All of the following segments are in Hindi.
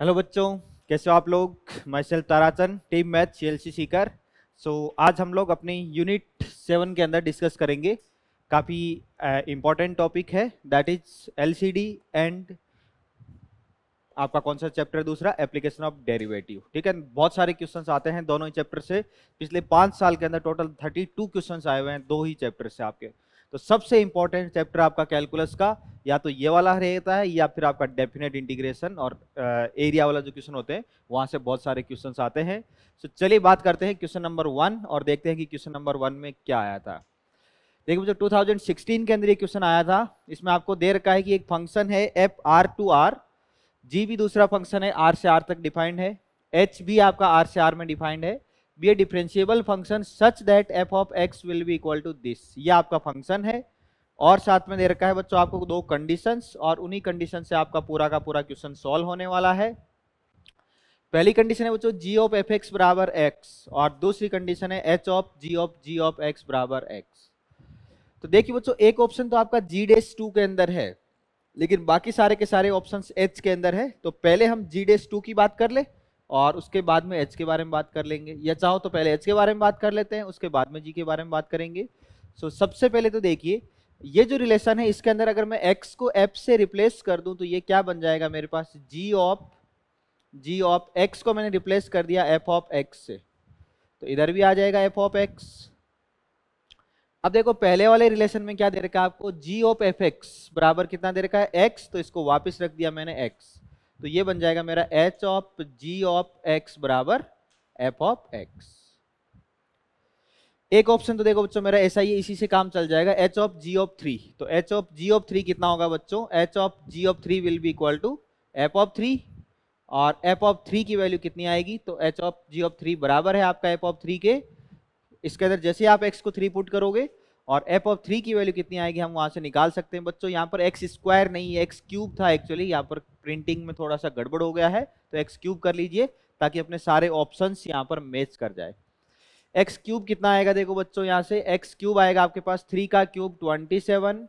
हेलो बच्चों कैसे हो आप लोग myself Tarachand team math C L C Sikar so आज हम लोग अपनी यूनिट सेवन के अंदर डिस्कस करेंगे काफ़ी इम्पॉर्टेंट टॉपिक है that is L C D and आपका कौन सा चैप्टर दूसरा एप्लीकेशन ऑफ डेरिवेटिव ठीक है बहुत सारे क्वेश्चन आते हैं दोनों ही चैप्टर से पिछले पाँच साल के अंदर टोटल थर्टी टू क्वेश्चन आए हुए हैं दो ही चैप्टर से आपके तो सबसे इंपॉर्टेंट चैप्टर आपका कैलकुलस का या तो ये वाला रहता है या फिर आपका डेफिनेट इंटीग्रेशन और एरिया वाला जो क्वेश्चन होते हैं वहाँ से बहुत सारे क्वेश्चन आते हैं तो चलिए बात करते हैं क्वेश्चन नंबर वन और देखते हैं कि क्वेश्चन नंबर वन में क्या आया था देखिए मुझे 2016 के अंदर ये क्वेश्चन आया था इसमें आपको दे रखा है कि एक फंक्शन है F R to R G भी दूसरा फंक्शन है आर से आर तक डिफाइंड है एच भी आपका आर से आर में डिफाइंड है be a differentiable function such that F of x will be equal to this ये आपका फंक्शन है और साथ में दे रखा है बच्चों आपको दो कंडीशंस और उन्हीं कंडीशन से आपका पूरा का पूरा क्वेश्चन सॉल्व होने वाला है पहली कंडीशन है बच्चों जी ऑफ एफ एक्स बराबर एक्स और दूसरी कंडीशन है H of G of G of x बराबर एक्स तो देखिए बच्चों एक ऑप्शन तो आपका जी डेस टू के अंदर है लेकिन बाकी सारे के सारे ऑप्शन एच के अंदर है तो पहले हम जी डेस टू की बात कर ले और उसके बाद में एच के बारे में बात कर लेंगे या चाहो तो पहले एच के बारे में बात कर लेते हैं उसके बाद में जी के बारे में बात करेंगे सो so, सबसे पहले तो देखिए ये जो रिलेशन है इसके अंदर अगर मैं एक्स को एफ से रिप्लेस कर दूं तो ये क्या बन जाएगा मेरे पास G of G of X को मैंने रिप्लेस कर दिया एफ ऑफ एक्स से तो इधर भी आ जाएगा एफ ऑफ एक्स अब देखो पहले वाले रिलेशन में क्या दे रखा है आपको जी ऑफ एफ एक्स बराबर कितना दे रखा है एक्स तो इसको वापस रख दिया मैंने एक्स तो ये बन जाएगा मेरा H of G of x बराबर एफ ऑफ एक्स एक ऑप्शन तो देखो बच्चों मेरा ऐसा ही इसी से काम चल जाएगा H of G of three तो H of G of three कितना होगा बच्चों H of G of three will be equal to F of three और एफ ऑफ थ्री की वैल्यू कितनी आएगी तो H of G of three बराबर है आपका एफ ऑफ थ्री के इसके अंदर जैसे आप एक्स को थ्री पुट करोगे और एफ ऑफ थ्री की वैल्यू कितनी आएगी हम वहाँ से निकाल सकते हैं बच्चों यहाँ पर एक्स स्क्वायर नहीं है एक्स क्यूब था एक्चुअली यहाँ पर प्रिंटिंग में थोड़ा सा गड़बड़ हो गया है तो एक्स क्यूब कर लीजिए ताकि अपने सारे ऑप्शन यहाँ पर मैच कर जाए एक्स क्यूब कितना आएगा देखो बच्चों यहाँ से एक्स क्यूब आएगा आपके पास थ्री का क्यूब ट्वेंटी सेवन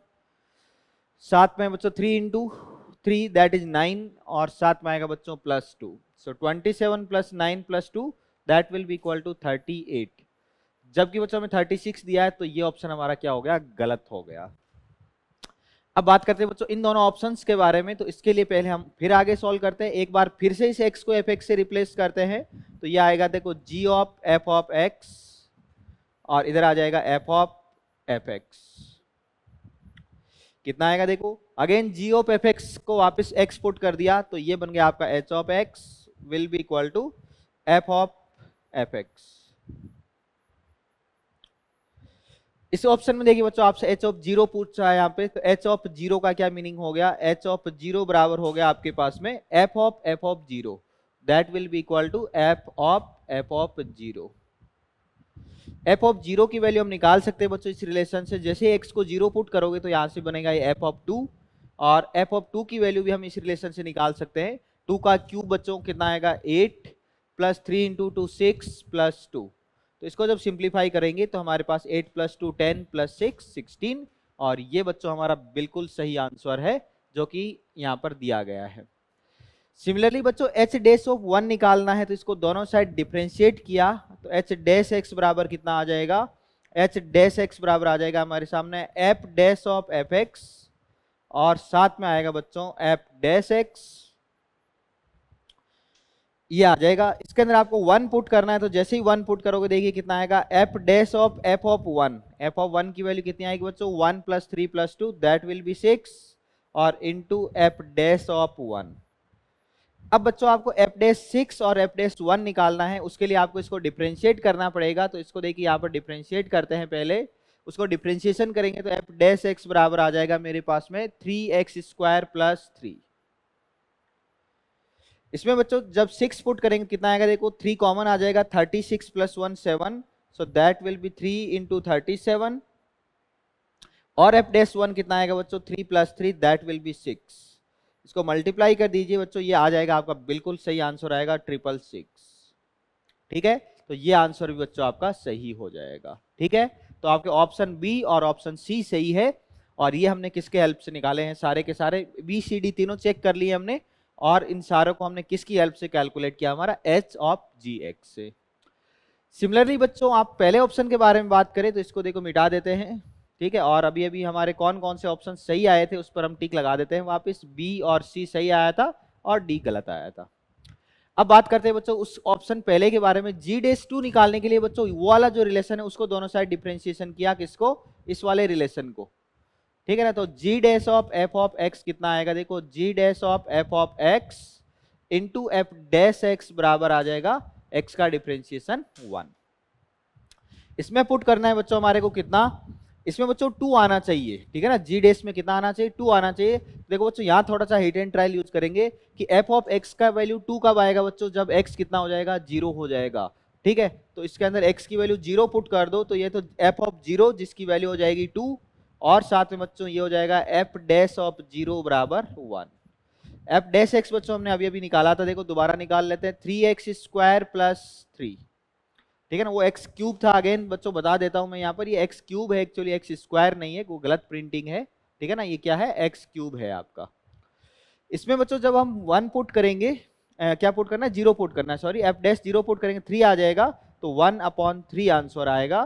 साथ में बच्चों three into three that is nine और साथ में आएगा बच्चों plus two so twenty seven plus nine plus two that will be equal to thirty eight जबकि बच्चों में 36 दिया है तो ये ऑप्शन हमारा क्या हो गया गलत हो गया अब बात करते हैं बच्चों इन दोनों ऑप्शंस के बारे में तो इसके लिए पहले हम फिर आगे सॉल्व करते हैं एक बार फिर से इस एक्स को एफ से रिप्लेस करते हैं तो ये आएगा देखो G of F of x और इधर आ जाएगा एफ ऑफ एफ कितना आएगा देखो अगेन जी ऑफ एफ को वापस एक्स पुट कर दिया तो ये बन गया आपका H of x will be equal to F of F इस ऑप्शन में देखिए बच्चों आपसे एच ऑफ जीरो पूछ रहा है यहाँ पे तो एच ऑफ जीरो का क्या मीनिंग हो गया एच ऑफ जीरो बराबर हो गया आपके पास में F of F of zero that will be equal to F of F of zero F of zero की वैल्यू हम निकाल सकते हैं बच्चों इस रिलेशन से जैसे एक्स को जीरो पुट करोगे तो यहाँ से बनेगा ये एफ ऑफ टू और एफ ऑफ टू की वैल्यू भी हम इस रिलेशन से निकाल सकते हैं टू का क्यूब बच्चों कितना आएगा eight plus three into two six plus two तो इसको जब सिंप्लीफाई करेंगे तो हमारे पास eight plus two ten plus six sixteen और ये बच्चों हमारा बिल्कुल सही आंसर है जो कि यहाँ पर दिया गया है सिमिलरली बच्चों एच डैश ऑफ वन निकालना है तो इसको दोनों साइड डिफ्रेंशिएट किया तो एच डैश एक्स बराबर कितना आ जाएगा एच डैश एक्स बराबर आ जाएगा हमारे सामने F dash of F x और साथ में आएगा बच्चों एफ डैश एक्स ये आ जाएगा इसके अंदर आपको वन पुट करना है तो जैसे ही वन पुट करोगे देखिए कितना आएगा F dash of F of one F of one की वैल्यू कितनी आएगी बच्चों one plus three plus two that will be six और into F dash of one अब बच्चों आपको एफ डैश सिक्स और एफ डैश वन निकालना है उसके लिए आपको इसको डिफ्रेंशिएट करना पड़ेगा तो इसको देखिए यहाँ पर डिफ्रेंशिएट करते हैं पहले उसको डिफ्रेंशिएशन करेंगे तो एफ डैश एक्स बराबर आ जाएगा मेरे पास में three X square plus three इसमें बच्चों जब सिक्स पुट करेंगे कितना आएगा देखो थ्री कॉमन आ जाएगा thirty six plus one seven so that will be three into thirty seven और एफ डेस वन कितना आएगा बच्चों three plus three that will be six इसको मल्टीप्लाई कर दीजिए बच्चों ये आ जाएगा आपका बिल्कुल सही आंसर आएगा ट्रिपल सिक्स ठीक है तो ये आंसर भी बच्चों आपका सही हो जाएगा ठीक है तो आपके ऑप्शन बी और ऑप्शन सी सही है और ये हमने किसके हेल्प से निकाले हैं सारे के सारे बी सी डी तीनों चेक कर लिए हमने और इन सारों को हमने किसकी हेल्प से कैलकुलेट किया हमारा एच ऑफ जी एक्स से सिमिलरली बच्चों आप पहले ऑप्शन के बारे में बात करें तो इसको देखो मिटा देते हैं ठीक है और अभी अभी हमारे कौन कौन से ऑप्शन सही आए थे उस पर हम टिक लगा देते हैं वापस बी और सी सही आया था और डी गलत आया था अब बात करते हैं बच्चों उस ऑप्शन पहले के बारे में जी डेस टू निकालने के लिए बच्चों वो वाला जो रिलेशन है उसको दोनों साइड डिफ्रेंशिएशन किया किसको इस वाले रिलेशन को ठीक है ना तो जी dash of F of x कितना आएगा देखो G dash of F of x into F dash x बराबर आ जाएगा एक्स का डिफ्रेंशिएशन वन इसमें पुट करना है बच्चों हमारे को कितना इसमें बच्चों टू आना चाहिए ठीक है ना जी डेस में कितना आना चाहिए टू आना चाहिए देखो बच्चों यहाँ थोड़ा सा हिट एंड ट्रायल यूज करेंगे कि एफ ऑफ एक्स का वैल्यू टू कब आएगा बच्चों जब एक्स कितना हो जाएगा जीरो हो जाएगा ठीक है तो इसके अंदर एक्स की वैल्यू जीरो पुट कर दो तो ये तो एफ ऑफ जीरो जिसकी वैल्यू हो जाएगी टू और साथ में बच्चों ये हो जाएगा एफ डैश ऑफ जीरो बराबर वन एफ डैश एक्स बच्चों हमने अभी अभी निकाला था देखो दोबारा निकाल लेते हैं three X square plus three ठीक है ना वो एक्स क्यूब था अगेन बच्चों बता देता हूं मैं यहाँ पर ये एक्स क्यूब है एक्चुअली एक्स स्क्वायर नहीं है वो गलत प्रिंटिंग है ठीक है ना ये क्या है एक्स क्यूब है आपका इसमें बच्चों जब हम वन पुट करेंगे आ, क्या पुट करना है जीरो पुट करना है sorry F dash zero put करेंगे थ्री आ जाएगा तो वन अपॉन थ्री आंसर आएगा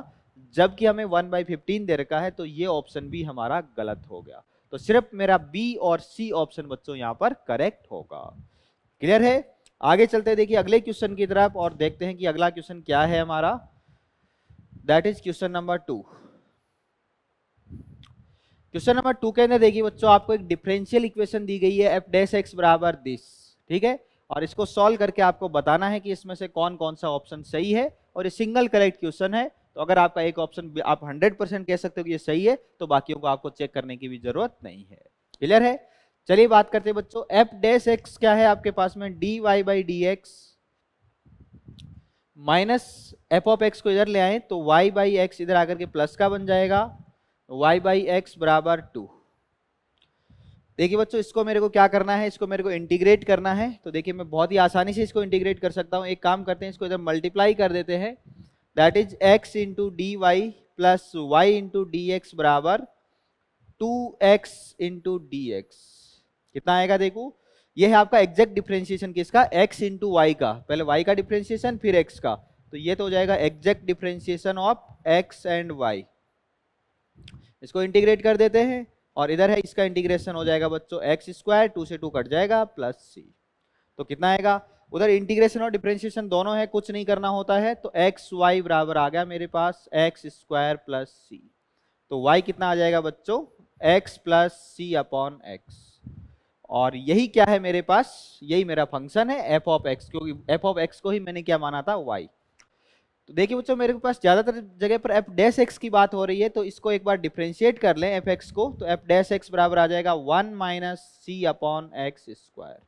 जबकि हमें वन बाई फिफ्टीन दे रखा है तो ये ऑप्शन भी हमारा गलत हो गया तो सिर्फ मेरा बी और सी ऑप्शन बच्चों यहाँ पर करेक्ट होगा क्लियर है आगे चलते देखिए अगले क्वेश्चन की तरफ और देखते हैं कि अगला क्वेश्चन क्या है हमारा that is question number two question number two के अंदर देखिए बच्चों आपको एक डिफरेंशियल इक्वेशन दी गई है एफ डेस एक्स बराबर दिस ठीक है और इसको सॉल्व करके आपको बताना है कि इसमें से कौन कौन सा ऑप्शन सही है और ये सिंगल करेक्ट क्वेश्चन है तो अगर आपका एक ऑप्शन आप 100 परसेंट कह सकते हो कि ये सही है तो बाकियों को आपको चेक करने की भी जरूरत नहीं है क्लियर है चलिए बात करते हैं बच्चों एफ डैश एक्स क्या है आपके पास में D Y by D x minus F of X को इधर ले आए तो वाई बाई एक्स इधर आकर के प्लस का बन जाएगा वाई बाई एक्स बराबर टू देखिए बच्चों इसको मेरे को क्या करना है इसको मेरे को इंटीग्रेट करना है तो देखिए मैं बहुत ही आसानी से इसको इंटीग्रेट कर सकता हूँ एक काम करते हैं इसको इधर मल्टीप्लाई कर देते हैं that is X into D Y plus Y into D x बराबर two x into D X कितना आएगा देखो ये है आपका एग्जैक्ट डिफ्रेंशिएशन किसका x इंटू वाई का पहले y का डिफ्रेंशिएशन फिर x का तो ये तो हो जाएगा exact differentiation of x and y इसको इंटीग्रेट कर देते हैं और इधर है इसका इंटीग्रेशन हो जाएगा बच्चों एक्स स्क्वायर टू से टू कट जाएगा प्लस सी तो कितना आएगा उधर इंटीग्रेशन और डिफ्रेंशिएशन दोनों है कुछ नहीं करना होता है तो एक्स वाई बराबर आ गया मेरे पास एक्स स्क्वायर प्लस सी तो वाई कितना आ जाएगा बच्चों X plus C upon X और यही क्या है मेरे पास यही मेरा फंक्शन है एफ ऑफ एक्स क्योंकि एफ ऑफ एक्स को ही मैंने क्या माना था वाई तो देखिए बच्चों मेरे पास ज़्यादातर जगह पर एफ डैश एक्स की बात हो रही है तो इसको एक बार डिफ्रेंशिएट कर लें एफ एक्स को तो एफ डैश एक्स बराबर आ जाएगा one minus C upon x square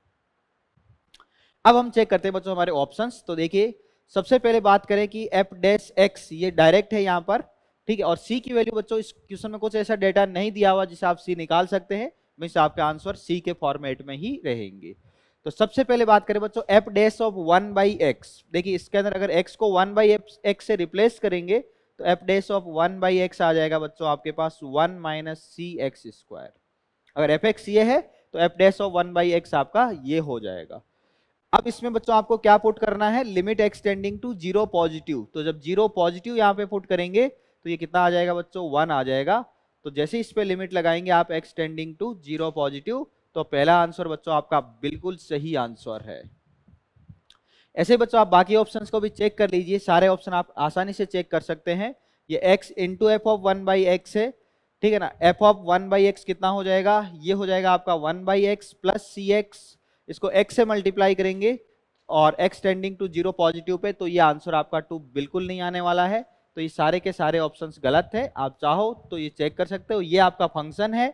अब हम चेक करते हैं बच्चों हमारे ऑप्शंस तो देखिए सबसे पहले बात करें कि एफ डैश एक्स ये डायरेक्ट है यहाँ पर ठीक है और सी की वैल्यू बच्चों इस क्वेश्चन में कुछ ऐसा डेटा नहीं दिया हुआ जिसे आप सी निकाल सकते हैं मीन्स आपके आंसर सी के फॉर्मेट में ही रहेंगे तो सबसे पहले बात करें बच्चों F dash of one by X देखिए इसके अंदर अगर एक्स को वन बाई एक्स से रिप्लेस करेंगे तो F dash of one by X आ जाएगा बच्चों आपके पास one minus C X square अगर एफ एक्स ये है तो F dash of one by X आपका ये हो जाएगा अब इसमें बच्चों आपको क्या पुट करना है limit extending to zero positive तो जब जीरो पॉजिटिव यहाँ पे पुट करेंगे तो ये कितना आ जाएगा बच्चों वन आ जाएगा तो जैसे इस पर लिमिट लगाएंगे आप एक्सटेंडिंग टू जीरो पॉजिटिव तो पहला आंसर बच्चों आपका बिल्कुल सही आंसर है ऐसे बच्चों आप बाकी ऑप्शंस को भी चेक कर लीजिए सारे ऑप्शन आप आसानी से चेक कर सकते हैं ये x into F of one by X है ठीक है ना F of one by X कितना हो जाएगा ये हो जाएगा आपका one by X plus C X इसको x से मल्टीप्लाई करेंगे और x tending to zero positive पे तो ये आंसर आपका टू बिल्कुल नहीं आने वाला है तो ये सारे के सारे ऑप्शन गलत है आप चाहो तो ये चेक कर सकते हो ये आपका फंक्शन है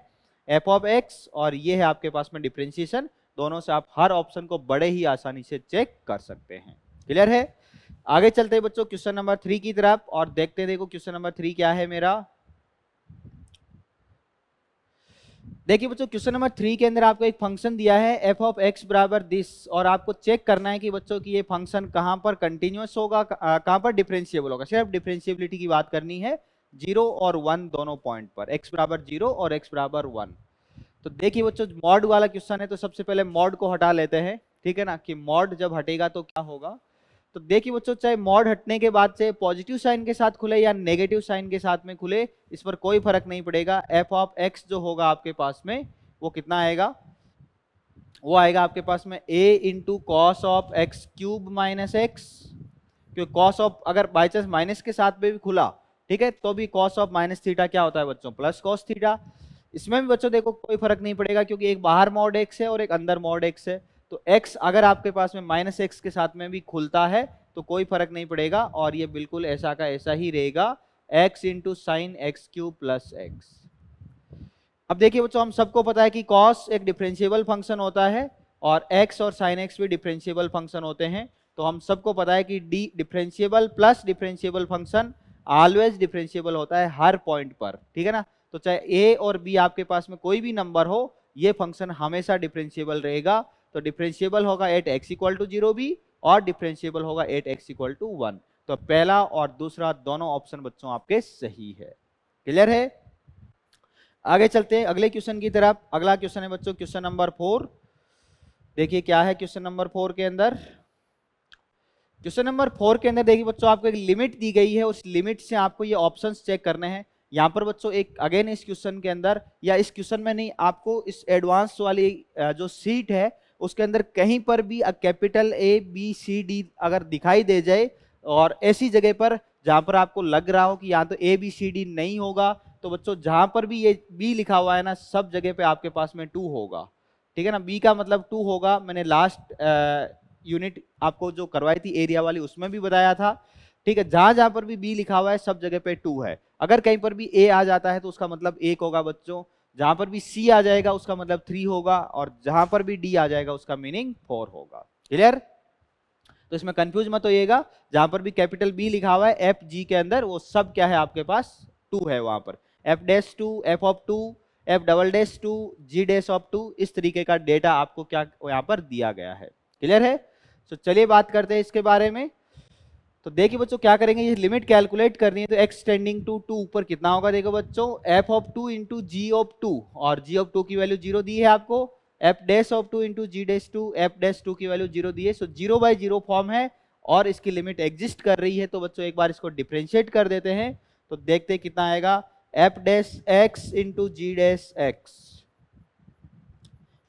एफ ऑफ एक्स और ये है आपके पास में डिफ्रेंसिएशन दोनों से आप हर ऑप्शन को बड़े ही आसानी से चेक कर सकते हैं क्लियर है आगे चलते हैं बच्चों क्वेश्चन नंबर थ्री की तरफ और देखते देखो क्वेश्चन नंबर थ्री क्या है मेरा देखिए बच्चों क्वेश्चन नंबर थ्री के अंदर आपको एक फंक्शन दिया है एफ ऑफ एक्स बराबर दिस और आपको चेक करना है कि बच्चों की ये फंक्शन कहाँ पर कंटिन्यूस होगा कहाँ पर डिफ्रेंशियबल होगा सिर्फ डिफ्रेंशियबिलिटी की बात करनी है जीरो और वन दोनों पॉइंट पर एक्स बराबर जीरो और एक्स बराबर वन तो देखिए बच्चों मॉड वाला क्वेश्चन है तो सबसे पहले मॉड को हटा लेते हैं ठीक है ना कि मॉड जब हटेगा तो क्या होगा तो देखिए बच्चों चाहे मॉड हटने के बाद से पॉजिटिव साइन के साथ खुले या नेगेटिव साइन के साथ में खुले इस पर कोई फर्क नहीं पड़ेगा एफ ऑफ एक्स जो होगा आपके पास में वो कितना आएगा वो आएगा आपके पास में A into cos of X cube minus X क्योंकि कॉस ऑफ अगर बाई चांस माइनस के साथ में भी खुला ठीक है तो भी कॉस ऑफ माइनस थीटा क्या होता है बच्चों प्लस कॉस थीटा इसमें भी बच्चों देखो कोई फर्क नहीं पड़ेगा क्योंकि एक बाहर मॉड एक्स है और एक अंदर मॉड एक्स है तो x अगर आपके पास में माइनस एक्स के साथ में भी खुलता है तो कोई फर्क नहीं पड़ेगा और ये बिल्कुल ऐसा का ऐसा ही रहेगा x into sine X cube plus X अब देखिए बच्चों हम सबको पता है कि कॉस एक डिफ्रेंशियबल फंक्शन होता है और x और साइन एक्स भी डिफ्रेंशियबल फंक्शन होते हैं तो हम सबको पता है कि d differentiable plus differentiable function always differentiable होता है हर पॉइंट पर ठीक है ना तो चाहे a और b आपके पास में कोई भी नंबर हो ये फंक्शन हमेशा डिफ्रेंशियबल रहेगा तो डिफ्रेंशिएबल होगा at x equal to zero भी और डिफ्रेंशिएबल होगा at x equal to one तो पहला और दूसरा दोनों ऑप्शन बच्चों आपके सही है क्लियर है आगे चलते हैं अगले क्वेश्चन की तरफ अगला क्वेश्चन है बच्चों क्वेश्चन नंबर फोर देखिए क्या है क्वेश्चन नंबर फोर के अंदर क्वेश्चन नंबर फोर के अंदर देखिए बच्चों आपको एक लिमिट दी गई है उस लिमिट से आपको ये ऑप्शन चेक करने हैं यहाँ पर बच्चों एक अगेन इस क्वेश्चन के अंदर या इस क्वेश्चन में नहीं आपको इस एडवांस वाली जो सीट है उसके अंदर कहीं पर भी capital A B C D अगर दिखाई दे जाए और ऐसी जगह पर जहाँ पर आपको लग रहा हो कि यहाँ तो ए बी सी डी नहीं होगा तो बच्चों जहाँ पर भी ये बी लिखा हुआ है ना सब जगह पे आपके पास में टू होगा ठीक है ना बी का मतलब टू होगा मैंने लास्ट यूनिट आपको जो करवाई थी एरिया वाली उसमें भी बताया था ठीक है जहाँ जहाँ पर भी बी लिखा हुआ है सब जगह पे टू है अगर कहीं पर भी ए आ जाता है तो उसका मतलब एक होगा बच्चों जहां पर भी सी आ जाएगा उसका मतलब थ्री होगा और जहां पर भी डी आ जाएगा उसका मीनिंग फोर होगा क्लियर तो इसमें कंफ्यूज मत होइएगा जहां पर भी कैपिटल बी लिखा हुआ है एफ जी के अंदर वो सब क्या है आपके पास टू है वहां पर F dash two F of two F double dash two G dash of two इस तरीके का डेटा आपको क्या यहां पर दिया गया है क्लियर है तो चलिए बात करते हैं इसके बारे में तो देखिए बच्चों क्या करेंगे ये लिमिट कैलकुलेट करनी है तो एक्स टेंडिंग टू टू ऊपर कितना होगा देखो बच्चों F of two into ji of two और जी ऑफ टू की वैल्यू जीरो दी है आपको F dash of two into G dash two F dash two की वैल्यू जीरो दी है so zero by zero form है और इसकी लिमिट एग्जिस्ट कर रही है तो बच्चों एक बार इसको डिफ्रेंशिएट कर देते हैं तो देखते हैं कितना आएगा F dash x into G dash X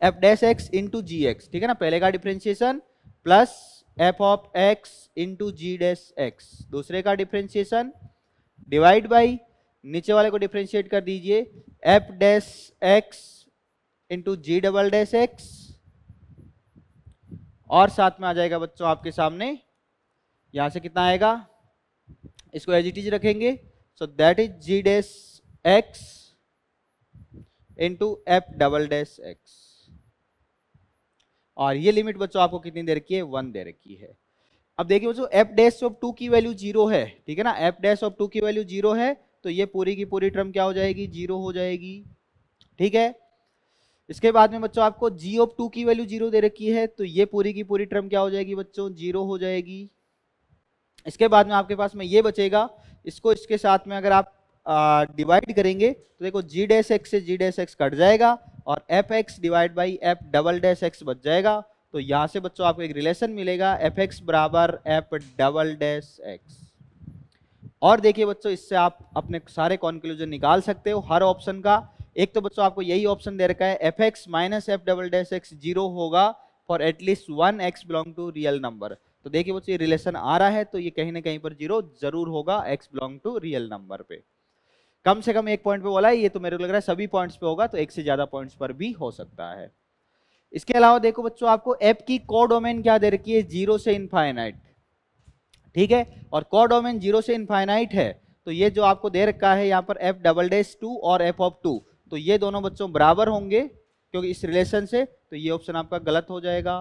F dash x into जी एक्स ठीक है ना पहले का differentiation plus F of x into G dash X दूसरे का डिफ्रेंशिएशन डिवाइड बाई नीचे वाले को डिफ्रेंशिएट कर दीजिए F dash X into G double dash x और साथ में आ जाएगा बच्चों आपके सामने यहाँ से कितना आएगा इसको एज इट इज रखेंगे so that is G dash X into F double dash x और ये लिमिट बच्चों आपको कितनी दे रखी है वन दे रखी है अब देखिए बच्चों एफ डैश ऑफ टू की वैल्यू जीरो है ठीक है ना एफ डैश ऑफ टू की वैल्यू जीरो है तो ये पूरी की पूरी टर्म क्या हो जाएगी जीरो हो जाएगी ठीक है इसके बाद में बच्चों आपको जी ऑफ टू की वैल्यू जीरो दे रखी है तो ये पूरी की पूरी टर्म क्या हो जाएगी बच्चों जीरो हो जाएगी इसके बाद में आपके पास में ये बचेगा इसको इसके साथ में अगर आप डिवाइड करेंगे तो देखो जी डैश एक्स से जी डैश एक्स कट जाएगा और F X divide by F double dash X बच जाएगा तो यहाँ से बच्चों आपको एक रिलेशन मिलेगा एफ एक्स बराबर एफ डबल डैश एक्स और देखिए बच्चों इससे आप अपने सारे कॉन्क्लूजन निकाल सकते हो हर ऑप्शन का एक तो बच्चों आपको यही ऑप्शन दे रखा है F x minus F double dash X zero होगा for at least one X belong to real number तो देखिए बच्चों ये रिलेशन आ रहा है तो ये कहीं ना कहीं पर जीरो जरूर होगा X belong to real number पे कम से कम एक पॉइंट पे बोला है ये तो मेरे को लग रहा है सभी पॉइंट्स पे होगा तो एक से ज्यादा पॉइंट्स पर भी हो सकता है इसके अलावा देखो बच्चों आपको ऐप की कोडोमेन क्या दे रखी है जीरो से इनफाइनाइट ठीक है और कोडोमेन जीरो से इनफाइनाइट है तो ये जो आपको दे रखा है यहाँ पर एफ डबल डेस टू और एफ ऑफ टू तो ये दोनों बच्चों बराबर होंगे क्योंकि इस रिलेशन से तो ये ऑप्शन आपका गलत हो जाएगा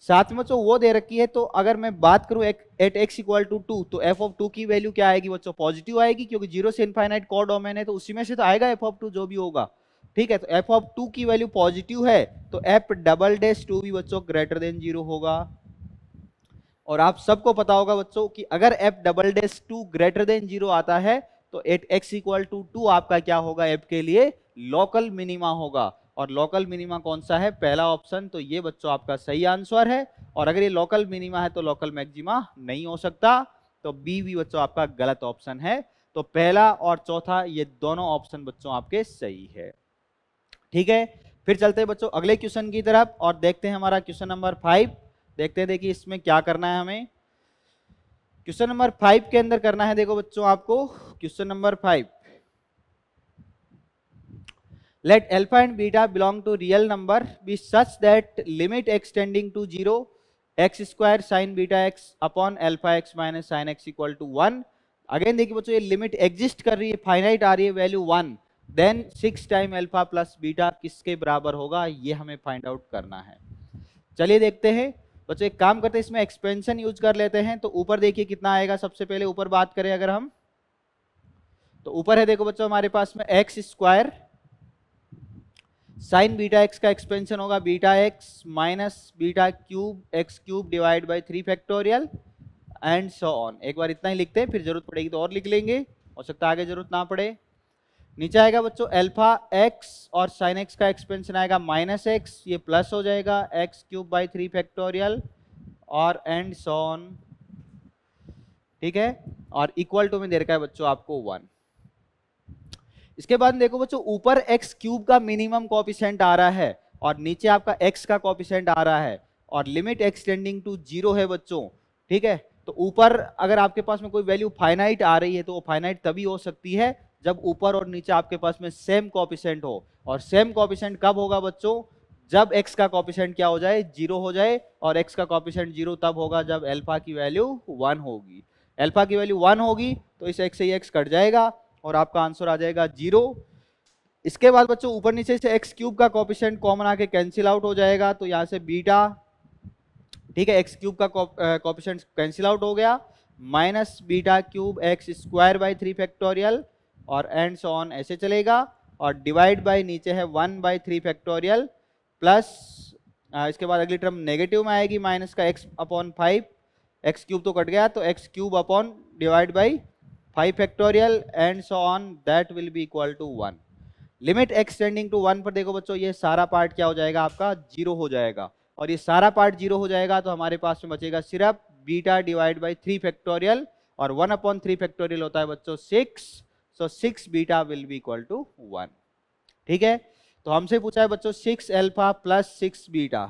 साथ में बच्चों वो दे रखी है तो अगर मैं बात करूं एक, at x equal to two तो एफ ऑफ टू की वैल्यू क्या आएगी बच्चों पॉजिटिव आएगी क्योंकि जीरो से इनफाइनाइट कोड डोमेन है तो उसी में से तो आएगा एफ ऑफ टू जो भी होगा ठीक है तो एफ ऑफ टू की वैल्यू पॉजिटिव है तो एफ डबल डैश टू भी बच्चों ग्रेटर देन जीरो होगा और आप सबको पता होगा बच्चों कि अगर F double dash two greater than zero आता है तो at x equal to two आपका क्या होगा एफ के लिए लोकल मिनिमा होगा और लोकल मिनिमा कौन सा है पहला ऑप्शन तो ये बच्चों आपका सही आंसर है और अगर ये लोकल मिनिमा है तो लोकल मैक्सिमा नहीं हो सकता तो बी भी बच्चों आपका गलत ऑप्शन है तो पहला और चौथा ये दोनों ऑप्शन बच्चों आपके सही है ठीक है फिर चलते हैं बच्चों अगले क्वेश्चन की तरफ और देखते हैं हमारा क्वेश्चन नंबर फाइव देखते हैं देखिए इसमें क्या करना है हमें क्वेश्चन नंबर फाइव के अंदर करना है देखो बच्चों आपको question number five let alpha and beta belong to real number be such that limit x tending to 0 x square sin beta x upon alpha x minus sin x equal to 1 again देखिए बच्चों ये लिमिट एग्जिस्ट कर रही है फाइनाइट आ रही है value 1 then 6 time alpha plus beta किसके बराबर होगा ये हमें फाइंड आउट करना है चलिए देखते हैं बच्चों एक काम करते हैं इसमें एक्सपेंशन यूज कर लेते हैं तो ऊपर देखिए कितना आएगा सबसे पहले ऊपर बात करें अगर हम तो ऊपर है देखो बच्चों हमारे पास में x square sine beta X का एक्सपेंशन होगा beta X minus beta cube X cube divide by three factorial and so on एक बार इतना ही लिखते हैं फिर जरूरत पड़ेगी तो और लिख लेंगे हो सकता है आगे जरूरत ना पड़े नीचे आएगा बच्चों एल्फा एक्स और साइन एक्स का एक्सपेंशन आएगा माइनस एक्स ये प्लस हो जाएगा X cube by three factorial और एंड सोन ठीक है और इक्वल टू में दे रखा है बच्चों आपको वन इसके बाद देखो बच्चों ऊपर एक्स क्यूब का मिनिमम कॉपिशेंट आ रहा है और नीचे आपका एक्स का कॉपिशेंट आ रहा है और लिमिट एक्सटेंडिंग टू जीरो है बच्चों ठीक है तो ऊपर अगर आपके पास में कोई वैल्यू फाइनाइट आ रही है तो वो फाइनाइट तभी हो सकती है जब ऊपर और नीचे आपके पास में सेम कॉपिशेंट हो और सेम कॉपिशेंट कब होगा बच्चों जब एक्स का कॉपिशेंट क्या हो जाए जीरो हो जाए और एक्स का कॉपिशेंट जीरो तब होगा जब एल्फा की वैल्यू वन होगी एल्फा की वैल्यू वन होगी तो इस एक्स से ही एक्स कट जाएगा और आपका आंसर आ जाएगा जीरो इसके बाद बच्चों ऊपर नीचे से एक्स क्यूब का कॉपिशेंट कॉमन आके कैंसिल आउट हो जाएगा तो यहाँ से बीटा ठीक है एक्स क्यूब का कॉपिशेंट कैंसिल आउट हो गया minus beta cube X square by three factorial और एंड ऑन ऐसे चलेगा और डिवाइड बाई नीचे है one by three factorial plus इसके बाद अगली टर्म नेगेटिव में आएगी माइनस का X upon five X cube तो कट गया तो x cube upon divide by 5 factorial and so on that will be equal to 1 limit extending to 1 पर देखो बच्चों ये सारा पार्ट क्या हो जाएगा आपका जीरो हो जाएगा और ये सारा पार्ट जीरो हो जाएगा तो हमारे पास में बचेगा सिर्फ beta divide by three factorial और वन अपॉन थ्री फैक्टोरियल होता है बच्चों six so six beta will be equal to one ठीक है तो हमसे पूछा है बच्चों six alpha plus six beta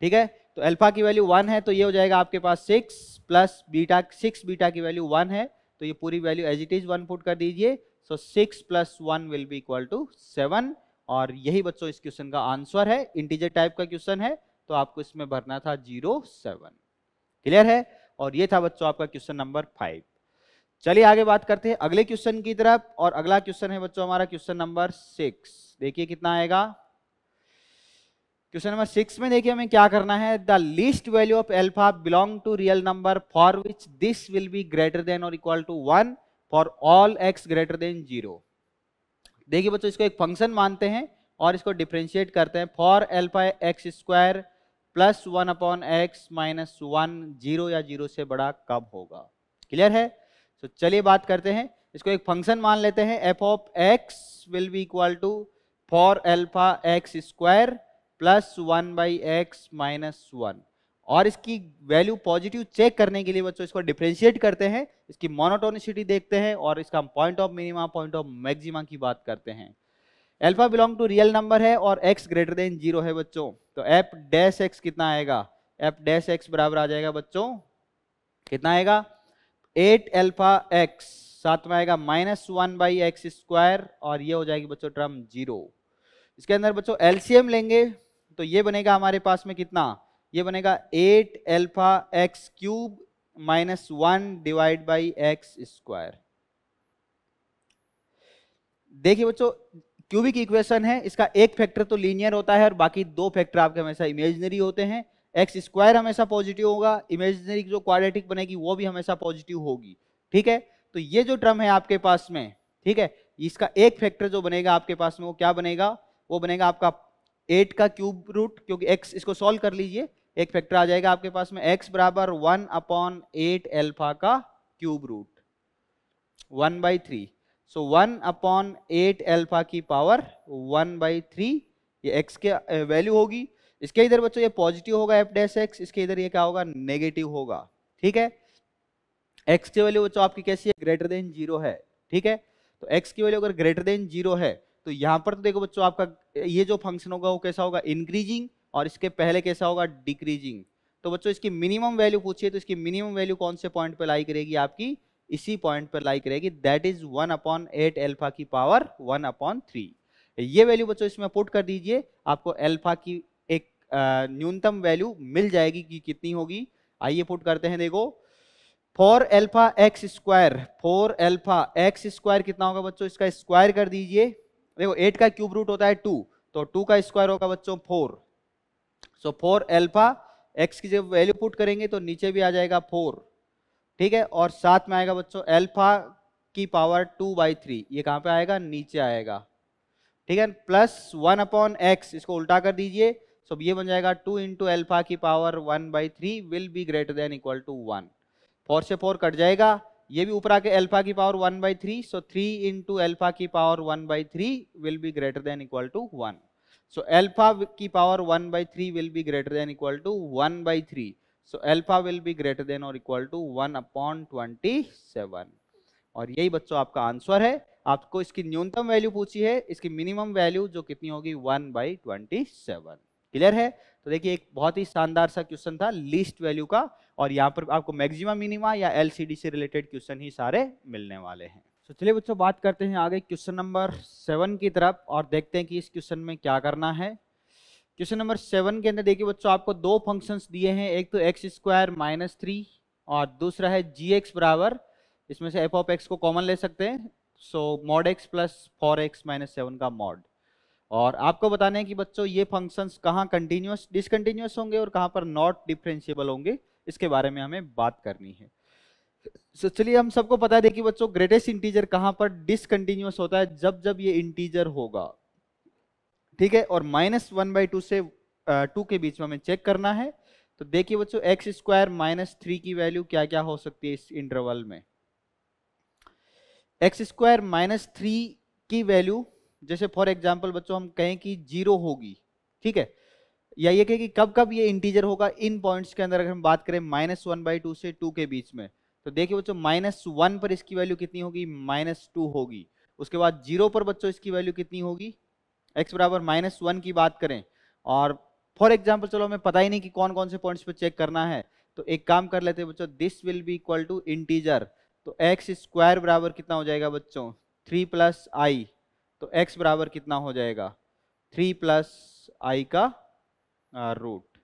ठीक है तो एल्फा की वैल्यू वन है तो ये हो जाएगा आपके पास six plus beta six beta की वैल्यू वन है तो ये पूरी value as it is one put कर दीजिए so six plus one will be equal to seven और यही बच्चों इस क्वेश्चन का आंसर है इंटीजर टाइप का क्वेश्चन है तो आपको इसमें भरना था जीरो सेवन क्लियर है और ये था बच्चों आपका क्वेश्चन नंबर फाइव चलिए आगे बात करते हैं अगले क्वेश्चन की तरफ और अगला क्वेश्चन है बच्चों हमारा क्वेश्चन नंबर सिक्स देखिए कितना आएगा क्वेश्चन नंबर सिक्स में देखिए हमें क्या करना है the list value of alpha belong to real number for which this will be greater than और equal to one for all X greater than zero देखिए बच्चों इसको एक फंक्शन मानते हैं और इसको डिफ्रेंशिएट करते हैं for alpha X square plus one upon x minus one zero या जीरो से बड़ा कब होगा क्लियर है तो so, चलिए बात करते हैं इसको एक फंक्शन मान लेते हैं F of x will be equal to for alpha X square plus one by x minus one और इसकी वैल्यू पॉजिटिव चेक करने के लिए बच्चों इसको डिफ्रेंशिएट करते हैं इसकी मोनोटोनिसिटी देखते हैं और इसका point of minima point of maxima की बात करते हैं alpha belong to real number है और एक्स ग्रेटर देन जीरो है बच्चों तो एफ डैश एक्स कितना आएगा एफ डैश एक्स बराबर आ जाएगा बच्चों कितना आएगा एट एल्फा एक्स साथ में आएगा minus one by X square और ये हो जाएगी बच्चों टर्म जीरो इसके अंदर बच्चों एलसीएम लेंगे तो ये बनेगा हमारे पास में कितना ये बनेगा eight alpha X cube minus one divide by X square देखिए बच्चों क्यूबिक इक्वेशन है इसका एक फैक्टर तो लीनियर होता है और बाकी दो फैक्टर आपके हमेशा इमेजनरी होते हैं एक्स स्क्वायर हमेशा पॉजिटिव होगा इमेजनरी जो क्वाड्रेटिक बनेगी वो भी हमेशा पॉजिटिव होगी ठीक है तो ये जो टर्म है आपके पास में ठीक है इसका एक फैक्टर जो बनेगा आपके पास में वो क्या बनेगा वो बनेगा आपका एट का क्यूब रूट क्योंकि एक्स इसको सॉल्व कर लीजिए एक फैक्टर आ जाएगा आपके पास में एक्स बराबर वन अपॉन एट एल्फा का cube root one by three so one upon eight alpha की पावर वन बाई थ्री ये एक्स के वैल्यू होगी इसके इधर बच्चों ये पॉजिटिव होगा एफ डैश एक्स इसके इधर ये क्या होगा नेगेटिव होगा ठीक है एक्स की वैल्यू बच्चों आपकी कैसी है ग्रेटर देन जीरो है ठीक है तो एक्स की वैल्यू अगर ग्रेटर देन जीरो है तो यहाँ पर तो देखो बच्चों आपका ये जो फंक्शन होगा वो कैसा होगा इंक्रीजिंग और इसके पहले कैसा होगा डिक्रीजिंग तो बच्चों इसकी मिनिमम वैल्यू पूछिए तो इसकी मिनिमम वैल्यू कौन से पॉइंट पर लाई करेगी आपकी इसी पॉइंट पर लाई करेगी that is one upon eight alpha की पावर वन अपॉन थ्री ये वैल्यू बच्चों इसमें पुट कर दीजिए आपको एल्फा की एक न्यूनतम वैल्यू मिल जाएगी कि कितनी होगी आइए पुट करते हैं देखो four alpha X square four alpha X square कितना होगा बच्चों इसका स्क्वायर कर दीजिए देखो एट का क्यूब रूट होता है टू तो टू का स्क्वायर होगा बच्चों four so four alpha X की जब वैल्यू पुट करेंगे तो नीचे भी आ जाएगा फोर ठीक है और साथ में आएगा बच्चों एल्फा की पावर टू बाई थ्री ये कहाँ पे आएगा नीचे आएगा ठीक है प्लस वन अपॉन एक्स इसको उल्टा कर दीजिए सो ये बन जाएगा टू इंटू एल्फा की power one by three will be greater than equal to one four से फोर कट जाएगा ये भी ऊपर आके एल्फा की power one by three so three into alpha की power one by three will be greater than equal to one so alpha की power one by three will be greater than equal to one by three so alpha will be greater than और equal to one upon twenty seven और यही बच्चों आपका आंसर है आपको इसकी न्यूनतम वैल्यू पूछी है इसकी मिनिमम वैल्यू जो कितनी होगी one by twenty seven clear है तो देखिए एक बहुत ही शानदार सा क्वेश्चन था लीस्ट वैल्यू का और यहाँ पर आपको मैक्सिमम मिनिमा या एलसीडी से रिलेटेड क्वेश्चन ही सारे मिलने वाले हैं तो चलिए बच्चों बात करते हैं आगे क्वेश्चन नंबर सेवन की तरफ और देखते हैं कि इस क्वेश्चन में क्या करना है क्वेश्चन नंबर सेवन के अंदर देखिए बच्चों आपको दो फंक्शंस दिए हैं एक तो एक्स स्क्वायर माइनस थ्री और दूसरा है जी एक्स बराबर इसमें से एफ ऑफ एक्स को कॉमन ले सकते हैं so mod X plus four X minus seven का मॉड और आपको बताने की कि बच्चों ये फंक्शंस कहाँ कंटिन्यूस डिसकंटिन्यूस होंगे और कहाँ पर नॉट डिफ्रेंशिएबल होंगे इसके बारे में हमें बात करनी है तो चलिए हम सबको पता दें कि बच्चों ग्रेटेस्ट इंटीजर कहाँ पर डिसकंटिन्यूस होता है जब जब ये इंटीजर होगा ठीक है और माइनस वन बाई टू से टू के बीच में हमें चेक करना है तो देखिए बच्चों एक्स स्क्वायर माइनस थ्री की वैल्यू क्या क्या हो सकती है इस इंटरवल में एक्स स्क्वायर माइनस थ्री की वैल्यू जैसे फॉर एग्जाम्पल बच्चों हम कहें कि जीरो होगी ठीक है या ये कहें कि कब कब ये इंटीजर होगा इन पॉइंट्स के अंदर अगर हम बात करें माइनस वन बाई टू से टू के बीच में तो देखिए बच्चों माइनस वन पर इसकी वैल्यू कितनी होगी माइनस टू होगी उसके बाद जीरो पर बच्चों इसकी वैल्यू कितनी होगी एक्स बराबर माइनस वन की बात करें और फॉर एग्जाम्पल चलो हमें पता ही नहीं कि कौन कौन से पॉइंट्स पर चेक करना है तो एक काम कर लेते हैं बच्चों this will be equal to integer तो एक्स स्क्वायर बराबर कितना हो जाएगा बच्चों थ्री प्लस आई तो x बराबर कितना हो जाएगा थ्री प्लस आई का रूट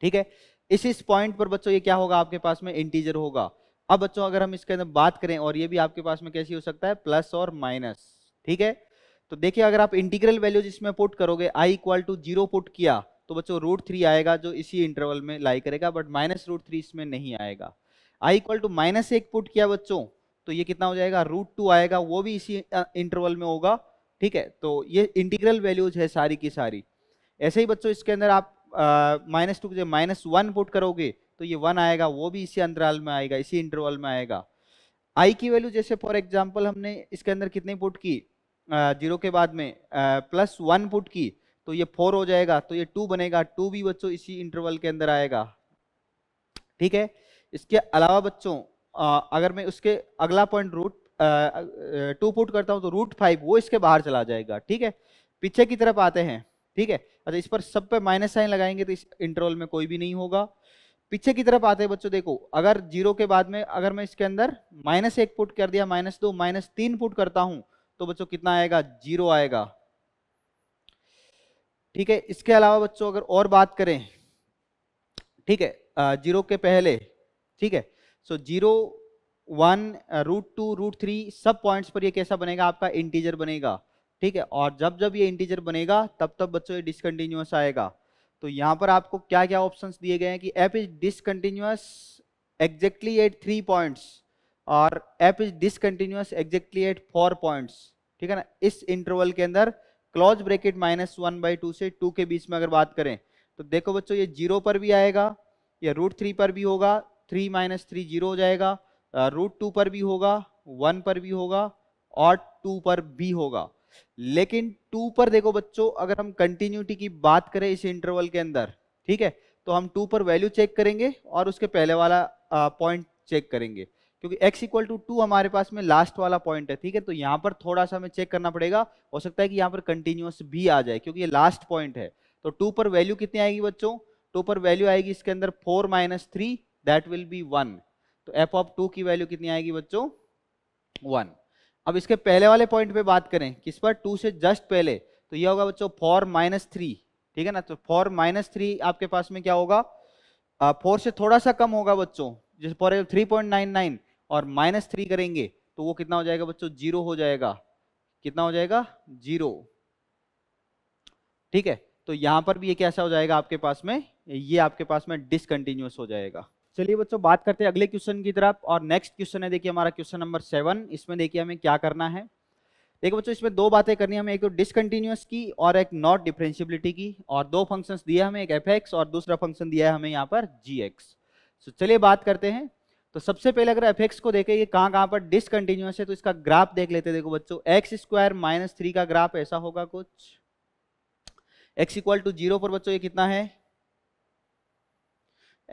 ठीक है इस इस पॉइंट पर बच्चों ये क्या होगा आपके पास में इंटीजर होगा अब बच्चों अगर हम इसके अंदर बात करें और ये भी आपके पास में कैसी हो सकता है प्लस और माइनस ठीक है तो देखिए अगर आप इंटीग्रल वैल्यूज इसमें पुट करोगे i equal to zero put किया तो बच्चों रूट थ्री आएगा जो इसी इंटरवल में लाई करेगा बट माइनस रूट थ्री इसमें नहीं आएगा i इक्वल टू माइनस एक पुट किया बच्चों तो ये कितना हो जाएगा रूट टू आएगा वो भी इसी इंटरवल में होगा ठीक है तो ये इंटीग्रल वैल्यूज है सारी की सारी ऐसे ही बच्चों इसके अंदर आप minus two minus one put करोगे तो ये वन आएगा वो भी इसी अंतराल में आएगा इसी इंटरवल में आएगा आई की वैल्यू जैसे फॉर एग्जाम्पल हमने इसके अंदर कितनी पुट की जीरो के बाद में प्लस वन पुट की तो ये फोर हो जाएगा तो ये टू बनेगा टू भी बच्चों इसी इंटरवल के अंदर आएगा ठीक है इसके अलावा बच्चों अगर मैं उसके अगला पॉइंट रूट टू पुट करता हूँ तो रूट फाइव वो इसके बाहर चला जाएगा ठीक है पीछे की तरफ आते हैं ठीक है अच्छा इस पर सब पे माइनस साइन लगाएंगे तो इस इंटरवल में कोई भी नहीं होगा पीछे की तरफ आते हैं बच्चों देखो अगर जीरो के बाद में अगर मैं इसके अंदर माइनस एक फुट कर दिया माइनस दो माइनस तीन फुट करता हूं तो बच्चों कितना आएगा जीरो आएगा ठीक है इसके अलावा बच्चों अगर और बात करें ठीक है जीरो के पहले ठीक है so zero one root two root three सब पॉइंट्स पर ये कैसा बनेगा आपका इंटीजर बनेगा ठीक है और जब जब ये इंटीजर बनेगा तब तब बच्चों ये डिसकंटिन्यूस आएगा तो यहाँ पर आपको क्या क्या ऑप्शंस दिए गए हैं कि F is discontinuous exactly at three points और F is discontinuous exactly at four points ठीक है ना इस इंटरवल के अंदर close bracket minus one by two से टू के बीच में अगर बात करें तो देखो बच्चों ये जीरो पर भी आएगा या रूट थ्री पर भी होगा थ्री माइनस थ्री जीरो हो जाएगा रूट टू पर भी होगा वन पर भी होगा और टू पर भी होगा लेकिन टू पर देखो बच्चों अगर हम कंटिन्यूटी की बात करें इस इंटरवल के अंदर ठीक है तो हम टू पर वैल्यू चेक करेंगे और उसके पहले वाला पॉइंट चेक करेंगे क्योंकि x इक्वल टू टू हमारे पास में लास्ट वाला पॉइंट है ठीक है तो यहाँ पर थोड़ा सा हमें चेक करना पड़ेगा हो सकता है कि यहाँ पर कंटिन्यूस भी आ जाए क्योंकि ये लास्ट पॉइंट है तो टू पर वैल्यू कितनी आएगी बच्चों टू पर वैल्यू आएगी इसके अंदर four minus three that will be one तो एफ ऑफ टू की वैल्यू कितनी आएगी बच्चों वन अब इसके पहले वाले पॉइंट पे बात करें किस पर टू से जस्ट पहले तो यह होगा बच्चों फोर माइनस थ्री ठीक है ना तो फोर माइनस थ्री आपके पास में क्या होगा फोर से थोड़ा सा कम होगा बच्चों जैसे for example three point nine nine और माइनस थ्री करेंगे तो वो कितना हो जाएगा बच्चों जीरो हो जाएगा कितना हो जाएगा जीरो ठीक है तो यहां पर भी ये कैसा हो जाएगा आपके पास में ये आपके पास में डिसकंटिन्यूस हो जाएगा चलिए बच्चों बात करते हैं अगले क्वेश्चन की तरफ और नेक्स्ट क्वेश्चन है देखिए हमारा क्वेश्चन नंबर सेवन इसमें देखिए हमें क्या करना है देखिए बच्चों इसमें दो बातें करनी है हमें एक तो डिसकंटिन्यूस की और एक नॉट डिफ्रेंशियबिलिटी की और दो फंक्शंस दिया हमें एक एफ और दूसरा फंक्शन दिया है हमें यहाँ पर जी एक्स तो चलिए बात करते हैं तो सबसे पहले अगर एफ को देखें ये कहाँ कहाँ पर डिसकंटिन्यूस है तो इसका ग्राफ देख लेते हैं देखो बच्चों एक्स स्क्वायर माइनस थ्री का ग्राफ ऐसा होगा कुछ एक्स इक्वल टू जीरो पर बच्चों ये कितना है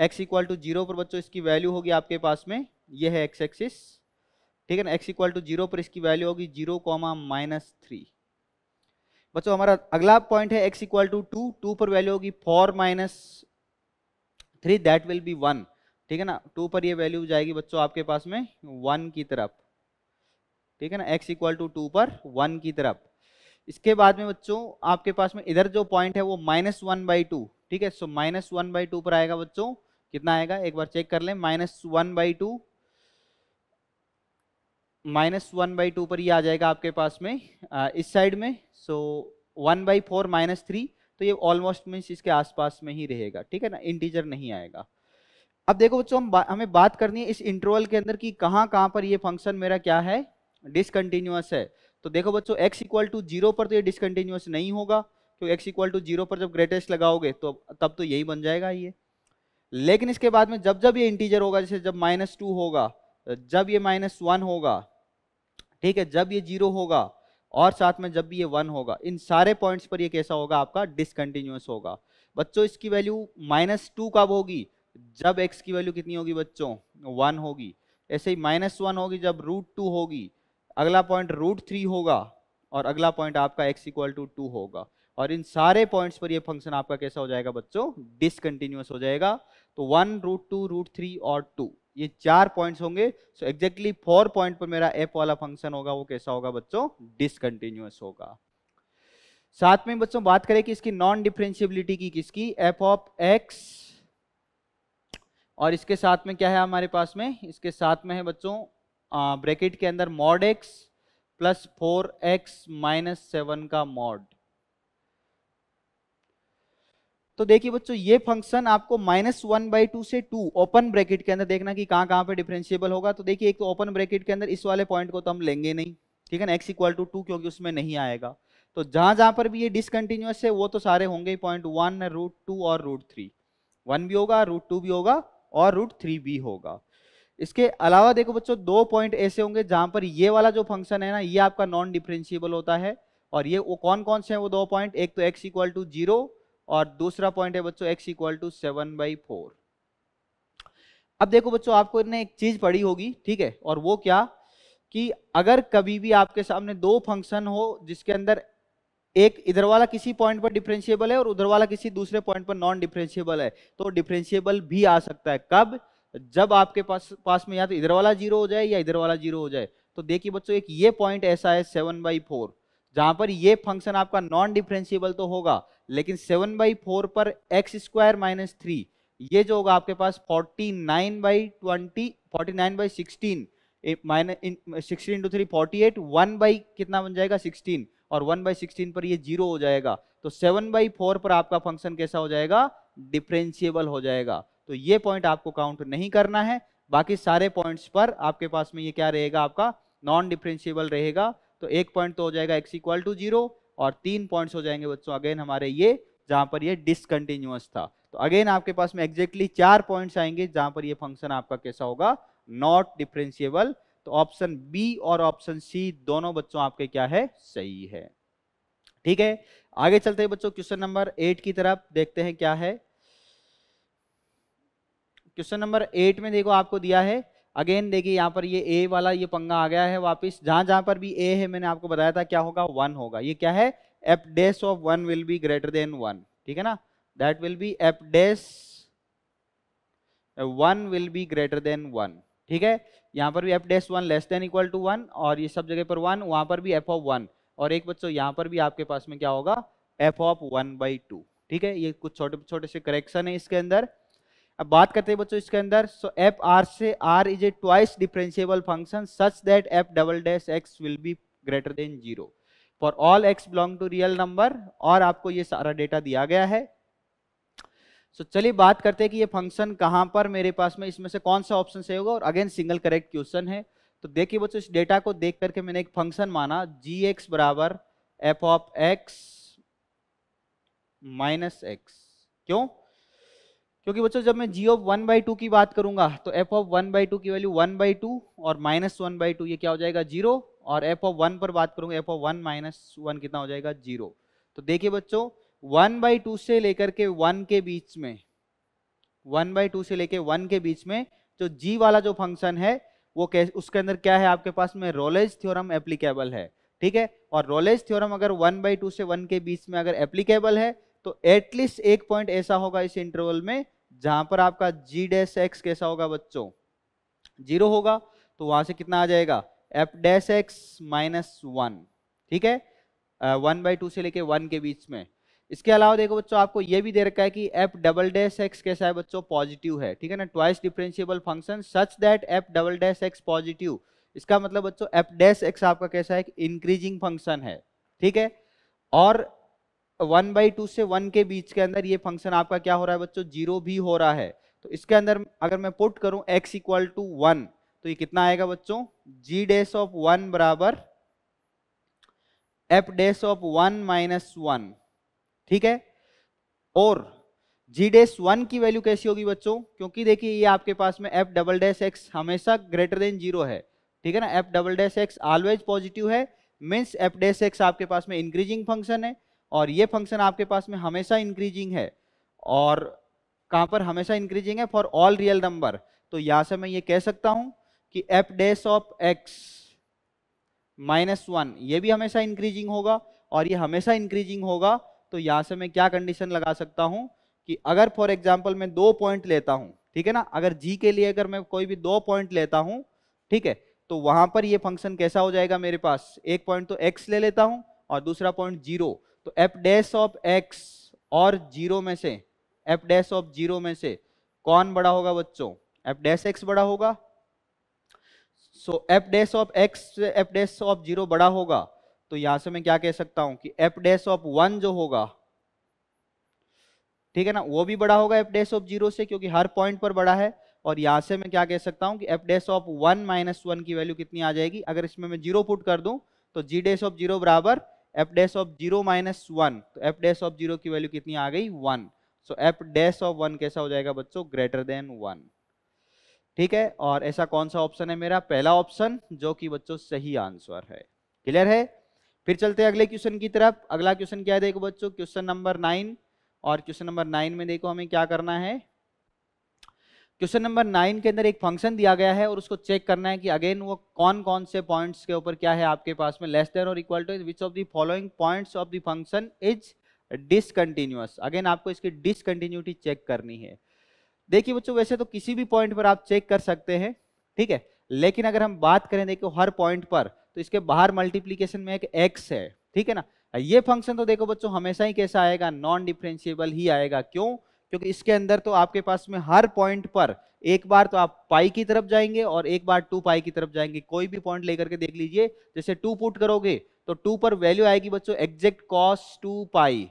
एक्स इक्वल टू जीरो पर बच्चों इसकी वैल्यू होगी आपके पास में ये है एक्स एक्सिस ठीक है ना एक्स इक्वल टू जीरो पर इसकी वैल्यू होगी जीरो कॉमा माइनस थ्री बच्चों हमारा अगला पॉइंट है X equal to two two पर वैल्यू होगी four minus three that will be one ठीक है ना टू पर ये वैल्यू जाएगी बच्चों आपके पास में वन की तरफ ठीक है ना एक्स इक्वल टू टू पर वन की तरफ इसके बाद में बच्चों आपके पास में इधर जो पॉइंट है वो माइनस वन बाई टू ठीक है so minus one by two पर आएगा बच्चों कितना आएगा एक बार चेक कर लें minus one by two minus one by two पर ये आ जाएगा आपके पास में आ, इस साइड में so one by four minus three तो ये ऑलमोस्ट मीन्स इसके आसपास में ही रहेगा ठीक है ना इंटीजर नहीं आएगा अब देखो बच्चों हम बा, हमें बात करनी है इस इंटरवल के अंदर कि कहाँ कहाँ पर ये फंक्शन मेरा क्या है डिसकंटिन्यूस है तो देखो बच्चों एक्स इक्वल टू जीरो पर तो ये डिसकंटिन्यूस नहीं होगा क्योंकि एक्स इक्वल टू जीरो पर जब ग्रेटेस्ट लगाओगे तो तब तो यही बन जाएगा ये लेकिन इसके बाद में जब जब ये इंटीजर होगा जैसे जब माइनस टू होगा जब ये माइनस वन होगा ठीक है जब ये जीरो होगा और साथ में जब भी ये वन होगा इन सारे पॉइंट्स पर ये कैसा होगा आपका डिसकंटिन्यूस होगा बच्चों इसकी वैल्यू माइनस टू कब होगी जब एक्स की वैल्यू कितनी होगी बच्चों वन होगी ऐसे ही माइनस वन होगी जब रूट टू होगी अगला पॉइंट रूट थ्री होगा और अगला पॉइंट आपका एक्स इक्वल टू टू होगा और इन सारे पॉइंट्स पर ये फंक्शन आपका कैसा हो जाएगा बच्चों डिसकंटिन्यूस हो जाएगा तो one root two root three और टू ये चार पॉइंट्स होंगे सो एग्जैक्टली फोर पॉइंट पर मेरा एफ वाला फंक्शन होगा वो कैसा होगा बच्चों डिसकंटिन्यूस होगा साथ में बच्चों बात करें कि इसकी नॉन डिफ्रेंशियबिलिटी की किसकी एफ ऑफ एक्स और इसके साथ में क्या है हमारे पास में इसके साथ में है बच्चों ब्रैकेट के अंदर mod X plus four X minus seven का मॉड तो देखिए बच्चों ये फंक्शन आपको माइनस वन बाई टू से टू ओपन ब्रैकेट के अंदर देखना कि कहाँ कहाँ पे डिफ्रेंशियबल होगा तो देखिए एक तो ओपन ब्रैकेट के अंदर इस वाले पॉइंट को तो हम लेंगे नहीं ठीक है ना एक्स इक्वल टू टू क्योंकि उसमें नहीं आएगा तो जहां जहां पर भी ये डिसकंटिन्यूस है वो तो सारे होंगे पॉइंट वन रूट टू और रूट थ्री वन भी होगा रूट टू भी होगा और रूट थ्री भी होगा इसके अलावा देखो बच्चों दो पॉइंट ऐसे होंगे जहां पर ये वाला जो फंक्शन है ना ये आपका नॉन डिफ्रेंशिएबल होता है और ये वो कौन कौन से हैं वो दो पॉइंट एक तो एक्स इक्वल टू जीरो और दूसरा पॉइंट है बच्चों x equal to seven by four अब देखो बच्चों आपको इन्हें एक चीज पढ़ी होगी ठीक है और वो क्या कि अगर कभी भी आपके सामने दो फंक्शन हो जिसके अंदर एक इधर वाला किसी पॉइंट पर डिफ्रेंशिएबल है और उधर वाला किसी दूसरे पॉइंट पर नॉन डिफ्रेंशिएबल है तो डिफ्रेंशिएबल भी आ सकता है कब जब आपके पास पास में या तो इधर वाला जीरो हो जाए या इधर वाला जीरो हो जाए तो देखिए बच्चों एक ये पॉइंट ऐसा है सेवन बाई फोर जहां पर ये फंक्शन आपका नॉन डिफ्रेंशिएबल तो होगा लेकिन सेवन बाई फोर पर एक्स स्क्वायर माइनस थ्री ये जो होगा आपके पास forty nine by twenty forty nine by sixteen minus sixteen into three forty eight one by कितना बन जाएगा सिक्सटीन और वन बाई सिक्सटीन पर ये जीरो हो जाएगा तो सेवन बाई फोर पर आपका फंक्शन कैसा हो जाएगा डिफ्रेंशिएबल हो जाएगा तो ये पॉइंट आपको काउंट नहीं करना है बाकी सारे पॉइंट्स पर आपके पास में ये क्या रहेगा आपका नॉन डिफ्रेंशिएबल रहेगा तो एक पॉइंट तो हो जाएगा एक्स इक्वल टू जीरो और तीन पॉइंट्स हो जाएंगे बच्चों अगेन हमारे ये जहां पर ये डिसकंटिन्यूस था तो अगेन आपके पास में एग्जैक्टली चार पॉइंट्स आएंगे जहां पर ये फंक्शन आपका कैसा होगा नॉट डिफ्रेंशियबल तो ऑप्शन बी और ऑप्शन सी दोनों बच्चों आपके क्या है सही है ठीक है आगे चलते हैं बच्चों क्वेश्चन नंबर एट की तरफ देखते हैं क्या है क्वेश्चन नंबर एट में देखो आपको दिया है अगेन देखिए यहाँ पर ये ए वाला ये पंगा आ गया है वापस जहां जहां पर भी ए है मैंने आपको बताया था क्या होगा वन होगा ये क्या है f dash of one will be greater than one ठीक है ना that will be f dash one will be greater than one ठीक है यहाँ पर भी f dash one less than equal to one और ये सब जगह पर वन वहां पर भी एफ ऑफ वन और एक बच्चों यहाँ पर भी आपके पास में क्या होगा f of one by two ठीक है ये कुछ छोटे छोटे से करेक्शन है इसके अंदर अब बात करते हैं बच्चों इसके अंदर सो एफ आर से R is a twice differentiable function such that f double dash x will be greater than zero for all x belong to real number और आपको ये सारा डेटा दिया गया है सो so, चलिए बात करते हैं कि ये फंक्शन कहाँ पर मेरे पास में इसमें से कौन सा ऑप्शन सही होगा और अगेन सिंगल करेक्ट क्वेश्चन है तो देखिए बच्चों इस डेटा को देख करके मैंने एक फंक्शन माना जी एक्स बराबर F of x minus x क्यों क्योंकि बच्चों जब मैं g of one by two की बात करूंगा तो F of one by two की वैल्यू वन बाई टू और माइनस वन बाई टू ये क्या हो जाएगा जीरो और एफ ऑफ वन पर बात करूंगा f of one minus one कितना हो जाएगा जीरो तो देखिए बच्चों वन बाई टू से लेकर के वन के बीच में वन बाई टू से लेकर वन के बीच में जो जी वाला जो फंक्शन है वो कैसे उसके अंदर क्या है आपके पास में रोलेज थ्योरम एप्लीकेबल है ठीक है और रोलेज थ्योरम अगर वन बाई टू से वन के बीच में अगर एप्लीकेबल है तो एटलीस्ट एक पॉइंट ऐसा होगा इस इंटरवल में जहां पर आपका जी डैश एक्स कैसा होगा बच्चों जीरो होगा तो वहां से कितना आ जाएगा F dash x minus one ठीक है वन बाई टू से लेके वन के बीच में इसके अलावा देखो बच्चों आपको ये भी दे रखा है कि एफ डबल डैश एक्स कैसा है बच्चों पॉजिटिव है ठीक है ना twice differentiable function such that f double dash x positive इसका मतलब बच्चों एफ डैश एक्स आपका कैसा है इंक्रीजिंग फंक्शन है ठीक है और वन बाई टू से वन के बीच के अंदर ये फंक्शन आपका क्या हो रहा है बच्चों जीरो भी हो रहा है तो इसके अंदर अगर मैं पुट करूं x इक्वल टू वन तो ये कितना आएगा बच्चों g डैश ऑफ वन बराबर f dash of one minus one ठीक है और g डैश वन की वैल्यू कैसी होगी बच्चों क्योंकि देखिए ये आपके पास में f डबल डैश एक्स हमेशा ग्रेटर देन जीरो है ठीक है ना f double dash x always positive है मीन्स f डैश एक्स आपके पास में इंक्रीजिंग फंक्शन है और ये फंक्शन आपके पास में हमेशा इंक्रीजिंग है और कहाँ पर हमेशा इंक्रीजिंग है फॉर ऑल रियल नंबर तो यहाँ से मैं ये कह सकता हूँ कि f dash of x minus one ये भी हमेशा इंक्रीजिंग होगा और ये हमेशा इंक्रीजिंग होगा तो यहाँ से मैं क्या कंडीशन लगा सकता हूँ कि अगर फॉर एग्जाम्पल मैं दो पॉइंट लेता हूँ ठीक है ना अगर जी के लिए अगर मैं कोई भी दो पॉइंट लेता हूँ ठीक है तो वहां पर ये फंक्शन कैसा हो जाएगा मेरे पास एक पॉइंट तो एक्स ले लेता हूँ और दूसरा पॉइंट जीरो तो एफ डैश ऑफ एक्स और जीरो में से एफ डैश ऑफ जीरो में से कौन बड़ा होगा बच्चों एफ डैश एक्स बड़ा होगा so f dash of x F dash of zero बड़ा होगा तो यहां से मैं क्या कह सकता हूं कि एफ डैश ऑफ वन जो होगा ठीक है ना वो भी बड़ा होगा एफ डैश ऑफ जीरो से क्योंकि हर पॉइंट पर बड़ा है और यहां से मैं क्या कह सकता हूं कि F dash of one minus one की वैल्यू कितनी आ जाएगी अगर इसमें मैं जीरो फुट कर दूं तो जी डैश ऑफ जीरो बराबर f dash of zero minus one तो एफ डैश ऑफ जीरो की वैल्यू कितनी आ गई one so f dash of one कैसा हो जाएगा बच्चों ग्रेटर देन वन ठीक है और ऐसा कौन सा ऑप्शन है मेरा पहला ऑप्शन जो कि बच्चों सही आंसर है क्लियर है फिर चलते हैं अगले क्वेश्चन की तरफ अगला क्वेश्चन क्या है देखो बच्चों क्वेश्चन नंबर नाइन और क्वेश्चन नंबर नाइन में देखो हमें क्या करना है क्वेश्चन नंबर नाइन के अंदर एक फंक्शन दिया गया है और उसको चेक करना है कि अगेन वो कौन कौन से पॉइंट्स के ऊपर क्या है आपके पास में लेस देन और equal to which of the following points of the function is discontinuous again आपको इसकी डिसकंटिन्यूटी चेक करनी है देखिए बच्चों वैसे तो किसी भी पॉइंट पर आप चेक कर सकते हैं ठीक है लेकिन अगर हम बात करें देखो हर पॉइंट पर तो इसके बाहर मल्टीप्लीकेशन में एक एक्स है ठीक है ना ये फंक्शन तो देखो बच्चों हमेशा ही कैसा आएगा नॉन डिफ्रेंशिएबल ही आएगा क्यों क्योंकि इसके अंदर तो आपके पास में हर पॉइंट पर एक बार तो आप पाई की तरफ जाएंगे और एक बार टू पाई की तरफ जाएंगे कोई भी पॉइंट लेकर के देख लीजिए जैसे टू पुट करोगे तो टू पर वैल्यू आएगी बच्चों एग्जैक्ट कॉस टू पाई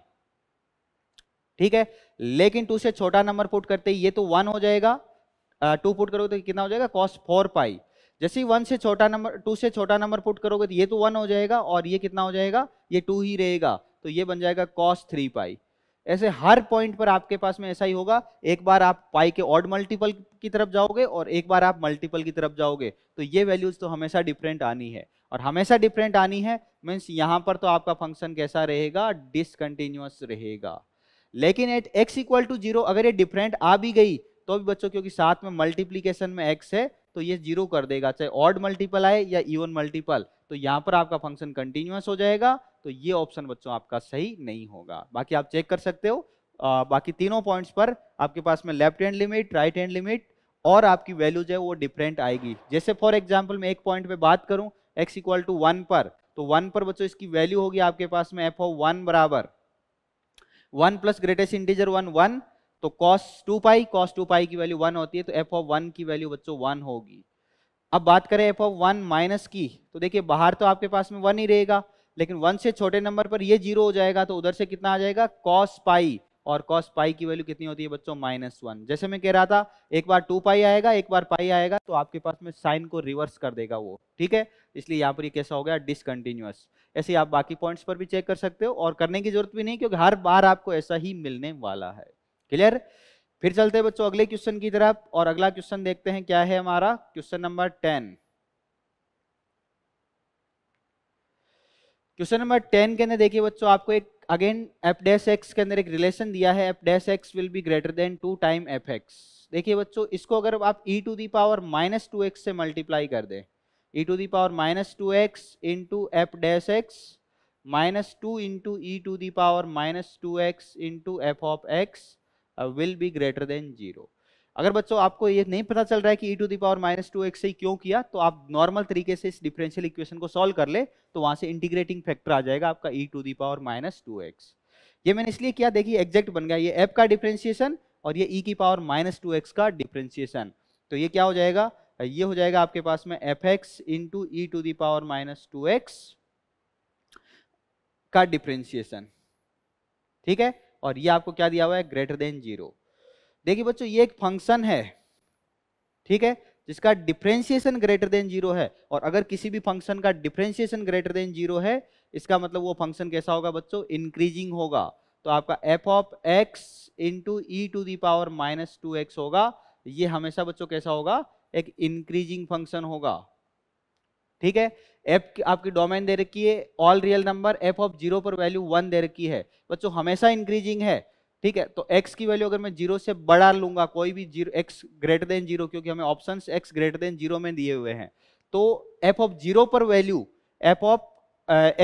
ठीक है लेकिन टू से छोटा नंबर पुट करते ही ये तो वन हो जाएगा टू पुट करोगे तो कितना हो जाएगा कॉस फोर पाई जैसे ही वन से छोटा नंबर टू से छोटा नंबर पुट करोगे तो ये तो वन हो जाएगा और ये कितना हो जाएगा ये टू ही रहेगा तो ये बन जाएगा कॉस थ्री पाई ऐसे हर पॉइंट पर आपके पास में ऐसा ही होगा एक बार आप पाई के ऑड मल्टीपल की तरफ जाओगे और एक बार आप मल्टीपल की तरफ जाओगे तो ये वैल्यूज तो हमेशा डिफरेंट आनी है और हमेशा डिफरेंट आनी है मीन्स यहाँ पर तो आपका फंक्शन कैसा रहेगा डिसकंटिन्यूस रहेगा लेकिन at x equal to zero अगर ये डिफरेंट आ भी गई तो भी बच्चों क्योंकि साथ में मल्टीप्लीकेशन में एक्स है तो ये जीरो कर देगा चाहे ऑड मल्टीपल आए या इवन मल्टीपल तो यहाँ पर आपका फंक्शन कंटिन्यूस हो जाएगा तो ये ऑप्शन बच्चों आपका सही नहीं होगा बाकी आप चेक कर सकते हो आ, बाकी तीनों पॉइंट्स पर आपके पास में left hand limit right hand limit और आपकी वैल्यूज है वो डिफरेंट आएगी जैसे फॉर एग्जाम्पल मैं एक पॉइंट पे बात करूं एक्स इक्वल टू वन पर तो वन पर बच्चों इसकी वैल्यू होगी आपके पास में एफ ओ वन बराबर one plus greatest integer one one तो cos two pi cos two pi की वैल्यू वन होती है तो एफ ऑफ वन की वैल्यू बच्चों वन होगी अब बात करें एफ ऑफ वन माइनस की तो देखिए बाहर तो आपके पास में वन ही रहेगा लेकिन वन से छोटे नंबर पर ये जीरो हो जाएगा तो उधर से कितना आ जाएगा कॉस पाई और कॉस पाई की वैल्यू कितनी होती है बच्चों माइनस वन जैसे मैं कह रहा था एक बार टू पाई आएगा एक बार पाई आएगा तो आपके पास में साइन को रिवर्स कर देगा वो ठीक है इसलिए यहाँ पर ये कैसा हो गया डिसकंटिन्यूस ऐसे आप बाकी पॉइंट्स पर भी चेक कर सकते हो और करने की जरूरत भी नहीं क्योंकि हर बार आपको ऐसा ही मिलने वाला है क्लियर फिर चलते हैं बच्चों अगले क्वेश्चन की तरफ और अगला क्वेश्चन देखते हैं क्या है हमारा question number ten question number ten के अंदर देखिए बच्चों आपको एक अगेन एफ डैश एक्स के अंदर एक रिलेशन दिया है f dash x will be greater than two time f x देखिए बच्चों इसको अगर आप e to the power minus two x से मल्टीप्लाई कर दें e to the power minus two x into F dash x minus two into e to the power minus two x into F of x will be greater than zero अगर बच्चों आपको ये नहीं पता चल रहा है कि e to the power minus two x से क्यों किया तो आप नॉर्मल तरीके से इस डिफरेंशियल इक्वेशन को सॉल्व कर ले तो वहां से इंटीग्रेटिंग फैक्टर आ जाएगा आपका e to the power minus two x ये मैंने इसलिए किया देखिए एग्जैक्ट बन गया ये एफ का डिफरेंशिएशन और ये ई e की पावर माइनस टू एक्स का डिफ्रेंसिएशन तो ये क्या हो जाएगा ये हो जाएगा आपके पास में f x into e to the power minus two x का डिफ्रेंसिएशन ठीक है और ये आपको क्या दिया हुआ है ग्रेटर देन जीरो देखिए बच्चों ये एक फंक्शन है ठीक है जिसका डिफ्रेंसिएशन ग्रेटर देन जीरो है और अगर किसी भी फंक्शन का डिफ्रेंसिएशन ग्रेटर देन जीरो है इसका मतलब वो फंक्शन कैसा होगा बच्चों इंक्रीजिंग होगा तो आपका f of x into e to the power minus two x होगा ये हमेशा बच्चों कैसा होगा एक इंक्रीजिंग फंक्शन होगा ठीक है एफ आपकी डोमेन दे रखी है all real number f of zero पर वैल्यू वन दे रखी है बच्चों हमेशा इंक्रीजिंग है ठीक है तो x की वैल्यू अगर मैं जीरो से बढ़ा लूंगा कोई भी zero x greater than zero क्योंकि हमें option x greater than zero में दिए हुए हैं तो एफ ऑफ जीरो पर वैल्यू एफ ऑफ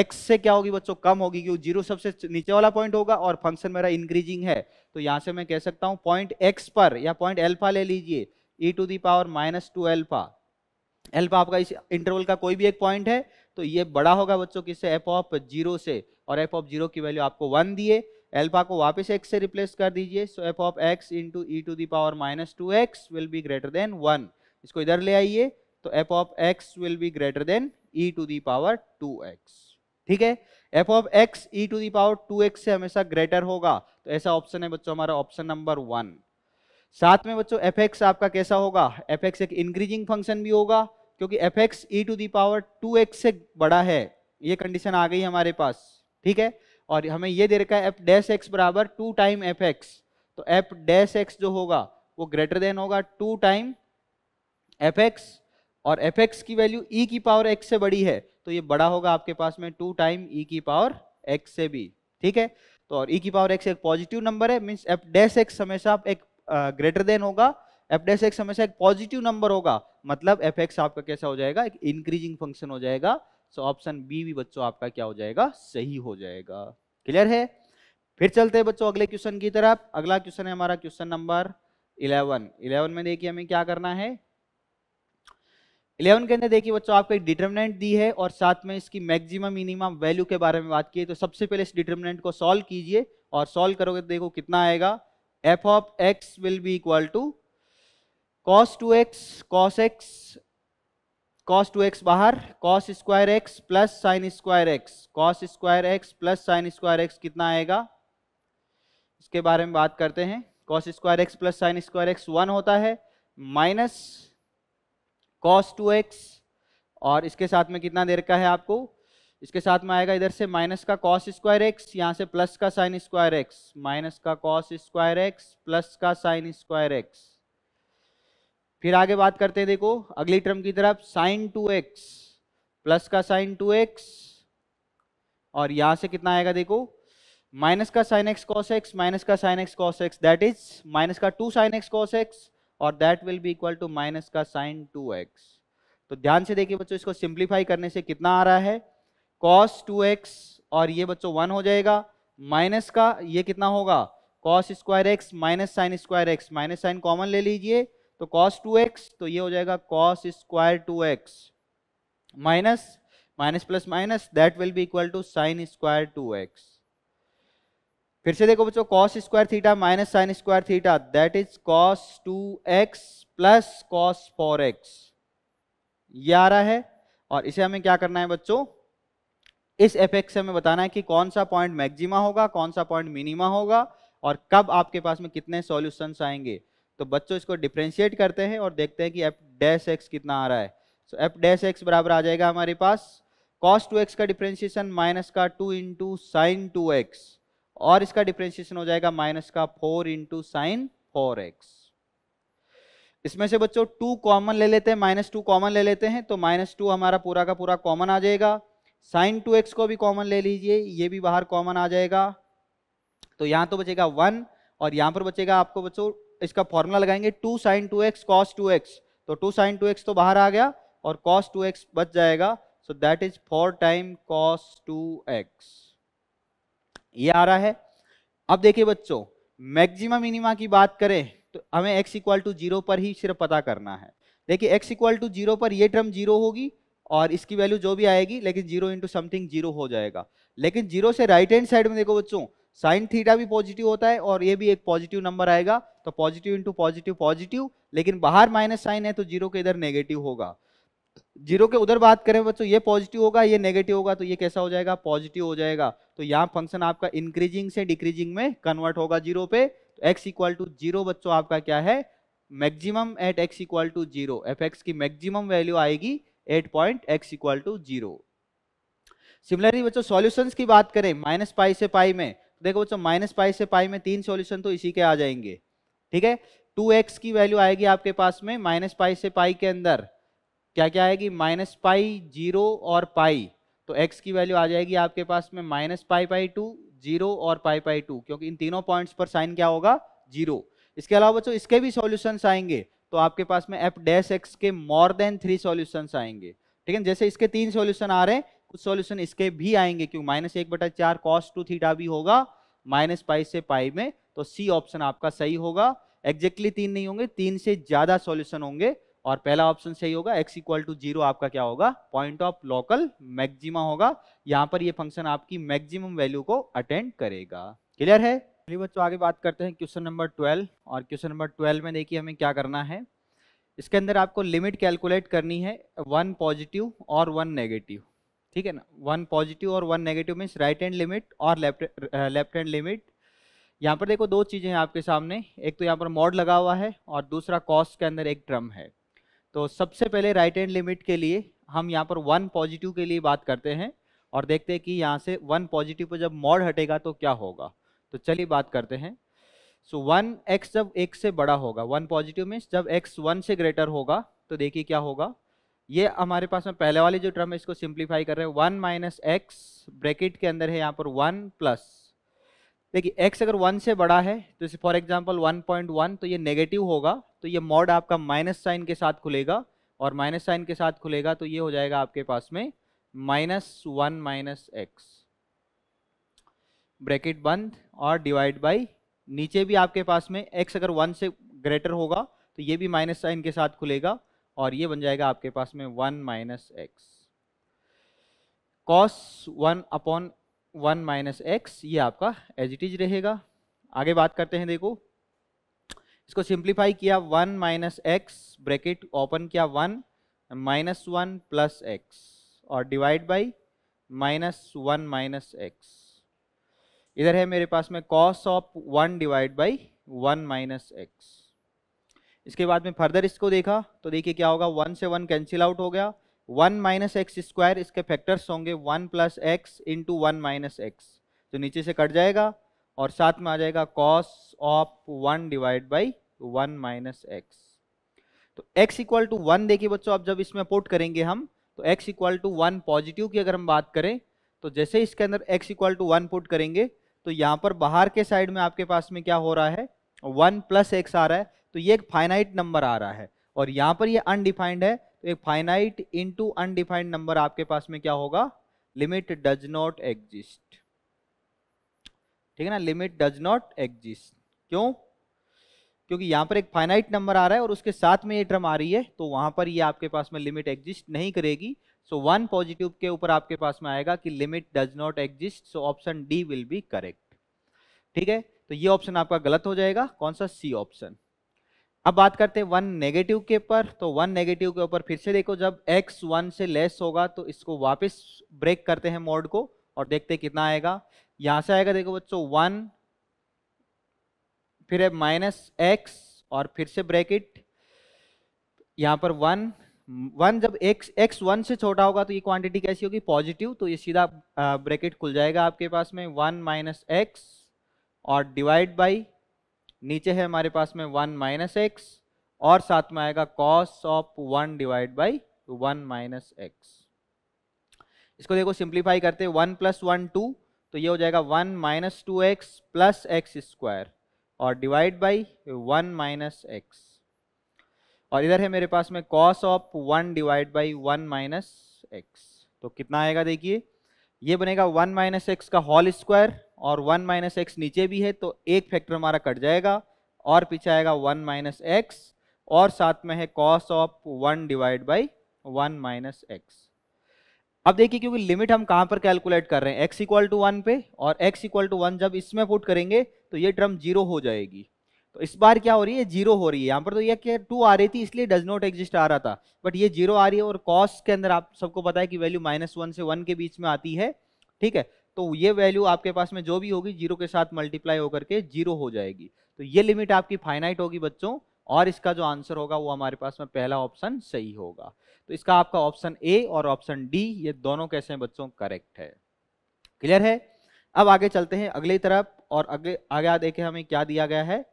एक्स से क्या होगी बच्चों कम होगी क्योंकि जीरो सबसे नीचे वाला पॉइंट होगा और फंक्शन मेरा इंक्रीजिंग है तो यहाँ से मैं कह सकता हूँ पॉइंट एक्स पर या पॉइंट एल्फा ले लीजिए e to the power minus two alpha alpha आपका इस इंटरवल का कोई भी एक पॉइंट है तो ये बड़ा होगा बच्चों किससे एफ ऑफ जीरो से और एफ ऑफ जीरो की वैल्यू आपको वन दिए एल्फा को वापस एक्स से रिप्लेस कर दीजिए so f of x into e to the power minus two x will be greater than one इसको इधर ले आइए तो F of x will be greater than e to the power two x ठीक है F of x e to the power two x से हमेशा ग्रेटर होगा तो ऐसा ऑप्शन है बच्चों हमारा ऑप्शन नंबर वन साथ में बच्चों एफ एक्स आपका कैसा होगा एफ एक्स एक इंक्रीजिंग फंक्शन भी होगा क्योंकि f x e to the power two x से बड़ा है ये कंडीशन आ गई हमारे पास ठीक है और हमें ये दे रखा है एफ डैश एक्स बराबर टू टाइम एफ एक्स तो एफ डैश एक्स जो होगा वो ग्रेटर देन होगा टू टाइम एफ एक्स और एफ एक्स की वैल्यू ई e की पावर एक्स से बड़ी है तो ये बड़ा होगा आपके पास में टू टाइम ई की पावर एक्स से भी ठीक है तो और ई e की पावर एक्स एक पॉजिटिव नंबर है मीन्स एफ डैश एक्स हमेशा एक ग्रेटर देन होगा एफ डैश एक्स हमेशा एक पॉजिटिव नंबर होगा मतलब एफ एक्स आपका कैसा हो जाएगा एक इंक्रीजिंग फंक्शन हो जाएगा सो ऑप्शन बी भी बच्चों आपका क्या हो जाएगा सही हो जाएगा क्लियर है फिर चलते हैं बच्चों अगले क्वेश्चन की तरफ अगला क्वेश्चन है हमारा क्वेश्चन नंबर इलेवन इलेवन में देखिए हमें क्या करना है इलेवन के अंदर देखिए बच्चों आपको एक डिटर्मिनेंट दी है और साथ में इसकी मैक्सिमम मिनिमम वैल्यू के बारे में बात की तो सबसे पहले इस डिटर्मिनेंट को सॉल्व कीजिए और सॉल्व करोगे तो देखो कितना आएगा f of x will be equal to cos two x cos x cos two x बाहर cos square x plus sine square x cos square x plus sine square x कितना आएगा इसके बारे में बात करते हैं cos square x plus sine square x one होता है माइनस कॉस टू एक्स और इसके साथ में कितना देर का है आपको इसके साथ में आएगा इधर से माइनस का कॉस स्क्वायर एक्स यहाँ से प्लस का साइन स्क्वायर एक्स माइनस का कॉस स्क्वायर एक्स प्लस का साइन स्क्वायर एक्स फिर आगे बात करते हैं देखो अगली टर्म की तरफ साइन टू एक्स प्लस का साइन टू एक्स और यहां से कितना आएगा देखो माइनस का sine x cos x minus का sine x cos x that is minus का two sine x cos x और that will be equal to minus का साइन टू एक्स तो ध्यान से देखिए बच्चों इसको सिंप्लीफाई करने से कितना आ रहा है कॉस टू एक्स और ये बच्चों वन हो जाएगा माइनस का ये कितना होगा cos square x minus sine square x minus sine common ले लीजिए तो कॉस टू एक्स तो ये हो जाएगा cos square two x minus minus plus minus that will be equal to sine square two x फिर से देखो बच्चों cos square theta minus sine square theta that is cos two x plus cos four x ये आ रहा है और इसे हमें क्या करना है बच्चों इस एफ एक्स हमें बताना है कि कौन सा पॉइंट मैक्सिमा होगा कौन सा पॉइंट मिनिमा होगा और कब आपके पास में कितने सॉल्यूशंस आएंगे तो बच्चों इसको डिफ्रेंशिएट करते हैं और देखते हैं कि एफ डैश एक्स कितना आ रहा है सो एफ डैश एक्स बराबर आ जाएगा हमारे पास कॉस टू एक्स का डिफ्रेंशिएशन माइनस का two into sine two x और इसका डिफ्रेंशिएशन हो जाएगा माइनस का four into sine four x इसमें से बच्चों टू कॉमन ले लेते हैं माइनस टू कॉमन ले लेते हैं तो माइनस टू हमारा पूरा का पूरा कॉमन आ जाएगा साइन टू एक्स को भी कॉमन ले लीजिए ये भी बाहर कॉमन आ जाएगा तो यहाँ तो बचेगा वन और यहाँ पर बचेगा आपको बच्चों इसका फॉर्मूला लगाएंगे two sine two x cos two x तो टू साइन टू एक्स तो बाहर आ गया और कॉस टू एक्स बच जाएगा so that is four time cos two x ये आ रहा है अब देखिए बच्चों मैक्सिमा मिनिमा की बात करें तो हमें एक्स इक्वल टू जीरो पर ही सिर्फ पता करना है देखिए एक्स इक्वल टू जीरो पर ये टर्म जीरो होगी और इसकी वैल्यू जो भी आएगी लेकिन जीरो इंटू समथिंग जीरो हो जाएगा लेकिन जीरो से राइट हैंड साइड में देखो बच्चों साइन थीटा भी पॉजिटिव होता है और ये भी एक पॉजिटिव नंबर आएगा तो पॉजिटिव इंटू पॉजिटिव पॉजिटिव लेकिन बाहर माइनस साइन है तो जीरो के इधर नेगेटिव होगा जीरो के उधर बात करें बच्चों ये पॉजिटिव होगा ये नेगेटिव होगा तो ये कैसा हो जाएगा पॉजिटिव हो जाएगा तो यहाँ फंक्शन आपका इंक्रीजिंग से डिक्रीजिंग में कन्वर्ट होगा जीरो पे तो एक्स इक्वल टू जीरो बच्चों आपका क्या है maximum at x equal to zero f x की मैक्सिमम वैल्यू आएगी at point x equal to zero similarly बच्चों सॉल्यूशंस की बात करें माइनस पाई से पाई में देखो बच्चों माइनस पाई से पाई में तीन सॉल्यूशन तो इसी के आ जाएंगे ठीक है टू एक्स की वैल्यू आएगी आपके पास में माइनस पाई से पाई के अंदर क्या क्या आएगी माइनस पाई जीरो और पाई तो एक्स की वैल्यू आ जाएगी आपके पास में minus pi pi two zero और पाई पाई टू क्योंकि इन तीनों पॉइंट्स पर साइन क्या होगा जीरो इसके अलावा बच्चों इसके भी सोल्यूशन आएंगे तो आपके पास में एफ डैश एक्स के मोर देन थ्री सोल्यूशन आएंगे ठीक है जैसे इसके तीन सोल्यूशन आ रहे हैं कुछ सॉल्यूशन इसके भी आएंगे क्योंकि माइनस एक बटा चार कॉस टू थीटा भी होगा माइनस पाई से पाई में तो सी ऑप्शन आपका सही होगा एग्जैक्टली exactly तीन नहीं होंगे तीन से ज्यादा सॉल्यूशन होंगे और पहला ऑप्शन सही होगा x इक्वल टू जीरो आपका क्या होगा पॉइंट ऑफ लोकल मैक्सिमा होगा यहाँ पर ये फंक्शन आपकी मैक्सिमम वैल्यू को अटेंड करेगा क्लियर है चलिए बच्चों आगे बात करते हैं क्वेश्चन नंबर ट्वेल्व और क्वेश्चन नंबर ट्वेल्व में देखिए हमें क्या करना है इसके अंदर आपको लिमिट कैलकुलेट करनी है वन पॉजिटिव और वन नेगेटिव ठीक है ना वन पॉजिटिव और one negative means right hand limit और लेफ्ट लेफ्ट हैंड लिमिट यहाँ पर देखो दो चीज़ें हैं आपके सामने एक तो यहाँ पर मॉड लगा हुआ है और दूसरा कॉस्ट के अंदर एक ड्रम है तो सबसे पहले राइट हैंड लिमिट के लिए हम यहाँ पर वन पॉजिटिव के लिए बात करते हैं और देखते हैं कि यहाँ से वन पॉजिटिव पर जब मॉड हटेगा तो क्या होगा तो चलिए बात करते हैं सो वन एक्स जब एक से बड़ा होगा वन पॉजिटिव मीन्स जब एक्स वन से ग्रेटर होगा तो देखिए क्या होगा ये हमारे पास में पहले वाली जो टर्म है इसको सिंप्लीफाई कर रहे हैं वन माइनस एक्स ब्रैकेट के अंदर है यहाँ पर वन प्लस देखिए एक्स अगर वन से बड़ा है तो जैसे for example one point one तो ये नेगेटिव होगा तो ये मॉड आपका माइनस साइन के साथ खुलेगा और माइनस साइन के साथ खुलेगा तो ये हो जाएगा आपके पास में minus one minus x bracket बंद और डिवाइड बाई नीचे भी आपके पास में एक्स अगर वन से ग्रेटर होगा तो ये भी माइनस साइन के साथ खुलेगा और ये बन जाएगा आपके पास में one minus x cos one upon one minus x ये आपका एज इट इज रहेगा आगे बात करते हैं देखो इसको सिंप्लीफाई किया one minus x bracket open किया one minus one plus x और divide by minus one minus x इधर है मेरे पास में cos of one divide by one minus x इसके बाद में फर्दर इसको देखा तो देखिए क्या होगा वन से वन कैंसिल आउट हो गया वन माइनस एक्स स्क्वायर इसके फैक्टर्स होंगे one plus x into one minus x तो नीचे से कट जाएगा और साथ में आ जाएगा cos of one divide by one minus x तो एक्स इक्वल टू वन देखिए बच्चों अब जब इसमें पोर्ट करेंगे हम तो x equal to one positive की अगर हम बात करें तो जैसे इसके अंदर x equal to one put करेंगे तो यहाँ पर बाहर के साइड में आपके पास में क्या हो रहा है वन प्लस एक्स आ रहा है तो ये एक फाइनाइट नंबर आ रहा है और यहाँ पर ये अनडिफाइंड है तो एक फाइनाइट इनटू अनडिफाइंड नंबर आपके पास में क्या होगा लिमिट डज नॉट एग्जिस्ट ठीक है ना लिमिट डज नॉट एग्जिस्ट क्यों क्योंकि यहाँ पर एक फाइनाइट नंबर आ रहा है और उसके साथ में ये ट्रम आ रही है तो वहाँ पर ये आपके पास में लिमिट एग्जिस्ट नहीं करेगी सो वन पॉजिटिव के ऊपर आपके पास में आएगा कि limit does not exist so option D will be correct ठीक है तो ये ऑप्शन आपका गलत हो जाएगा कौन सा सी ऑप्शन अब बात करते हैं वन नेगेटिव के ऊपर तो वन नेगेटिव के ऊपर फिर से देखो जब एक्स वन से लेस होगा तो इसको वापस ब्रेक करते हैं मोड को और देखते हैं कितना आएगा यहाँ से आएगा देखो बच्चों वन फिर है माइनस एक्स और फिर से ब्रैकेट यहाँ पर वन वन जब एक्स एक्स वन से छोटा होगा तो ये क्वांटिटी कैसी होगी पॉजिटिव तो ये सीधा ब्रैकेट खुल जाएगा आपके पास में वन माइनस एक्स और डिवाइड बाई नीचे है हमारे पास में वन माइनस एक्स और साथ में आएगा cos of one divide by one minus x इसको देखो सिंप्लीफाई करते वन प्लस वन टू तो ये हो जाएगा one minus two x plus x square और divide by one minus x और इधर है मेरे पास में cos of one divide by one minus x तो कितना आएगा देखिए ये बनेगा वन माइनस एक्स का होल स्क्वायर और वन माइनस एक्स नीचे भी है तो एक फैक्टर हमारा कट जाएगा और पीछे आएगा वन माइनस एक्स और साथ में है cos of one divide by one minus x अब देखिए क्योंकि लिमिट हम कहाँ पर कैलकुलेट कर रहे हैं एक्स इक्वल टू वन पे और एक्स इक्वल टू वन जब इसमें पुट करेंगे तो ये टर्म जीरो हो जाएगी तो इस बार क्या हो रही है जीरो हो रही है यहाँ पर तो ये क्या टू आ रही थी इसलिए डज नॉट एग्जिस्ट आ रहा था बट ये जीरो आ रही है और कॉस के अंदर आप सबको पता है कि वैल्यू माइनस वन से वन के बीच में आती है ठीक है तो ये वैल्यू आपके पास में जो भी होगी जीरो के साथ मल्टीप्लाई होकर के जीरो हो जाएगी तो ये लिमिट आपकी फाइनाइट होगी बच्चों और इसका जो आंसर होगा वो हमारे पास में पहला ऑप्शन सही होगा तो इसका आपका ऑप्शन ए और ऑप्शन डी ये दोनों कैसे हैं बच्चों करेक्ट है क्लियर है अब आगे चलते हैं अगली तरफ और अगले आगे देखे हमें क्या दिया गया है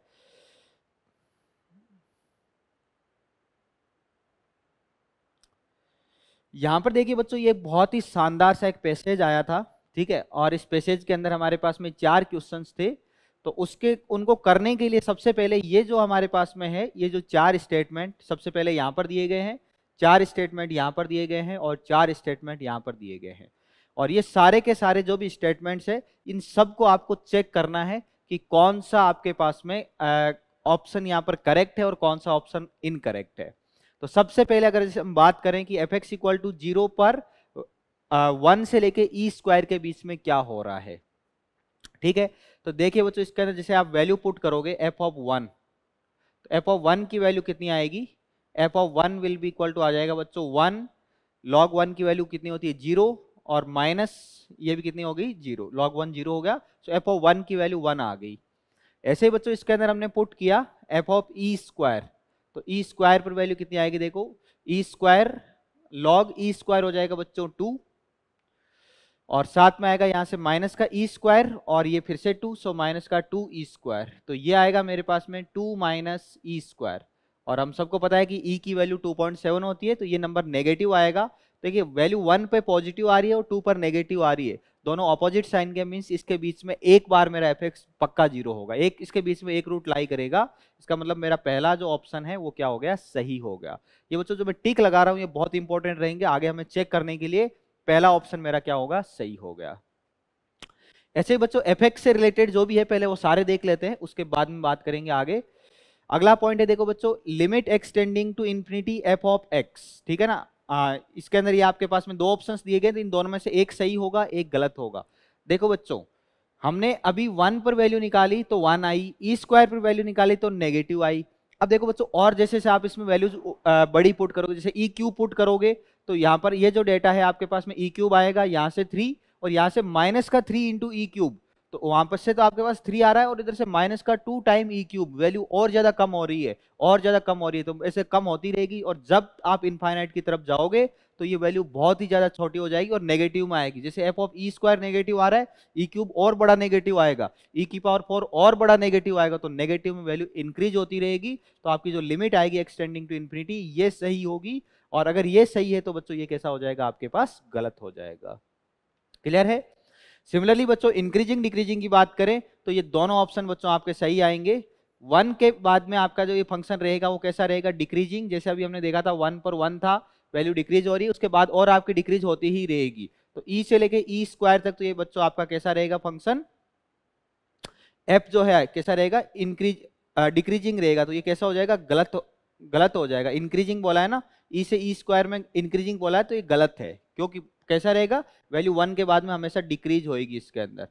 यहां पर देखिए बच्चों ये बहुत ही शानदार सा एक पैसेज आया था ठीक है और इस पैसेज के अंदर हमारे पास में चार क्वेश्चन थे तो उसके उनको करने के लिए सबसे पहले ये जो हमारे पास में है ये जो चार स्टेटमेंट सबसे पहले यहाँ पर दिए गए हैं चार स्टेटमेंट यहाँ पर दिए गए हैं और चार स्टेटमेंट यहाँ पर दिए गए हैं और ये सारे के सारे जो भी स्टेटमेंट्स है इन सब को आपको चेक करना है कि कौन सा आपके पास में ऑप्शन यहाँ पर करेक्ट है और कौन सा ऑप्शन इनकरेक्ट है तो सबसे पहले अगर हम बात करें कि f x equal to zero पर वन से लेके ई e स्क्वायर के बीच में क्या हो रहा है ठीक है तो देखिए बच्चों इसके अंदर जैसे आप वैल्यू पुट करोगे एफ ऑफ वन तो एफ ऑफ वन की वैल्यू कितनी आएगी f of one will be equal to आ जाएगा बच्चों वन लॉग वन की वैल्यू कितनी होती है जीरो और माइनस ये भी कितनी हो गई जीरो लॉग वन जीरो हो गया सो एफ ऑफ वन की वैल्यू वन आ गई ऐसे ही बच्चों इसके अंदर हमने पुट किया एफ ऑफ ई स्क्वायर तो ई e स्क्वायर पर वैल्यू कितनी आएगी देखो e square log e square हो जाएगा बच्चों टू और साथ में आएगा यहाँ से माइनस का ई e स्क्वायर और ये फिर से टू सो माइनस का टू ई स्क्वायर तो ये आएगा मेरे पास में टू माइनस ई स्क्वायर और हम सबको पता है कि ई e की वैल्यू टू पॉइंट सेवन होती है तो ये नंबर नेगेटिव आएगा देखिए वैल्यू वन पे पॉजिटिव आ रही है और टू पर नेगेटिव आ रही है दोनों ऑपोजिट साइन के मीन्स इसके बीच में एक बार मेरा एफेक्ट पक्का जीरो होगा एक इसके बीच में एक रूट लाई करेगा इसका मतलब मेरा पहला जो ऑप्शन है वो क्या हो गया सही हो गया ये बच्चों जो मैं टिक लगा रहा हूँ ये बहुत इंपॉर्टेंट रहेंगे आगे हमें चेक करने के लिए पहला ऑप्शन मेरा क्या होगा सही हो गया ऐसे ही बच्चों एफ से रिलेटेड जो भी है पहले वो सारे देख लेते हैं उसके बाद में बात करेंगे आगे अगला पॉइंट है देखो बच्चों limit extending to infinity f of x ठीक है ना आ, इसके अंदर ये आपके पास में दो ऑप्शंस दिए गए तो इन दोनों में से एक सही होगा एक गलत होगा देखो बच्चों हमने अभी वन पर वैल्यू निकाली तो वन आई ई e स्क्वायर पर वैल्यू निकाली तो नेगेटिव आई अब देखो बच्चों और जैसे जैसे आप इसमें वैल्यूज बड़ी पुट करोगे जैसे ई क्यू पुट करोगे तो यहाँ पर ये जो डेटा है आपके पास में ई e क्यूब आएगा यहाँ से थ्री और यहाँ से माइनस का थ्री इंटू ई क्यूब तो वहाँ पर से तो आपके पास थ्री आ रहा है और इधर से माइनस का two time e cube value और ज़्यादा कम हो रही है और ज़्यादा कम हो रही है तो ऐसे कम होती रहेगी और जब आप इनफाइनाइट की तरफ जाओगे तो ये वैल्यू बहुत ही ज़्यादा छोटी हो जाएगी और नेगेटिव में आएगी जैसे f of e square negative आ रहा है ई e क्यूब और बड़ा नेगेटिव आएगा ई e की पावर फोर और बड़ा नेगेटिव आएगा तो नेगेटिव में वैल्यू इंक्रीज होती रहेगी तो आपकी जो लिमिट आएगी एक्सटेंडिंग टू इन्फिनिटी ये सही होगी और अगर ये सही है तो बच्चों ये कैसा हो जाएगा आपके पास गलत हो जाएगा क्लियर है सिमिलरली बच्चों इंक्रीजिंग डिक्रीजिंग की बात करें तो ये दोनों ऑप्शन बच्चों आपके सही आएंगे वन के बाद में आपका जो ये फंक्शन रहेगा वो कैसा रहेगा डिक्रीजिंग जैसे अभी हमने देखा था वन पर वन था वैल्यू डिक्रीज हो रही है उसके बाद और आपकी डिक्रीज होती ही रहेगी तो ई e से लेके ई e स्क्वायर तक तो ये बच्चों आपका कैसा रहेगा फंक्शन एफ जो है कैसा रहेगा इंक्रीज डिक्रीजिंग रहेगा तो ये कैसा हो जाएगा गलत गलत हो जाएगा इंक्रीजिंग बोला है ना ई e से ई e स्क्वायर में इंक्रीजिंग बोला है तो ये गलत है क्योंकि कैसा रहेगा वैल्यू वन के बाद में हमेशा डिक्रीज होएगी इसके अंदर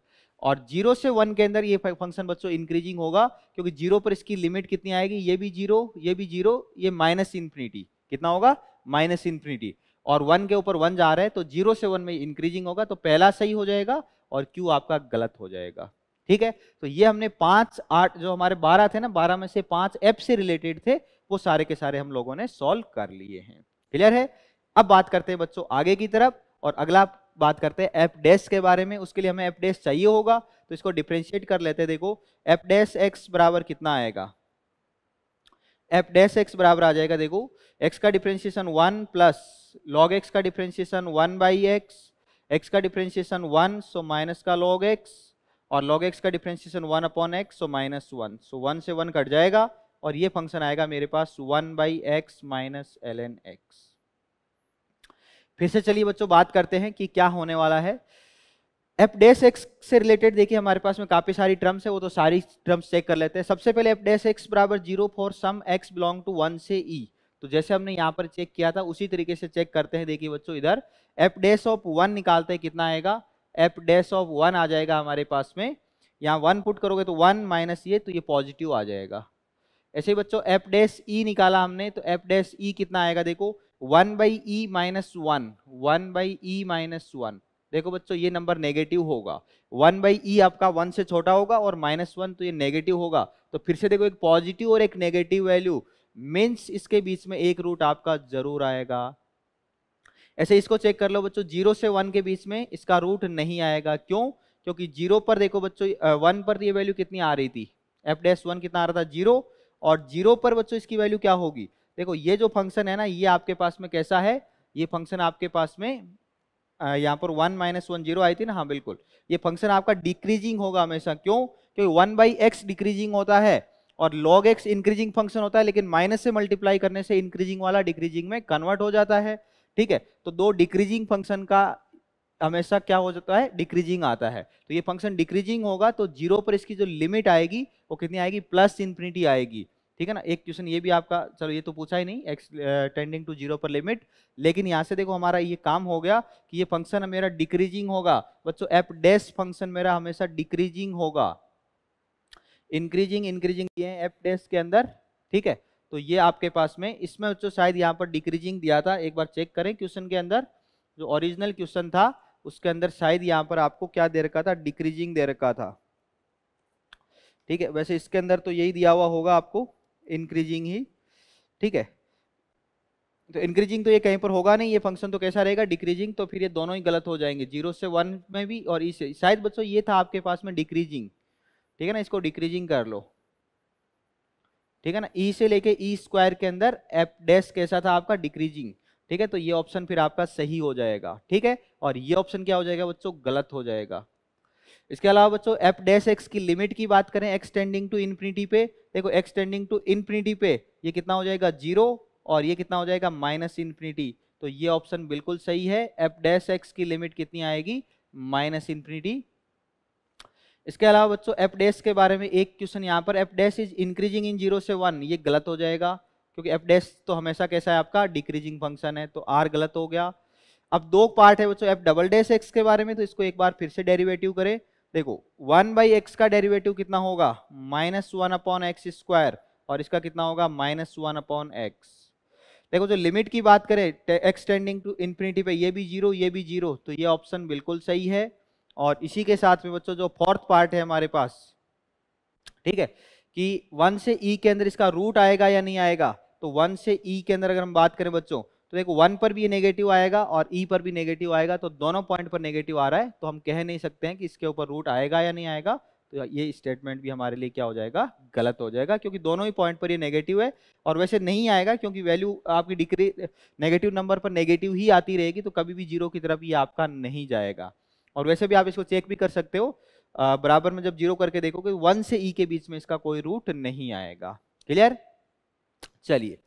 और जीरो से वन के अंदर ये फंक्शन बच्चों इंक्रीजिंग होगा क्योंकि जीरो पर इसकी लिमिट कितनी आएगी ये भी जीरो ये भी जीरो ये माइनस इन्फिनिटी कितना होगा माइनस इन्फिनिटी और वन के ऊपर वन जा रहे हैं तो जीरो से वन में इंक्रीजिंग होगा तो पहला सही हो जाएगा और क्यू आपका गलत हो जाएगा ठीक है तो ये हमने पांच आठ जो हमारे बारह थे ना बारह में से पांच एप से रिलेटेड थे वो सारे के सारे हम लोगों ने सॉल्व कर लिए हैं क्लियर है अब बात करते हैं बच्चों आगे की तरफ और अगला बात करते हैं एफ डेस के बारे में उसके लिए हमें एफ डैश चाहिए होगा तो इसको डिफ्रेंशिएट कर लेते हैं देखो एफ डैश एक्स बराबर कितना आएगा एफ डैस एक्स बराबर आ जाएगा देखो एक्स का differentiation one plus log x का differentiation one by x x का डिफ्रेंशिएशन वन सो माइनस का लॉग एक्स और लॉग एक्स का differentiation one upon x so minus one so one से वन कट जाएगा और ये फंक्शन आएगा मेरे पास one by x minus l n x फिर से चलिए बच्चों बात करते हैं कि क्या होने वाला है एफ डेस एक्स से रिलेटेड देखिए हमारे पास में काफ़ी सारी टर्म्स है वो तो सारी टर्म्स चेक कर लेते हैं सबसे पहले एफ डेस एक्स बराबर zero for some x belong to one से ई e. तो जैसे हमने यहाँ पर चेक किया था उसी तरीके से चेक करते हैं देखिए बच्चों इधर एफ डेस ऑफ वन निकालते हैं कितना आएगा एफ डेस ऑफ वन आ जाएगा हमारे पास में यहाँ वन पुट करोगे तो वन माइनस ये तो ये पॉजिटिव आ जाएगा ऐसे ही बच्चों एफ डेस ई निकाला हमने तो एफ डैश ई कितना आएगा देखो one by e minus one one by e minus one देखो बच्चों ये नंबर नेगेटिव होगा वन बाई ई आपका वन से छोटा होगा और माइनस वन तो ये नेगेटिव होगा तो फिर से देखो एक पॉजिटिव और एक नेगेटिव वैल्यू मीन्स इसके बीच में एक रूट आपका जरूर आएगा ऐसे इसको चेक कर लो बच्चों जीरो से वन के बीच में इसका रूट नहीं आएगा क्यों क्योंकि जीरो पर देखो बच्चों वन पर ये वैल्यू कितनी आ रही थी एफ डैस वन कितना आ रहा था जीरो और जीरो पर बच्चों इसकी वैल्यू क्या होगी देखो ये जो फंक्शन है ना ये आपके पास में कैसा है ये फंक्शन आपके पास में यहाँ पर वन माइनस वन जीरो आई थी ना हाँ बिल्कुल ये फंक्शन आपका डिक्रीजिंग होगा हमेशा क्यों क्योंकि वन बाई एक्स डिक्रीजिंग होता है और लॉग एक्स इंक्रीजिंग फंक्शन होता है लेकिन माइनस से मल्टीप्लाई करने से इंक्रीजिंग वाला डिक्रीजिंग में कन्वर्ट हो जाता है ठीक है तो दो डिक्रीजिंग फंक्शन का हमेशा क्या हो जाता है डिक्रीजिंग आता है तो ये फंक्शन डिक्रीजिंग होगा तो जीरो पर इसकी जो लिमिट आएगी वो कितनी आएगी प्लस इन्फिनिटी आएगी ठीक है ना एक क्वेश्चन ये भी आपका चलो ये तो पूछा ही नहीं एक्स टेंडिंग टू जीरो पर लिमिट लेकिन यहाँ से देखो हमारा ये काम हो गया कि ये फंक्शन मेरा डिक्रीजिंग होगा बच्चों एफ डैश फंक्शन मेरा हमेशा डिक्रीजिंग होगा इंक्रीजिंग इंक्रीजिंग ये एफ डैश के अंदर ठीक है तो ये आपके पास में इसमें बच्चों शायद यहाँ पर डिक्रीजिंग दिया था एक बार चेक करें क्वेश्चन के अंदर जो ओरिजिनल क्वेश्चन था उसके अंदर शायद यहाँ पर आपको क्या दे रखा था डिक्रीजिंग दे रखा था ठीक है वैसे इसके अंदर तो यही दिया हुआ होगा आपको इंक्रीजिंग ही ठीक है तो इंक्रीजिंग तो ये कहीं पर होगा नहीं ये फंक्शन तो कैसा रहेगा डिक्रीजिंग तो फिर ये दोनों ही गलत हो जाएंगे जीरो से वन में भी और इसे e शायद बच्चों ये था आपके पास में डिक्रीजिंग ठीक है ना इसको डिक्रीजिंग कर लो ठीक है ना ई e से लेके ई e स्क्वायर के अंदर एफ डैश कैसा था आपका डिक्रीजिंग ठीक है तो ये ऑप्शन फिर आपका सही हो जाएगा ठीक है और ये ऑप्शन क्या हो जाएगा बच्चों गलत हो जाएगा इसके अलावा बच्चों एफ डैश एक्स की लिमिट की बात करें एक्सटेंडिंग टू इन्फिनिटी पे देखो एक्सटेंडिंग टू इन्फिनिटी पे ये कितना हो जाएगा जीरो और ये कितना हो जाएगा माइनस इन्फिनिटी तो ये ऑप्शन बिल्कुल सही है एफ डैश एक्स की लिमिट कितनी आएगी माइनस इन्फिनिटी इसके अलावा बच्चों एफ डैश के बारे में एक क्वेश्चन यहाँ पर F dash is increasing in zero से वन ये गलत हो जाएगा क्योंकि एफ डैश तो हमेशा कैसा है आपका डिक्रीजिंग फंक्शन है तो आर गलत हो गया अब दो पार्ट है बच्चों एफ डबल डैश एक्स के बारे में तो इसको एक बार फिर से डेरिवेटिव करें देखो वन बाई एक्स का डेरिवेटिव कितना होगा minus one upon x square और इसका कितना होगा माइनस वन अपॉन एक्स देखो जो लिमिट की बात करें एक्स टेंडिंग टू इन्फिनिटी पे ये भी जीरो ये भी जीरो तो ये ऑप्शन बिल्कुल सही है और इसी के साथ में बच्चों जो फोर्थ पार्ट है हमारे पास ठीक है कि वन से ई e के अंदर इसका रूट आएगा या नहीं आएगा तो वन से ई e के अंदर अगर हम बात करें बच्चों तो देखो वन पर भी ये नेगेटिव आएगा और ई e पर भी नेगेटिव आएगा तो दोनों पॉइंट पर नेगेटिव आ रहा है तो हम कह नहीं सकते हैं कि इसके ऊपर रूट आएगा या नहीं आएगा तो ये स्टेटमेंट भी हमारे लिए क्या हो जाएगा गलत हो जाएगा क्योंकि दोनों ही पॉइंट पर ये नेगेटिव है और वैसे नहीं आएगा क्योंकि वैल्यू आपकी डिक्री नेगेटिव नंबर पर नेगेटिव ही आती रहेगी तो कभी भी जीरो की तरफ ये आपका नहीं जाएगा और वैसे भी आप इसको चेक भी कर सकते हो बराबर में जब जीरो करके देखोगे वन से ई e के बीच में इसका कोई रूट नहीं आएगा क्लियर चलिए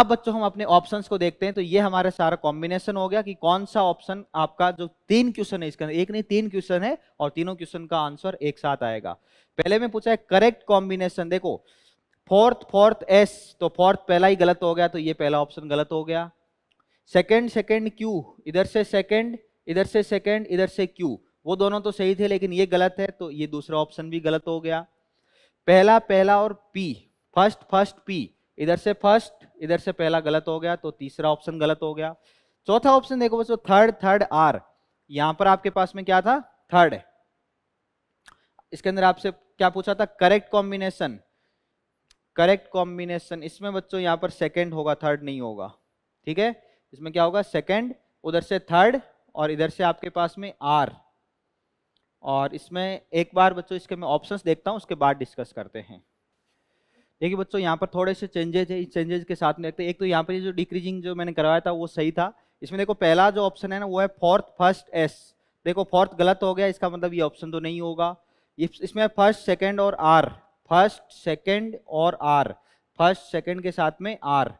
अब बच्चों हम अपने ऑप्शंस को देखते हैं तो ये हमारा सारा कॉम्बिनेशन हो गया कि कौन सा ऑप्शन आपका जो तीन क्वेश्चन है इसके अंदर एक नहीं तीन क्वेश्चन है और तीनों क्वेश्चन का आंसर एक साथ आएगा पहले में पूछा है करेक्ट कॉम्बिनेशन देखो फोर्थ फोर्थ एस तो फोर्थ पहला ही गलत हो गया तो ये पहला ऑप्शन गलत हो गया सेकेंड सेकेंड क्यू इधर से सेकेंड इधर से सेकेंड इधर से क्यू वो दोनों तो सही थे लेकिन ये गलत है तो ये दूसरा ऑप्शन भी गलत हो गया पहला पहला और पी फर्स्ट फर्स्ट पी इधर से फर्स्ट इधर से पहला गलत हो गया तो तीसरा ऑप्शन गलत हो गया चौथा ऑप्शन देखो बच्चों थर्ड थर्ड आर यहां पर आपके पास में क्या था थर्ड इसके अंदर आपसे क्या पूछा था करेक्ट कॉम्बिनेशन करेक्ट कॉम्बिनेशन इसमें बच्चों यहां पर सेकंड होगा थर्ड नहीं होगा ठीक है इसमें क्या होगा सेकंड उधर से थर्ड और इधर से आपके पास में आर और इसमें एक बार बच्चों इसके मैं ऑप्शंस देखता हूं उसके बाद डिस्कस करते हैं देखिए बच्चों यहाँ पर थोड़े से चेंजेज है इस चेंजेज के साथ में देखते एक तो यहाँ पर जो डिक्रीजिंग जो मैंने करवाया था वो सही था इसमें देखो पहला जो ऑप्शन है ना वो है फोर्थ फर्स्ट एस देखो फोर्थ गलत हो गया इसका मतलब ये ऑप्शन तो नहीं होगा इसमें फर्स्ट सेकेंड और आर फर्स्ट सेकेंड और आर फर्स्ट सेकेंड के साथ में आर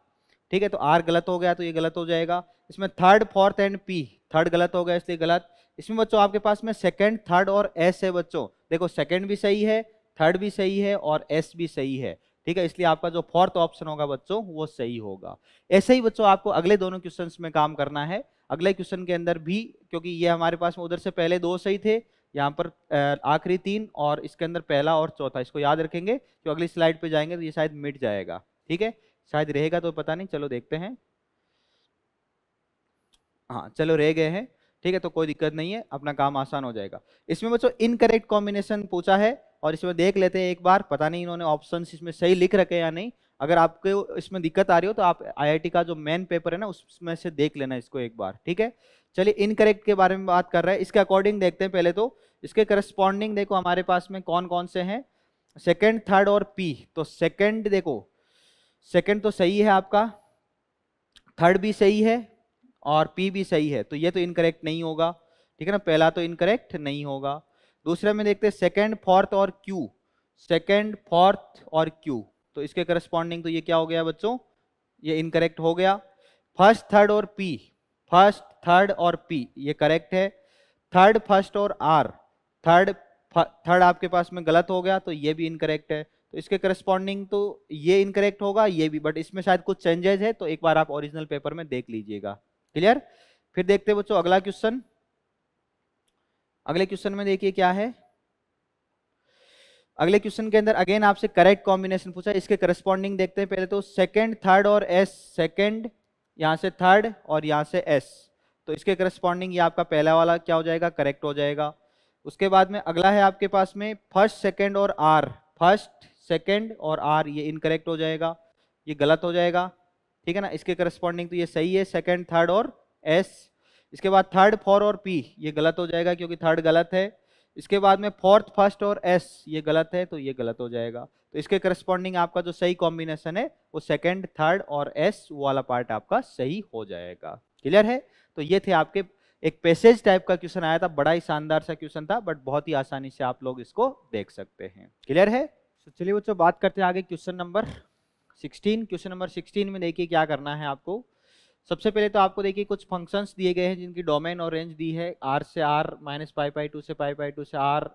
ठीक है तो आर गलत हो गया तो ये गलत हो जाएगा इसमें third fourth and P third गलत हो गया इसलिए गलत इसमें बच्चों आपके पास में सेकेंड थर्ड और एस है बच्चों देखो सेकेंड भी सही है थर्ड भी सही है और एस भी सही है ठीक है इसलिए आपका जो फोर्थ ऑप्शन होगा बच्चों वो सही होगा ऐसे ही बच्चों आपको अगले दोनों क्वेश्चन में काम करना है अगले क्वेश्चन के अंदर भी क्योंकि ये हमारे पास में उधर से पहले दो सही थे यहाँ पर आखिरी तीन और इसके अंदर पहला और चौथा इसको याद रखेंगे तो अगली स्लाइड पे जाएंगे तो ये शायद मिट जाएगा ठीक है शायद रहेगा तो पता नहीं चलो देखते हैं हाँ चलो रह गए हैं ठीक है तो कोई दिक्कत नहीं है अपना काम आसान हो जाएगा इसमें बच्चों इनकरेक्ट कॉम्बिनेशन पूछा है और इसमें देख लेते हैं एक बार पता नहीं इन्होंने ऑप्शन इसमें सही लिख रखे या नहीं अगर आपको इसमें दिक्कत आ रही हो तो आप आई का जो मेन पेपर है ना उसमें से देख लेना इसको एक बार ठीक है चलिए इनकरेक्ट के बारे में बात कर रहे हैं इसके अकॉर्डिंग देखते हैं पहले तो इसके करस्पॉन्डिंग देखो हमारे पास में कौन कौन से हैं सेकेंड थर्ड और पी तो सेकेंड देखो सेकेंड तो सही है आपका थर्ड भी सही है और पी भी सही है तो ये तो इनकरेक्ट नहीं होगा ठीक है ना पहला तो इनकरेक्ट नहीं होगा दूसरे में देखते हैं सेकेंड फोर्थ और क्यू सेकेंड फोर्थ और क्यू तो इसके करस्पॉन्डिंग तो ये क्या हो गया बच्चों ये इनकरेक्ट हो गया फर्स्ट थर्ड और पी फर्स्ट थर्ड और पी ये करेक्ट है थर्ड फर्स्ट और आर थर्ड थर्ड आपके पास में गलत हो गया तो ये भी इनकरेक्ट है तो इसके करस्पॉन्डिंग तो ये इनकरेक्ट होगा ये भी बट इसमें शायद कुछ चेंजेज है तो एक बार आप ओरिजिनल पेपर में देख लीजिएगा क्लियर फिर देखते हैं बच्चों अगला क्वेश्चन अगले क्वेश्चन में देखिए क्या है अगले क्वेश्चन के अंदर अगेन आपसे करेक्ट कॉम्बिनेशन पूछा इसके करस्पॉन्डिंग देखते हैं पहले तो सेकंड थर्ड और एस सेकंड यहाँ से थर्ड और यहाँ से एस तो इसके करस्पॉन्डिंग ये आपका पहला वाला क्या हो जाएगा करेक्ट हो जाएगा उसके बाद में अगला है आपके पास में फर्स्ट सेकेंड और आर फर्स्ट सेकेंड और आर ये इनकरेक्ट हो जाएगा ये गलत हो जाएगा ठीक है ना इसके करस्पॉन्डिंग तो ये सही है सेकेंड थर्ड और एस इसके बाद थर्ड फोर और पी ये गलत हो जाएगा क्योंकि थर्ड गलत है इसके बाद में फोर्थ फर्स्ट और एस ये गलत है तो ये गलत हो जाएगा तो इसके करस्पॉन्डिंग आपका जो सही कॉम्बिनेशन है वो सेकेंड थर्ड और एस वाला पार्ट आपका सही हो जाएगा क्लियर है तो ये थे आपके एक पैसेज टाइप का क्वेश्चन आया था बड़ा ही शानदार सा क्वेश्चन था बट बहुत ही आसानी से आप लोग इसको देख सकते हैं क्लियर है तो चलिए बच्चों बात करते हैं आगे क्वेश्चन नंबर 16 क्वेश्चन नंबर 16 में देखिए क्या करना है आपको सबसे पहले तो आपको देखिए कुछ फंक्शंस दिए गए हैं जिनकी डोमेन और रेंज दी है आर से R minus pi pi two से पाई पाई टू से आर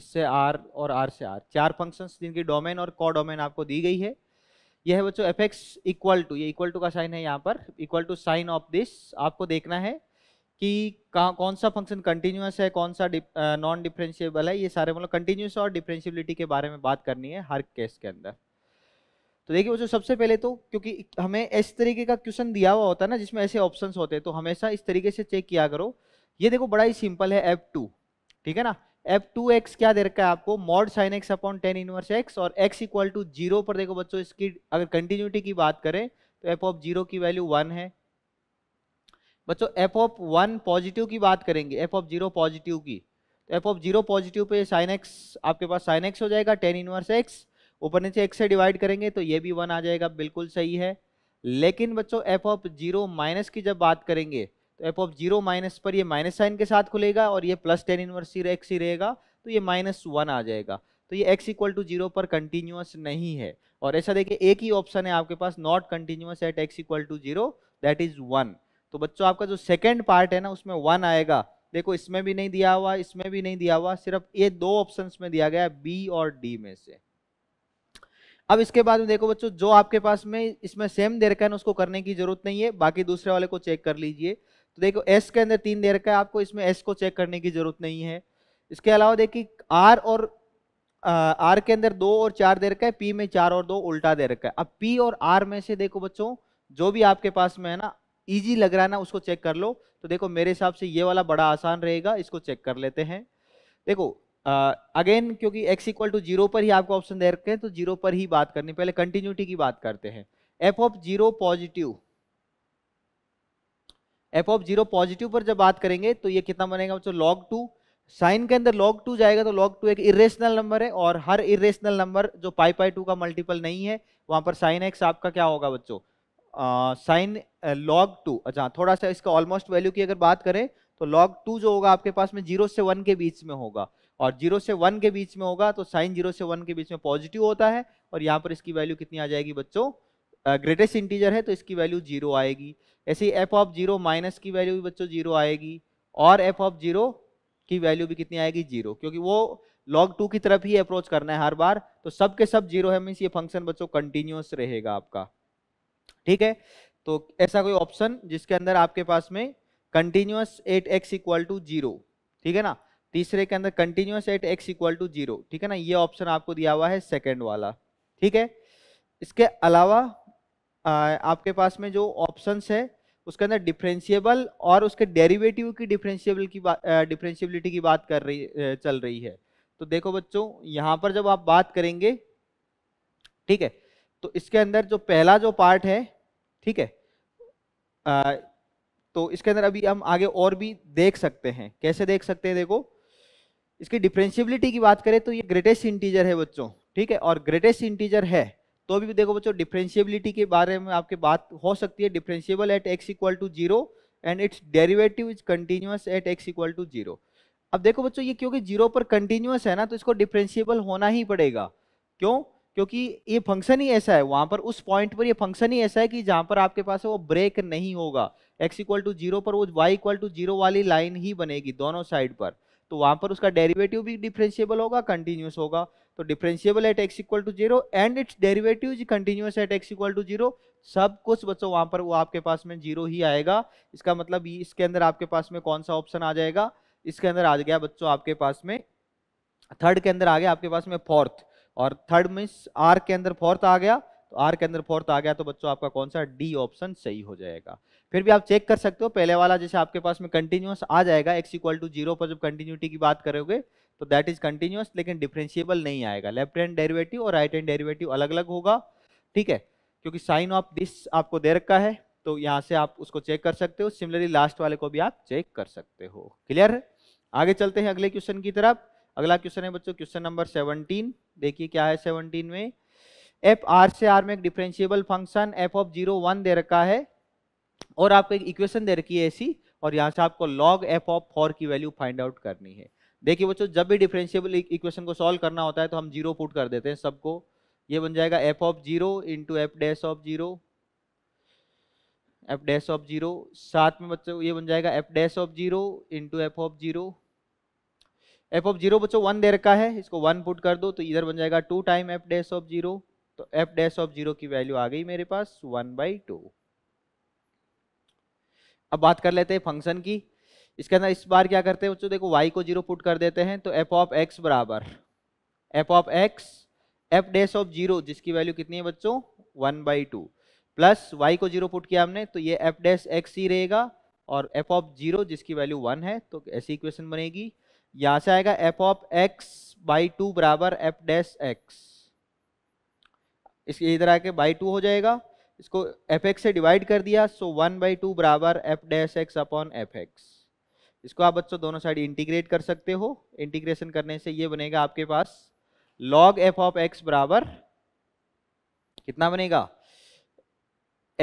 इससे आर और आर से आर चार फंक्शंस जिनकी डोमेन और कॉ डोमेन आपको दी गई है यह है बच्चों एफ एक्स इक्वल टू ये इक्वल टू का साइन है यहाँ पर equal to sine of this आपको देखना है कि कहाँ कौन सा फंक्शन कंटिन्यूस है कौन सा नॉन डिफ्रेंशिएबल है ये सारे मतलब कंटिन्यूस और डिफ्रेंशियबिलिटी के बारे में बात करनी है हर केस के अंदर तो देखिए बच्चों सबसे पहले तो क्योंकि हमें इस तरीके का क्वेश्चन दिया हुआ होता है ना जिसमें ऐसे ऑप्शन होते हैं तो हमेशा इस तरीके से चेक किया करो ये देखो बड़ा ही सिंपल है एफ टू ठीक है ना एफ टू एक्स क्या दे रखा है आपको mod sine x upon tan inverse x और एक्स इक्वल टू जीरो पर देखो बच्चों इसकी अगर कंटिन्यूटी की बात करें तो एफ ऑफ जीरो की वैल्यू वन है बच्चों एफ ऑफ वन पॉजिटिव की बात करेंगे एफ ऑफ जीरो पॉजिटिव की तो एफ ऑफ जीरो पॉजिटिव पे साइन एक्स आपके पास साइन एक्स हो जाएगा टेन इनवर्स एक्स ऊपर नीचे एक से डिवाइड करेंगे तो ये भी वन आ जाएगा बिल्कुल सही है लेकिन बच्चों एफ ऑफ जीरो माइनस की जब बात करेंगे तो एफ ऑफ जीरो माइनस पर ये माइनस साइन के साथ खुलेगा और ये प्लस टेन इनवर्स एक्स ही रहेगा तो ये माइनस वन आ जाएगा तो ये एक्स इक्वल टू जीरो पर कंटिन्यूस नहीं है और ऐसा देखिए एक ही ऑप्शन है आपके पास not continuous at x equal to zero that is one तो बच्चों आपका जो सेकेंड पार्ट है ना उसमें वन आएगा देखो इसमें भी नहीं दिया हुआ इसमें भी नहीं दिया हुआ सिर्फ ये दो ऑप्शन में दिया गया बी और डी में से अब इसके बाद में देखो बच्चों जो आपके पास में इसमें सेम दे रखा है ना उसको करने की जरूरत नहीं है बाकी दूसरे वाले को चेक कर लीजिए तो देखो एस के अंदर तीन दे रखा है आपको इसमें एस को चेक करने की जरूरत नहीं है इसके अलावा देखिए आर और आर के अंदर दो और चार दे रखा है पी में चार और दो उल्टा दे रखा है अब पी और आर में से देखो बच्चों जो भी आपके पास में है ना इजी लग रहा है ना उसको चेक कर लो तो देखो मेरे हिसाब से ये वाला बड़ा आसान रहेगा इसको चेक कर लेते हैं देखो अगेन uh, क्योंकि x इक्वल टू जीरो पर ही आपको ऑप्शन दे रखे हैं तो जीरो पर ही बात करनी पहले कंटिन्यूटी की बात करते हैं F of zero positive f of zero positive पर जब बात करेंगे तो ये कितना बनेगा बच्चों लॉग टू साइन के अंदर लॉग टू जाएगा तो लॉग टू एक इरेशनल नंबर है और हर इरेशनल नंबर जो पाई पाई टू का मल्टीपल नहीं है वहां पर साइन एक्स आपका क्या होगा बच्चों साइन लॉग टू अच्छा थोड़ा सा इसका ऑलमोस्ट वैल्यू की अगर बात करें तो लॉग टू जो होगा आपके पास में जीरो से वन के बीच में होगा और जीरो से वन के बीच में होगा तो साइन जीरो से वन के बीच में पॉजिटिव होता है और यहाँ पर इसकी वैल्यू कितनी आ जाएगी बच्चों ग्रेटेस्ट इंटीजर है तो इसकी वैल्यू जीरो आएगी ऐसे ही एफ ऑफ जीरो माइनस की वैल्यू भी बच्चों जीरो आएगी और एफ ऑफ जीरो की वैल्यू भी कितनी आएगी जीरो क्योंकि वो लॉग टू की तरफ ही अप्रोच करना है हर बार तो सब के सब जीरो है मीन्स ये फंक्शन बच्चों कंटिन्यूस रहेगा आपका ठीक है तो ऐसा कोई ऑप्शन जिसके अंदर आपके पास में continuous at x equal to zero ठीक है ना तीसरे के अंदर continuous at x equal to zero ठीक है ना ये ऑप्शन आपको दिया हुआ है सेकेंड वाला ठीक है इसके अलावा आ, आपके पास में जो ऑप्शन है उसके अंदर डिफ्रेंशिएबल और उसके डेरिवेटिव की डिफ्रेंशिएबल की बात डिफ्रेंशिएबिलिटी की बात कर रही चल रही है तो देखो बच्चों यहाँ पर जब आप बात करेंगे ठीक है तो इसके अंदर जो पहला जो पार्ट है ठीक है आ, तो इसके अंदर अभी हम आगे और भी देख सकते हैं कैसे देख सकते हैं देखो इसकी डिफ्रेंशियबिलिटी की बात करें तो ये ग्रेटेस्ट इंटीजर है बच्चों ठीक है और ग्रेटेस्ट इंटीजर है तो भी देखो बच्चों डिफ्रेंशियबिलिटी के बारे में आपके बात हो सकती है differentiable at x equal to zero and its derivative is continuous at x equal to zero अब देखो बच्चों ये क्योंकि जीरो पर कंटिन्यूस है ना तो इसको डिफ्रेंशियबल होना ही पड़ेगा क्यों क्योंकि ये फंक्शन ही ऐसा है वहां पर उस पॉइंट पर ये फंक्शन ही ऐसा है कि जहां पर आपके पास है वो ब्रेक नहीं होगा एक्स इक्वल टू जीरो पर वो वाई इक्वल टू जीरो वाली लाइन ही बनेगी दोनों साइड पर तो वहां पर उसका डेरिवेटिव भी डिफ्रेंशियबल होगा कंटिन्यूस होगा तो differentiable at x equal to zero and its derivative continuous at x equal to zero सब कुछ बच्चों वहां पर वो आपके पास में जीरो ही आएगा इसका मतलब इसके अंदर आपके पास में कौन सा ऑप्शन आ जाएगा इसके अंदर आ गया बच्चों आपके पास में थर्ड के अंदर आ गया आपके पास में फोर्थ और थर्ड मीन्स आर के अंदर फोर्थ आ गया तो आर के अंदर फोर्थ आ गया तो बच्चों आपका कौन सा डी ऑप्शन सही हो जाएगा फिर भी आप चेक कर सकते हो पहले वाला जैसे आपके पास में कंटिन्यूस आ जाएगा एक्स इक्वल टू जीरो पर जब कंटिन्यूटी की बात करोगे तो दैट इज कंटिन्यूस लेकिन डिफ्रेंशिएबल नहीं आएगा लेफ्ट हैंड डेरिवेटिव और राइट हैंड डेरिवेटिव अलग अलग होगा ठीक है क्योंकि साइन ऑफ दिस आपको दे रखा है तो यहाँ से आप उसको चेक कर सकते हो सिमिलरली लास्ट वाले को भी आप चेक कर सकते हो क्लियर है आगे चलते हैं अगले क्वेश्चन की तरफ अगला क्वेश्चन है बच्चों क्वेश्चन नंबर सेवनटीन देखिए क्या है सेवनटीन में एफ आर से आर में एक differentiable function f of zero one दे रखा है और आपको एक इक्वेशन दे रखी है ऐसी और यहाँ से आपको लॉग एफ ऑफ फॉर की वैल्यू फाइंड आउट करनी है देखिए बच्चों जब भी डिफरेंशियबल इक्वेशन e- को सॉल्व करना होता है तो हम जीरो पुट कर देते हैं सबको ये बन जाएगा f of zero into f dash of zero f dash of zero साथ में बच्चों ये बन जाएगा F dash of zero into F of zero F of zero बच्चों वन दे रखा है इसको वन पुट कर दो तो इधर बन जाएगा two time f dash of zero तो एफ डैश ऑफ जीरो की वैल्यू आ गई मेरे पास वन बाई टू अब बात कर लेते हैं फंक्शन की इसके अंदर इस बार क्या करते हैं बच्चों देखो वाई को जीरो पुट कर देते हैं तो एफ ऑफ एक्स बराबर F of x F dash of zero जिसकी वैल्यू कितनी है बच्चों one by two plus y को जीरो पुट किया हमने तो ये एफ डैश एक्स ही रहेगा और एफ ऑफ जीरो जिसकी वैल्यू वन है तो ऐसी इक्वेशन बनेगी यहाँ से आएगा f of x by two बराबर एफ डैश एक्स इसके इधर आके बाई टू हो जाएगा इसको एफ एक्स से डिवाइड कर दिया सो वन बाई टू बराबर f dash x upon f x इसको आप बच्चों दोनों साइड इंटीग्रेट कर सकते हो इंटीग्रेशन करने से ये बनेगा आपके पास लॉग एफ ऑफ एक्स बराबर कितना बनेगा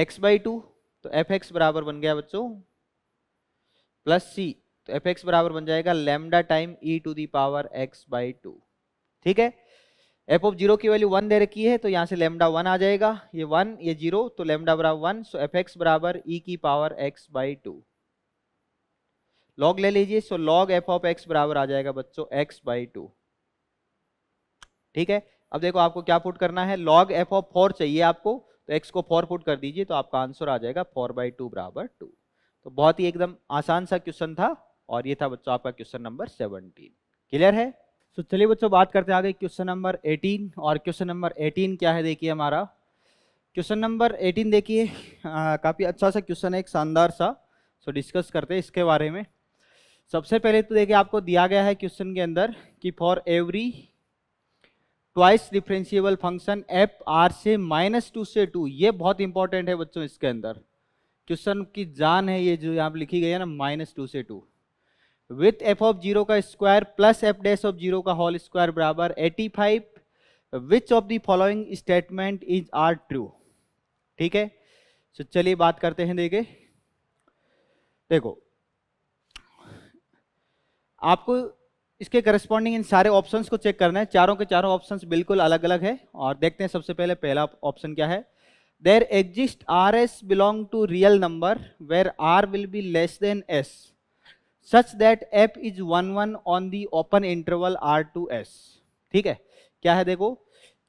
एक्स बाई टू तो एफ एक्स बराबर बन गया बच्चों प्लस सी तो एफ एक्स बराबर बन जाएगा lambda time e to the power x by two ठीक है एफ ऑफ जीरो की वैल्यू वन दे रखी है तो यहाँ से लेमडा वन आ जाएगा ये वन ये जीरो तो लेमडा बराबर वन सो एफ एक्स बराबर ई e की power x by two log ले लीजिए so log f of x बराबर आ जाएगा बच्चों एक्स बाई टू ठीक है अब देखो आपको क्या पुट करना है लॉग एफ ऑफ फोर चाहिए आपको तो एक्स को फोर पुट कर दीजिए तो आपका आंसर आ जाएगा फोर बाई टू बराबर टू तो बहुत ही एकदम आसान सा क्वेश्चन था और ये था बच्चों आपका क्वेश्चन नंबर सेवनटीन क्लियर है सो चलिए बच्चों बात करते हैं आगे क्वेश्चन नंबर 18 और क्वेश्चन नंबर 18 क्या है देखिए हमारा क्वेश्चन नंबर 18 देखिए काफ़ी अच्छा सा क्वेश्चन है एक शानदार सा सो डिस्कस करते हैं इसके बारे में सबसे पहले तो देखिए आपको दिया गया है क्वेश्चन के अंदर कि for every twice differentiable function f R से माइनस टू से टू ये बहुत इंपॉर्टेंट है बच्चों इसके अंदर क्वेश्चन की जान है ये जो यहाँ पर लिखी गई है ना माइनस टू से two with f of zero का square plus f dash of zero का होल स्क्वायर बराबर 85 which of the following statement is are true ठीक है तो चलिए बात करते हैं देखे देखो आपको इसके करस्पॉन्डिंग इन सारे ऑप्शंस को चेक करना है चारों के चारों ऑप्शंस बिल्कुल अलग अलग है और देखते हैं सबसे पहले पहला ऑप्शन क्या है there exist r s belong to real number where r will be less than s such that f is one one on the open interval r to s ठीक है क्या है देखो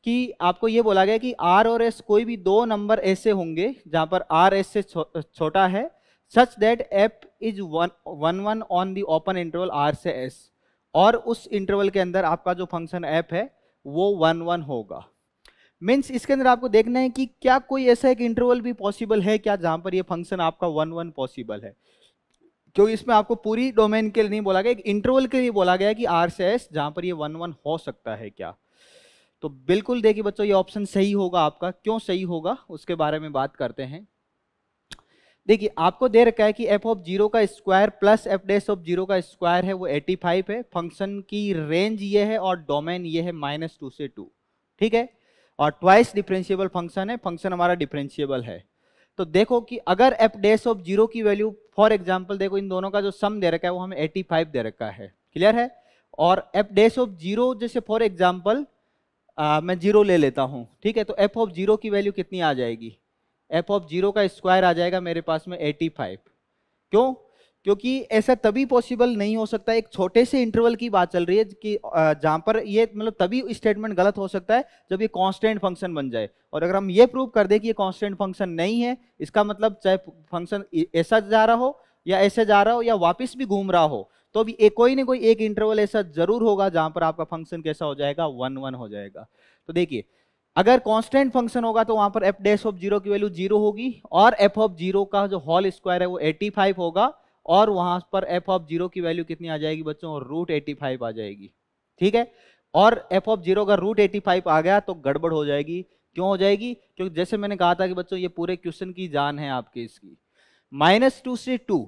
कि आपको ये बोला गया कि आर और एस कोई भी दो नंबर ऐसे होंगे जहां पर आर एस से छो, छोटा है such that f is one one on the open interval r से एस और उस इंटरवल के अंदर आपका जो फंक्शन एप है वो वन वन होगा मीन्स इसके अंदर आपको देखना है कि क्या कोई ऐसा एक इंटरवल भी पॉसिबल है क्या जहां पर ये फंक्शन आपका वन वन पॉसिबल है जो इसमें आपको पूरी डोमेन के लिए नहीं बोला गया एक इंटरवल के लिए बोला गया कि आर से एस जहाँ पर ये वन वन हो सकता है क्या तो बिल्कुल देखिए बच्चों ये ऑप्शन सही होगा आपका क्यों सही होगा उसके बारे में बात करते हैं देखिए आपको दे रखा है कि एफ ऑफ जीरो का square plus f dash of zero का स्क्वायर है वो 85 है फंक्शन की रेंज ये है और डोमेन ये है माइनस टू से टू ठीक है और ट्वाइस डिफ्रेंशियबल फंक्शन है फंक्शन हमारा डिफ्रेंशियबल है तो देखो कि अगर एफ डेस ऑफ जीरो की वैल्यू फॉर एग्जाम्पल देखो इन दोनों का जो सम दे रखा है वो हमें एटी फाइव दे रखा है क्लियर है और एफ डेस ऑफ जीरो जैसे फॉर एग्जाम्पल मैं जीरो ले लेता हूँ ठीक है तो एफ ऑफ जीरो की वैल्यू कितनी आ जाएगी एफ ऑफ जीरो का स्क्वायर आ जाएगा मेरे पास में फाइव क्यों क्योंकि ऐसा तभी पॉसिबल नहीं हो सकता एक छोटे से इंटरवल की बात चल रही है कि जहां पर ये मतलब तभी स्टेटमेंट गलत हो सकता है जब ये कांस्टेंट फंक्शन बन जाए और अगर हम ये प्रूव कर दें कि ये कांस्टेंट फंक्शन नहीं है इसका मतलब चाहे फंक्शन ऐसा जा रहा हो या ऐसे जा रहा हो या वापस भी घूम रहा हो तो अभी एक कोई ना कोई एक इंटरवल ऐसा जरूर होगा जहां पर आपका फंक्शन कैसा हो जाएगा वन वन हो जाएगा तो देखिए अगर कांस्टेंट फंक्शन होगा तो वहां पर एफ डैश ऑफ जीरो की वैल्यू जीरो होगी और एफ ऑफ जीरो का जो हॉल स्क्वायर है वो 85 होगा और वहां पर एफ ऑफ जीरो की वैल्यू कितनी आ जाएगी बच्चों रूट एटी फाइव आ जाएगी ठीक है और एफ ऑफ जीरो का रूट एटी फाइव आ गया तो गड़बड़ हो जाएगी क्यों हो जाएगी क्योंकि जैसे मैंने कहा था कि बच्चों ये पूरे क्वेश्चन की जान है आपके इसकी माइनस टू से टू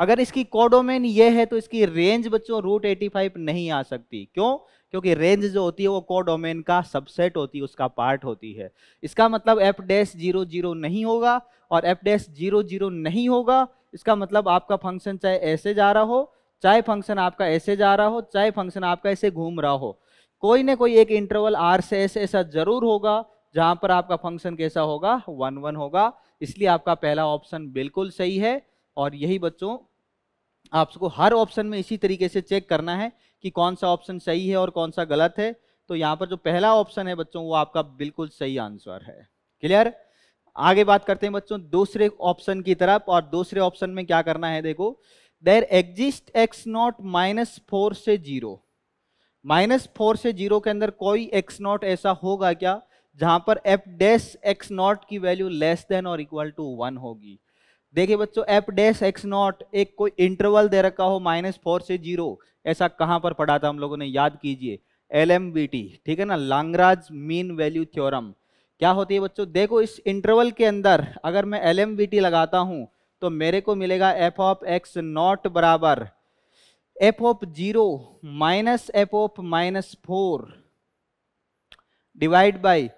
अगर इसकी कोडोमेन ये है तो इसकी रेंज बच्चों रूट एटी फाइव नहीं आ सकती क्यों क्योंकि रेंज जो होती है वो कोडोमेन का सबसेट होती है उसका पार्ट होती है इसका मतलब एफ डैश जीरो जीरो नहीं होगा और एफ डैश जीरो जीरो नहीं होगा इसका मतलब आपका फंक्शन चाहे ऐसे जा रहा हो चाहे फंक्शन आपका ऐसे जा रहा हो चाहे फंक्शन आपका ऐसे घूम रहा हो कोई ना कोई एक इंटरवल आर से एस ऐसा जरूर होगा जहां पर आपका फंक्शन कैसा होगा वन वन होगा इसलिए आपका पहला ऑप्शन बिल्कुल सही है और यही बच्चों आपको हर ऑप्शन में इसी तरीके से चेक करना है कि कौन सा ऑप्शन सही है और कौन सा गलत है तो यहाँ पर जो पहला ऑप्शन है बच्चों वो आपका बिल्कुल सही आंसर है क्लियर आगे बात करते हैं बच्चों दूसरे ऑप्शन की तरफ और दूसरे ऑप्शन में क्या करना है देखो there exist x not minus four से जीरो माइनस फोर से जीरो के अंदर कोई एक्स नॉट ऐसा होगा क्या जहां पर एफ डैश एक्स नॉट की वैल्यू लेस देन और इक्वल टू वन होगी देखिए बच्चों एफ डैश एक्स नॉट एक कोई इंटरवल दे रखा हो माइनस फोर से जीरो ऐसा कहां पर पढ़ा था हम लोगों ने याद कीजिए एल ठीक है ना लांगराज मीन वैल्यू थ्योरम क्या होती है बच्चों देखो इस इंटरवल के अंदर अगर मैं एल लगाता हूं तो मेरे को मिलेगा एफ ऑफ एक्स नॉट बराबर F of zero minus F of minus four divide by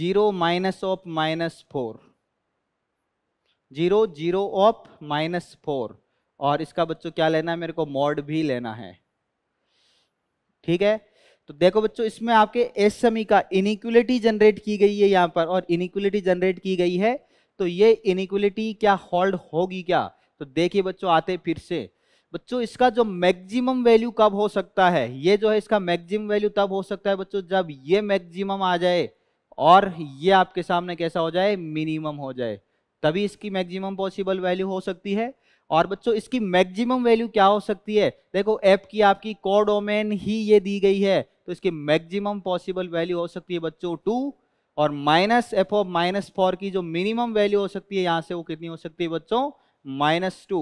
zero minus of minus four zero zero of minus four और इसका बच्चों क्या लेना है मेरे को मॉड भी लेना है ठीक है तो देखो बच्चों इसमें आपके एस समी का इनिक्वलिटी जनरेट की गई है यहाँ पर और इनिक्वलिटी जनरेट की गई है तो ये इनिक्वलिटी क्या होल्ड होगी क्या तो देखिए बच्चों आते फिर से बच्चों इसका जो मैक्सिमम वैल्यू कब हो सकता है ये जो है इसका मैक्सिमम वैल्यू तब हो सकता है बच्चों जब ये मैक्सिमम आ जाए और ये आपके सामने कैसा हो जाए मिनिमम हो जाए तभी इसकी मैक्सिमम पॉसिबल वैल्यू हो सकती है और बच्चों इसकी मैक्सिमम वैल्यू क्या हो सकती है देखो एप की आपकी कोडोमेन ही ये दी गई है तो इसकी मैक्सिमम पॉसिबल वैल्यू हो सकती है बच्चों टू और minus F of minus four की जो मिनिमम वैल्यू हो सकती है यहाँ से वो कितनी हो सकती है बच्चों माइनस टू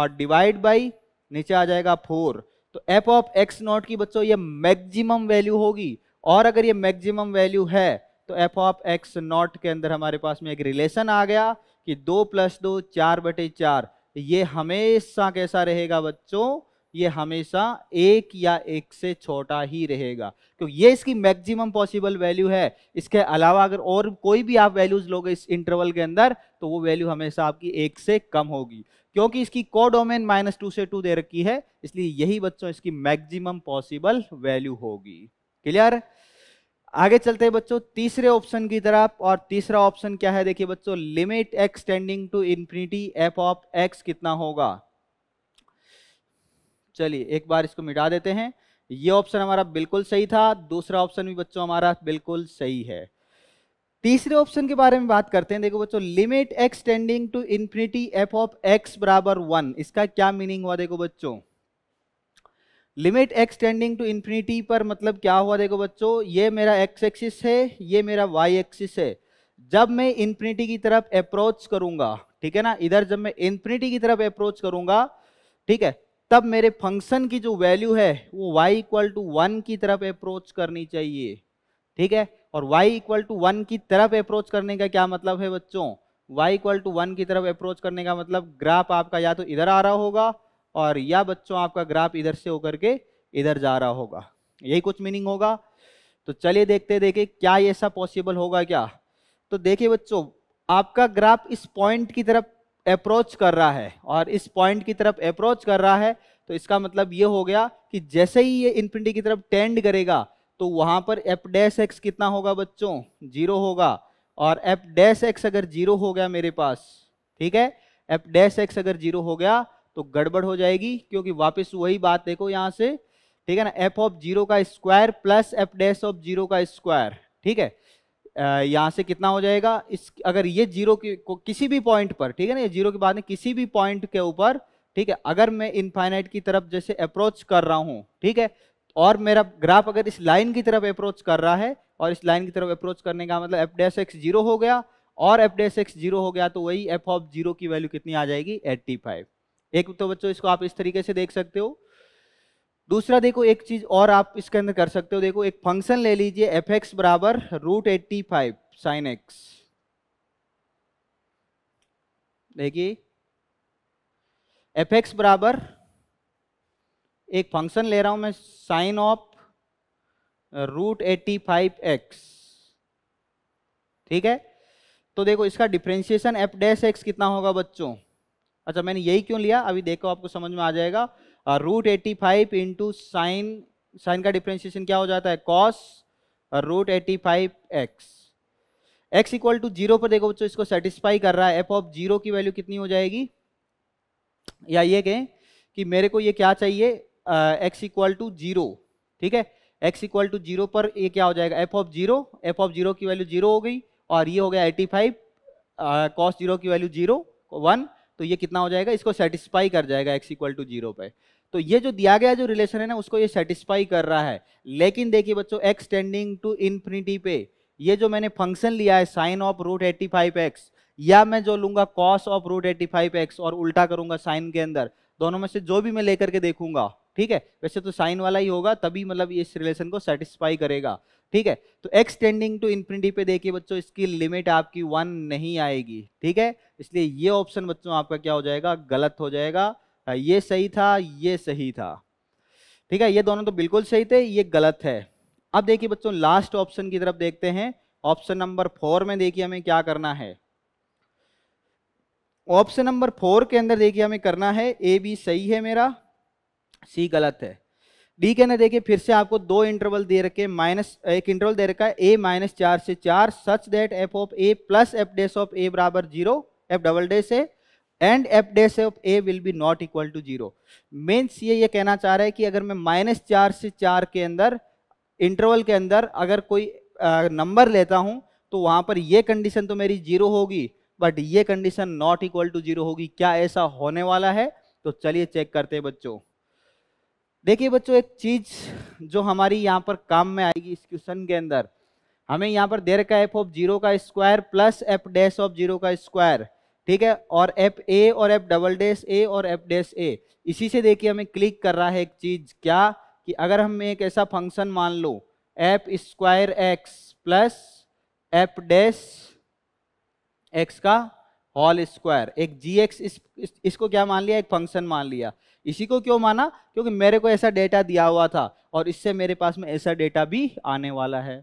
और डिवाइड बाई नीचे आ जाएगा फोर तो एफ ऑफ एक्स नॉट की बच्चों ये मैक्सिमम वैल्यू होगी और अगर ये मैक्सिमम वैल्यू है तो एफ ऑफ एक्स नॉट के अंदर हमारे पास में एक रिलेशन आ गया कि दो प्लस दो चार बटे चार ये हमेशा कैसा रहेगा बच्चों ये हमेशा एक या एक से छोटा ही रहेगा क्योंकि तो ये इसकी मैक्सिमम पॉसिबल वैल्यू है इसके अलावा अगर और कोई भी आप वैल्यूज लोगे इस इंटरवल के अंदर तो वो वैल्यू हमेशा आपकी एक से कम होगी क्योंकि इसकी कोडोमेन माइनस टू से टू दे रखी है इसलिए यही बच्चों इसकी मैक्सिमम पॉसिबल वैल्यू होगी क्लियर आगे चलते हैं बच्चों तीसरे ऑप्शन की तरफ और तीसरा ऑप्शन क्या है देखिए बच्चों limit extending to infinity f of x कितना होगा चलिए एक बार इसको मिटा देते हैं ये ऑप्शन हमारा बिल्कुल सही था दूसरा ऑप्शन भी बच्चों हमारा बिल्कुल सही है तीसरे ऑप्शन के बारे में बात करते हैं देखो बच्चों limit extending to infinity f of x बराबर वन इसका क्या मीनिंग हुआ देखो बच्चों लिमिट एक्सटेंडिंग टू इंफिनिटी पर मतलब क्या हुआ देखो बच्चों ये मेरा एक्स एक्सिस है ये मेरा वाई एक्सिस है जब मैं इन्फिनिटी की तरफ अप्रोच करूंगा ठीक है ना इधर जब मैं इंफिनिटी की तरफ अप्रोच करूंगा ठीक है तब मेरे फंक्शन की जो वैल्यू है वो y इक्वल टू वन की तरफ अप्रोच करनी चाहिए ठीक है और y इक्वल टू वन की तरफ अप्रोच करने का क्या मतलब है बच्चों y इक्वल टू वन की तरफ अप्रोच करने का मतलब ग्राफ आपका या तो इधर आ रहा होगा और या बच्चों आपका ग्राफ इधर से होकर के इधर जा रहा होगा यही कुछ मीनिंग होगा तो चलिए देखते देखे क्या ऐसा पॉसिबल होगा क्या तो देखिए बच्चों आपका ग्राफ इस पॉइंट की तरफ अप्रोच कर रहा है और इस पॉइंट की तरफ अप्रोच कर रहा है तो इसका मतलब ये हो गया कि जैसे ही ये इन्फिनिटी की तरफ टेंड करेगा तो वहां पर एफ डैश एक्स कितना होगा बच्चों जीरो होगा और एफ डैश एक्स अगर जीरो हो गया मेरे पास ठीक है एफ डैश एक्स अगर जीरो हो गया तो गड़बड़ हो जाएगी क्योंकि वापस वही बात देखो यहाँ से ठीक है ना एफ ऑफ जीरो का square plus f dash of zero का स्क्वायर ठीक है यहाँ से कितना हो जाएगा इस अगर ये जीरो की को किसी भी पॉइंट पर ठीक है ना ये जीरो के बाद में किसी भी पॉइंट के ऊपर ठीक है अगर मैं इनफाइनाइट की तरफ जैसे अप्रोच कर रहा हूँ ठीक है और मेरा ग्राफ अगर इस लाइन की तरफ अप्रोच कर रहा है और इस लाइन की तरफ अप्रोच करने का मतलब एफ डैश एक्स जीरो हो गया और एफ डैश एक्स जीरो हो गया तो वही एफ ऑफ जीरो की वैल्यू कितनी आ जाएगी एट्टी फाइव एक तो बच्चों इसको आप इस तरीके से देख सकते हो दूसरा देखो एक चीज और आप इसके अंदर कर सकते हो देखो एक फंक्शन ले लीजिए एफ एक्स बराबर root eighty five sine x देखिए एफ एक्स बराबर एक फंक्शन ले रहा हूं मैं sine of root eighty five x ठीक है तो देखो इसका डिफ्रेंशिएशन एफ डैश एक्स कितना होगा बच्चों अच्छा मैंने यही क्यों लिया अभी देखो आपको समझ में आ जाएगा root eighty five into sine sine का डिफ्रेंशिएशन क्या हो जाता है cos root eighty five x x equal to zero पर देखो बच्चों इसको सेटिस्फाई कर रहा है एफ ऑफ जीरो की वैल्यू कितनी हो जाएगी या ये कहें कि मेरे को ये क्या चाहिए एक्स इक्वल टू जीरो ठीक है एक्स इक्वल टू जीरो पर ये क्या हो जाएगा f of zero F of zero की वैल्यू जीरो हो गई और ये हो गया एटी फाइव कॉस जीरो की वैल्यू जीरो वन तो ये कितना हो जाएगा इसको सेटिस्फाई कर जाएगा एक्स इक्वल टू जीरो पे तो ये जो दिया गया जो रिलेशन है ना उसको ये सेटिस्फाई कर रहा है लेकिन देखिए बच्चों एक्स टेंडिंग टू इन्फिनिटी पे ये जो मैंने फंक्शन लिया है sine of root eighty five x या मैं जो लूंगा cos of root eighty five x और उल्टा करूंगा साइन के अंदर दोनों में से जो भी मैं लेकर के देखूंगा ठीक है वैसे तो साइन वाला ही होगा तभी मतलब इस रिलेशन को सेटिस्फाई करेगा ठीक है तो एक्स टेंडिंग टू इन्फिनिटी पे देखिए बच्चों इसकी लिमिट आपकी वन नहीं आएगी ठीक है इसलिए ये ऑप्शन बच्चों आपका क्या हो जाएगा गलत हो जाएगा ये सही था ये सही था ठीक है ये दोनों तो बिल्कुल सही थे ये गलत है अब देखिए बच्चों लास्ट ऑप्शन की तरफ देखते हैं ऑप्शन नंबर फोर में देखिए हमें क्या करना है ऑप्शन नंबर फोर के अंदर देखिए हमें करना है ए बी सही है मेरा सी गलत है डी के ना देखिए फिर से आपको दो इंटरवल दे रखे माइनस एक इंटरवल दे रखा है ए माइनस चार से चार such that F of a plus f dash of a बराबर जीरो एफ डबल डेस से and f dash of a will be not equal to zero means ये ये कहना चाह रहा है कि अगर मैं माइनस चार से चार के अंदर इंटरवल के अंदर अगर कोई नंबर लेता हूँ तो वहाँ पर ये कंडीशन तो मेरी जीरो होगी बट ये condition not equal to zero होगी क्या ऐसा होने वाला है तो चलिए चेक करते हैं बच्चों देखिए बच्चों एक चीज जो हमारी यहाँ पर काम में आएगी इस क्वेश्चन के अंदर हमें यहाँ पर दे रखा है एफ ऑफ जीरो का square plus f dash of zero का स्क्वायर ठीक है और एफ ए और एफ डबल डैश ए और एफ डैश ए इसी से देखिए हमें क्लिक कर रहा है एक चीज क्या कि अगर हम एक ऐसा फंक्शन मान लो f square x plus f dash x का होल स्क्वायर एक जी एक्स इस, इसको क्या मान लिया एक फंक्शन मान लिया इसी को क्यों माना क्योंकि मेरे को ऐसा डेटा दिया हुआ था और इससे मेरे पास में ऐसा डेटा भी आने वाला है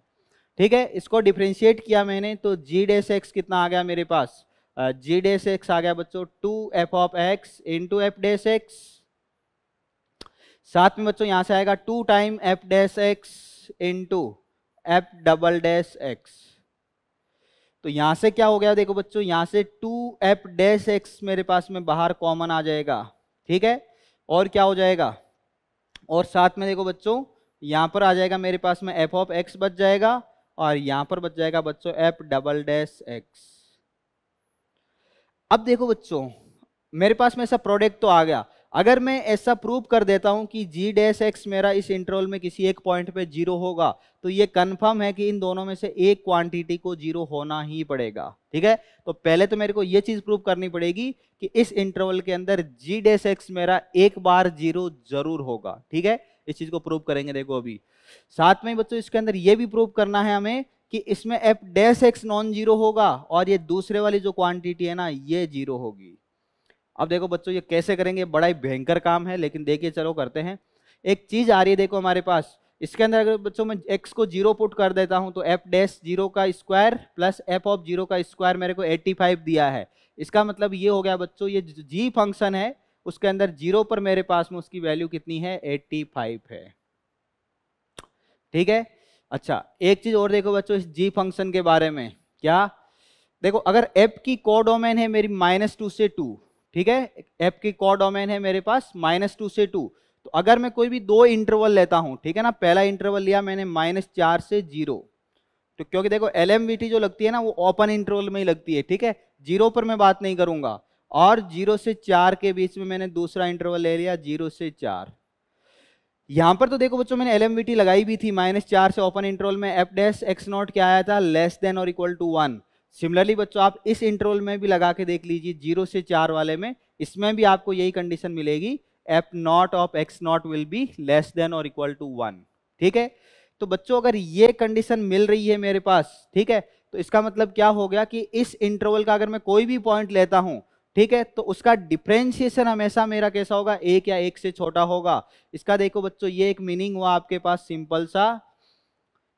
ठीक है इसको डिफ्रेंशिएट किया मैंने तो जी डेस एक्स कितना आ गया मेरे पास जी डेस एक्स आ गया बच्चों two F of x into f dash x साथ में बच्चों यहाँ से आएगा two time f dash x into F double dash x तो यहां से क्या हो गया देखो बच्चों यहाँ से टू एफ डैश एक्स मेरे पास में बाहर कॉमन आ जाएगा ठीक है और क्या हो जाएगा और साथ में देखो बच्चों यहाँ पर आ जाएगा मेरे पास में एफ ऑफ एक्स बच जाएगा और यहाँ पर बच जाएगा बच्चों एफ डबल डैश एक्स अब देखो बच्चों मेरे पास में ऐसा प्रोडक्ट तो आ गया अगर मैं ऐसा प्रूव कर देता हूं कि जी डैश एक्स मेरा इस इंटरवल में किसी एक पॉइंट पे जीरो होगा तो ये कंफर्म है कि इन दोनों में से एक क्वांटिटी को जीरो होना ही पड़ेगा ठीक है तो पहले तो मेरे को ये चीज़ प्रूव करनी पड़ेगी कि इस इंटरवल के अंदर जी डैश एक्स मेरा एक बार जीरो जरूर होगा ठीक है इस चीज़ को प्रूव करेंगे देखो अभी साथ में बच्चों इसके अंदर यह भी प्रूव करना है हमें कि इसमें f dash x non zero होगा और ये दूसरे वाली जो क्वांटिटी है ना ये जीरो होगी अब देखो बच्चों ये कैसे करेंगे बड़ा ही भयंकर काम है लेकिन देखिए चलो करते हैं एक चीज़ आ रही है देखो हमारे पास इसके अंदर अगर बच्चों मैं एक्स को जीरो पुट कर देता हूँ तो एफ डैश जीरो का square plus F of zero का स्क्वायर मेरे को 85 दिया है इसका मतलब ये हो गया बच्चों ये जी फंक्शन है उसके अंदर जीरो पर मेरे पास में उसकी वैल्यू कितनी है फाइव है ठीक है अच्छा एक चीज़ और देखो बच्चों इस जी फंक्शन के बारे में क्या देखो अगर एप की कोडोमेन है मेरी माइनस टू से टू ठीक है f की कॉ डोमेन है मेरे पास माइनस टू से टू तो अगर मैं कोई भी दो इंटरवल लेता हूँ ठीक है ना पहला इंटरवल लिया मैंने माइनस चार से जीरो तो क्योंकि देखो एल जो लगती है ना वो ओपन इंटरवल में ही लगती है ठीक है जीरो पर मैं बात नहीं करूंगा और जीरो से चार के बीच में मैंने दूसरा इंटरवल ले लिया जीरो से चार यहां पर तो देखो बच्चों मैंने एल लगाई भी थी माइनस चार से ओपन इंटरवल में एफ डैश एक्स नॉट क्या आया था लेस देन और इक्वल टू वन सिमिलरली बच्चों आप इस इंटरवल में भी लगा के देख लीजिए जीरो से चार वाले में इसमें भी आपको यही कंडीशन मिलेगी f not of x not will be less than और इक्वल टू वन ठीक है तो बच्चों अगर ये कंडीशन मिल रही है मेरे पास ठीक है तो इसका मतलब क्या हो गया कि इस इंटरवल का अगर मैं कोई भी पॉइंट लेता हूं ठीक है तो उसका डिफ्रेंशिएशन हमेशा मेरा कैसा होगा एक या एक से छोटा होगा इसका देखो बच्चों ये एक मीनिंग हुआ आपके पास सिंपल सा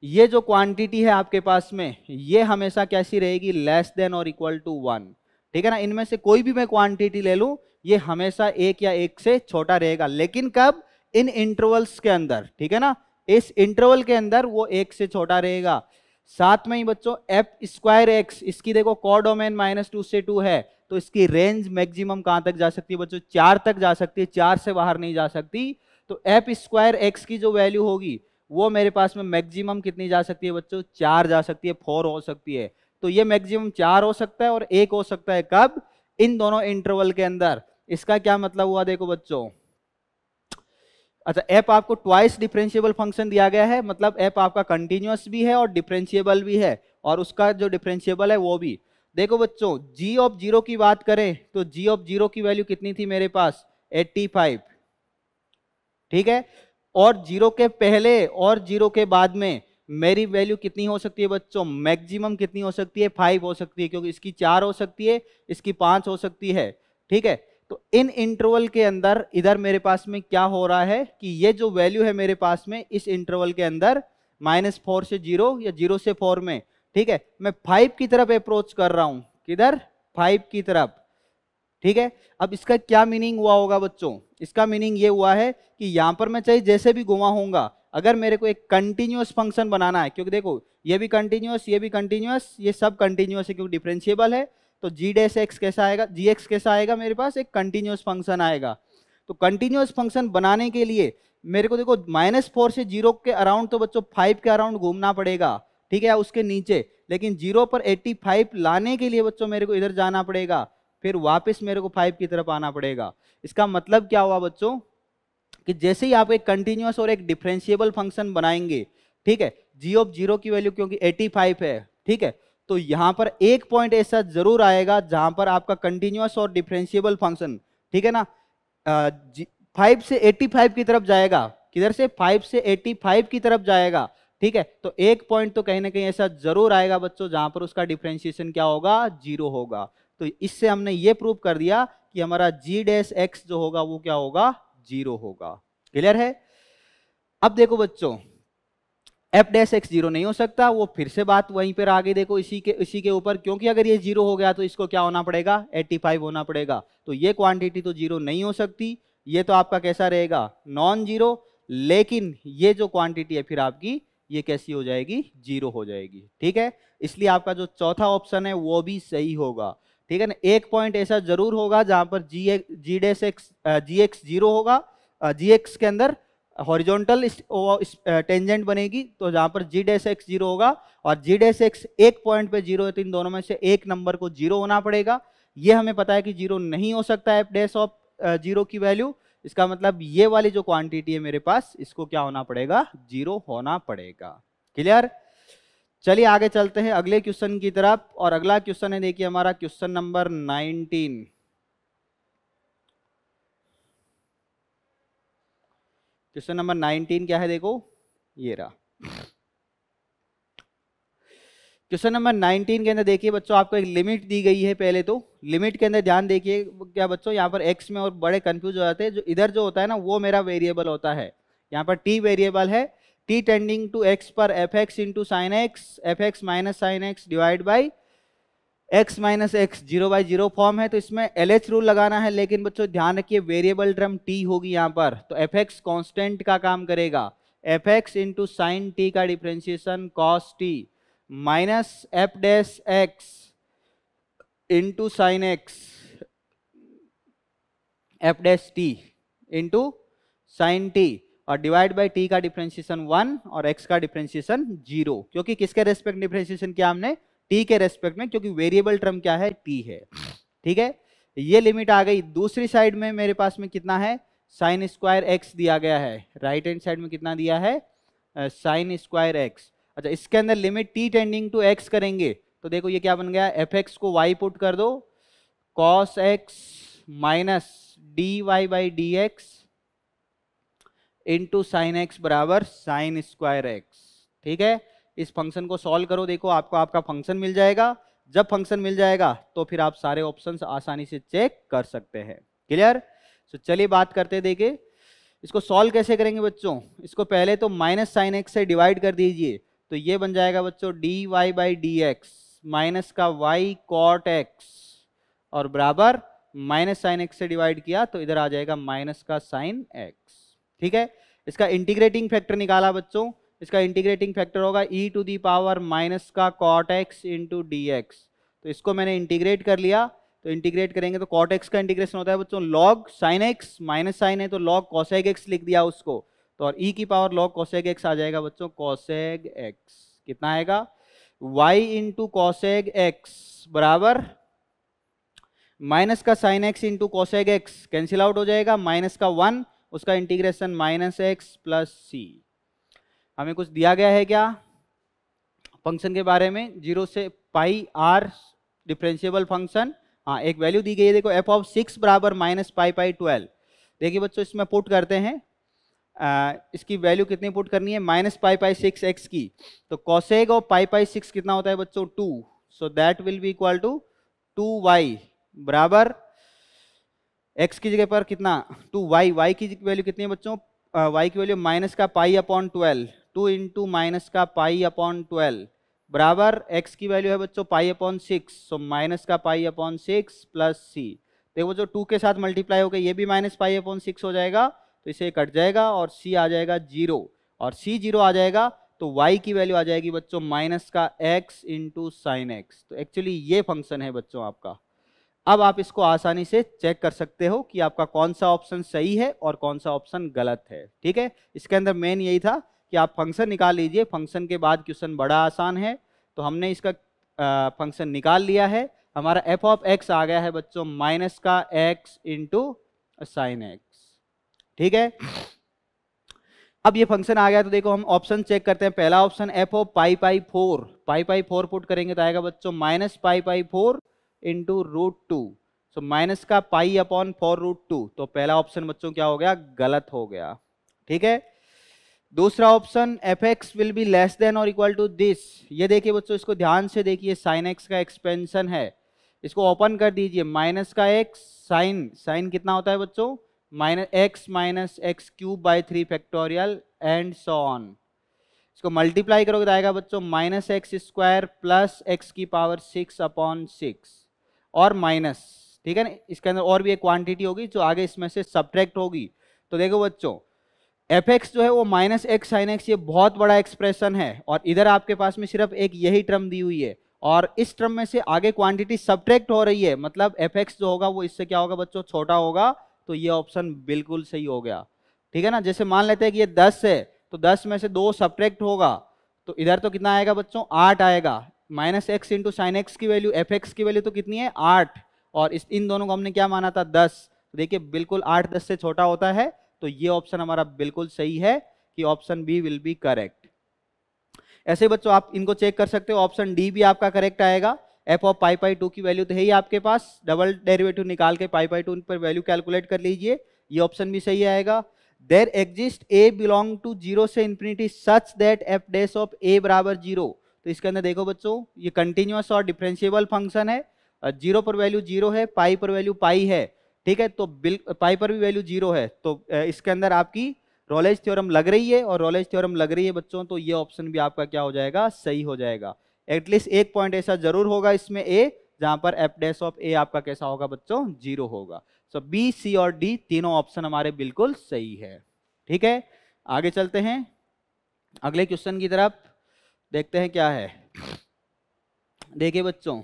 ये जो क्वांटिटी है आपके पास में ये हमेशा कैसी रहेगी लेस देन और इक्वल टू वन ठीक है ना इनमें से कोई भी मैं क्वांटिटी ले लूं ये हमेशा एक या एक से छोटा रहेगा लेकिन कब इन इंटरवल्स के अंदर ठीक है ना इस इंटरवल के अंदर वो एक से छोटा रहेगा साथ में ही बच्चों एफ स्क्वायर एक्स इसकी देखो कॉडोमेन माइनस टू से टू है तो इसकी रेंज मैक्सिमम कहां तक जा सकती है बच्चों चार तक जा सकती है चार से बाहर नहीं जा सकती तो एफ स्क्वायर एक्स की जो वैल्यू होगी वो मेरे पास में मैक्सिमम कितनी जा सकती है बच्चों चार जा सकती है फोर हो सकती है तो ये मैक्सिमम चार हो सकता है और एक हो सकता है कब इन दोनों इंटरवल के अंदर इसका क्या मतलब हुआ देखो बच्चों अच्छा ऐप आपको ट्वाइस डिफ्रेंशियबल फंक्शन दिया गया है मतलब ऐप आपका कंटिन्यूस भी है और डिफ्रेंशियबल भी है और उसका जो डिफ्रेंशियबल है वो भी देखो बच्चों जी ऑफ जीरो की बात करें तो जी ऑफ जीरो की वैल्यू कितनी थी मेरे पास 85 ठीक है और जीरो के पहले और जीरो के बाद में मेरी वैल्यू कितनी हो सकती है बच्चों मैक्सिमम कितनी हो सकती है फाइव हो सकती है क्योंकि इसकी चार हो सकती है इसकी पाँच हो सकती है ठीक है तो इन इंटरवल के अंदर इधर मेरे पास में क्या हो रहा है कि ये जो वैल्यू है मेरे पास में इस इंटरवल के अंदर माइनस फोर से जीरो या जीरो से फोर में ठीक है मैं फाइव की तरफ अप्रोच कर रहा हूँ किधर फाइव की तरफ ठीक है अब इसका क्या मीनिंग हुआ होगा बच्चों इसका मीनिंग ये हुआ है कि यहाँ पर मैं चाहे जैसे भी घुमा होऊंगा अगर मेरे को एक कंटिन्यूस फंक्शन बनाना है क्योंकि देखो ये भी कंटिन्यूस ये भी कंटिन्यूस ये सब कंटिन्यूस है क्योंकि डिफ्रेंशिएबल है तो जी डे एक्स कैसा आएगा जी एक्स कैसा आएगा मेरे पास एक कंटिन्यूस फंक्शन आएगा तो कंटिन्यूस फंक्शन बनाने के लिए मेरे को देखो माइनस फोर से जीरो के अराउंड तो बच्चों फाइव के अराउंड घूमना पड़ेगा ठीक है उसके नीचे लेकिन जीरो पर एट्टी फाइव लाने के लिए बच्चों मेरे को इधर जाना पड़ेगा फिर वापस मेरे को फाइव की तरफ आना पड़ेगा इसका मतलब क्या हुआ बच्चों कि जैसे ही आप एक कंटिन्यूस और एक डिफ्रेंशिएबल फंक्शन बनाएंगे ठीक है जी ऑफ जीरो की वैल्यू क्योंकि 85 है ठीक है तो यहाँ पर एक पॉइंट ऐसा जरूर आएगा जहां पर आपका कंटिन्यूस और डिफ्रेंशिएबल फंक्शन ठीक है ना फाइव से फाइव की तरफ जाएगा किधर से फाइव से फाइव की तरफ जाएगा ठीक है तो एक पॉइंट तो कहीं ना कहीं ऐसा जरूर आएगा बच्चों जहां पर उसका डिफ्रेंशिएशन क्या होगा जीरो होगा तो इससे हमने ये प्रूव कर दिया कि हमारा जी डैश एक्स जो होगा वो क्या होगा जीरो होगा क्लियर है अब देखो बच्चों एफ डैश एक्स जीरो नहीं हो सकता वो फिर से बात वहीं पर आगे देखो इसी के इसी के ऊपर क्योंकि अगर ये जीरो हो गया तो इसको क्या होना पड़ेगा 85 होना पड़ेगा तो ये क्वांटिटी तो जीरो नहीं हो सकती ये तो आपका कैसा रहेगा नॉन जीरो लेकिन ये जो क्वांटिटी है फिर आपकी ये कैसी हो जाएगी जीरो हो जाएगी ठीक है इसलिए आपका जो चौथा ऑप्शन है वो भी सही होगा ठीक है ना एक पॉइंट ऐसा जरूर होगा जहां पर g x g dash x g x zero होगा जी एक्स के अंदर हॉरिजॉन्टल टेंजेंट बनेगी तो जहां पर जी डेस एक्स जीरो होगा और जी डेस एक्स एक पॉइंट पे जीरो है तो इन दोनों में से एक नंबर को जीरो होना पड़ेगा ये हमें पता है कि जीरो नहीं हो सकता है डेस ऑफ जीरो की वैल्यू इसका मतलब ये वाली जो क्वांटिटी है मेरे पास इसको क्या होना पड़ेगा जीरो होना पड़ेगा क्लियर चलिए आगे चलते हैं अगले क्वेश्चन की तरफ और अगला क्वेश्चन है देखिए हमारा question number nineteen question number nineteen क्या है देखो ये रहा क्वेश्चन नंबर नाइनटीन के अंदर देखिए बच्चों आपको एक लिमिट दी गई है पहले तो लिमिट के अंदर ध्यान देखिए क्या बच्चों यहाँ पर एक्स में और बड़े कंफ्यूज हो जाते हैं जो इधर जो होता है ना वो मेरा वेरिएबल होता है यहाँ पर टी वेरिएबल है टी टेंडिंग टू एक्स पर f x into sine x f x minus sine x divide by x minus x zero by zero form है तो इसमें एल एच रूल लगाना है लेकिन बच्चों ध्यान रखिए वेरिएबल टर्म टी होगी यहाँ पर तो एफ एक्स कॉन्स्टेंट का काम करेगा f x into sine t का differentiation cos t minus f dash x into sine x F dash t into sine t और डिवाइड बाई टी का डिफ्रेंशिएशन वन और एक्स का डिफ्रेंशिएशन जीरो क्योंकि किसके रेस्पेक्ट डिफ्रेंशिएशन किया हमने टी के रेस्पेक्ट में क्योंकि वेरिएबल टर्म क्या है टी है ठीक है ये लिमिट आ गई दूसरी साइड में मेरे पास में कितना है साइन स्क्वायर एक्स दिया गया है राइट हैंड साइड में कितना दिया है साइन स्क्वायर एक्स अच्छा इसके अंदर limit t tending to x करेंगे तो देखो ये क्या बन गया एफ एक्स को वाई पुट कर दो cos x minus d Y by D x into sine x बराबर साइन स्क्वायर एक्स ठीक है इस फंक्शन को सॉल्व करो देखो आपको आपका फंक्शन मिल जाएगा जब फंक्शन मिल जाएगा तो फिर आप सारे ऑप्शन आसानी से चेक कर सकते हैं क्लियर तो चलिए बात करते देखिए इसको सॉल्व कैसे करेंगे बच्चों इसको पहले तो माइनस साइन एक्स से डिवाइड कर दीजिए तो ये बन जाएगा बच्चों d Y by D x minus का वाई कॉट एक्स और बराबर माइनस साइन एक्स से डिवाइड किया तो इधर आ जाएगा माइनस का साइन एक्स ठीक है इसका इंटीग्रेटिंग फैक्टर निकाला बच्चों इसका इंटीग्रेटिंग फैक्टर होगा e to the power minus का cot x into D x तो इसको मैंने इंटीग्रेट कर लिया तो इंटीग्रेट करेंगे तो कॉट एक्स का इंटीग्रेशन होता है बच्चों log sine x minus sign है तो लॉग कॉसेग एक्स लिख दिया उसको तो और ई e की पावर लॉग कॉसेग एक्स आ जाएगा बच्चों कॉसेग एक्स कितना आएगा वाई इंटू कॉसेग एक्स बराबर माइनस का sine x into cosec x cancel out हो जाएगा माइनस का वन उसका integration minus x plus c हमें कुछ दिया गया है क्या फंक्शन के बारे में जीरो से पाई आर डिफ्रेंशियबल फंक्शन हाँ एक वैल्यू दी गई है देखो एफ ऑफ सिक्स बराबर माइनस पाई पाई ट्वेल्व देखिए बच्चों इसमें पुट करते हैं आ, इसकी वैल्यू कितनी पुट करनी है minus pi pi six x की तो कॉसेग ऑफ पाई पाई सिक्स कितना होता है बच्चों two so that will be equal to two y बराबर एक्स की जगह पर कितना टू वाई वाई की वैल्यू कितनी है बच्चों वाई की वैल्यू माइनस का pi upon twelve two into minus का पाई अपॉन ट्वेल्व बराबर एक्स की वैल्यू है बच्चों pi upon six so minus का pi upon six plus c देखो जो टू के साथ मल्टीप्लाई हो गया ये भी माइनस पाई अपॉन सिक्स हो जाएगा तो इसे कट जाएगा और सी आ जाएगा जीरो और सी जीरो आ जाएगा तो y की वैल्यू आ जाएगी बच्चों माइनस का x इंटू साइन एक्स तो एक्चुअली ये फंक्शन है बच्चों आपका अब आप इसको आसानी से चेक कर सकते हो कि आपका कौन सा ऑप्शन सही है और कौन सा ऑप्शन गलत है ठीक है इसके अंदर मेन यही था कि आप फंक्शन निकाल लीजिए फंक्शन के बाद क्वेश्चन बड़ा आसान है तो हमने इसका फंक्शन निकाल लिया है हमारा एफ ऑफ एक्स आ गया है बच्चों माइनस का एक्स इंटू साइन एक्स ठीक है अब ये फंक्शन आ गया तो देखो हम ऑप्शन चेक करते हैं पहला option f of pi pi four pi pi four put करेंगे तो आएगा बच्चों minus pi pi four into root two so minus का pi upon four root two तो पहला ऑप्शन बच्चों क्या हो गया गलत हो गया ठीक है दूसरा option f x will be less than और इक्वल टू दिस ये देखिए बच्चों इसको ध्यान से देखिए साइन एक्स का एक्सपेंशन है इसको ओपन कर दीजिए माइनस का एक्स साइन साइन कितना होता है बच्चों minus x minus x cube by three factorial and so on इसको मल्टीप्लाई करोगे तो आएगा बच्चों minus x square plus x की पावर सिक्स अपॉन सिक्स और माइनस ठीक है ना इसके अंदर और भी एक क्वांटिटी होगी जो आगे इसमें से सब्ट्रैक्ट होगी तो देखो बच्चों एफ एक्स जो है वो माइनस एक्स साइन एक्स ये बहुत बड़ा एक्सप्रेशन है और इधर आपके पास में सिर्फ एक यही टर्म दी हुई है और इस टर्म में से आगे क्वांटिटी सब्ट्रैक्ट हो रही है मतलब एफ एक्स जो होगा वो इससे क्या होगा बच्चों छोटा होगा तो ये ऑप्शन बिल्कुल सही हो गया ठीक है ना जैसे मान लेते हैं कि ये दस है तो दस में से दो सब्ट्रैक्ट होगा तो इधर तो कितना आएगा बच्चों आठ आएगा minus x into sine x की वैल्यू एफ एक्स की वैल्यू तो कितनी है आठ और इस इन दोनों को हमने क्या माना था दस तो देखिए बिल्कुल आठ दस से छोटा होता है तो ये ऑप्शन हमारा बिल्कुल सही है कि option B will be correct ऐसे बच्चों आप इनको चेक कर सकते हो ऑप्शन डी भी आपका करेक्ट आएगा f of pi pi two की वैल्यू तो है ही आपके पास डबल डेरिवेटिव निकाल के पाई पाई टू पर वैल्यू कैलकुलेट कर लीजिए ये ऑप्शन भी सही आएगा there exist a belong to zero से infinity such that f dash of a बराबर जीरो तो इसके अंदर देखो बच्चों ये कंटिन्यूस और डिफ्रेंशियबल फंक्शन है जीरो पर वैल्यू जीरो है पाई पर वैल्यू पाई है ठीक है तो बिल पाई पर भी वैल्यू जीरो है तो इसके अंदर आपकी रोलेज थ्योरम लग रही है और रोलेज थ्योरम लग रही है बच्चों तो ये ऑप्शन भी आपका क्या हो जाएगा सही हो जाएगा एटलीस्ट एक पॉइंट ऐसा जरूर होगा इसमें ए जहां पर एफ डैश ऑफ ए आपका कैसा होगा बच्चों जीरो होगा सो बी सी और डी तीनों ऑप्शन हमारे बिल्कुल सही है ठीक है आगे चलते हैं अगले क्वेश्चन की तरफ देखते हैं क्या है देखिए बच्चों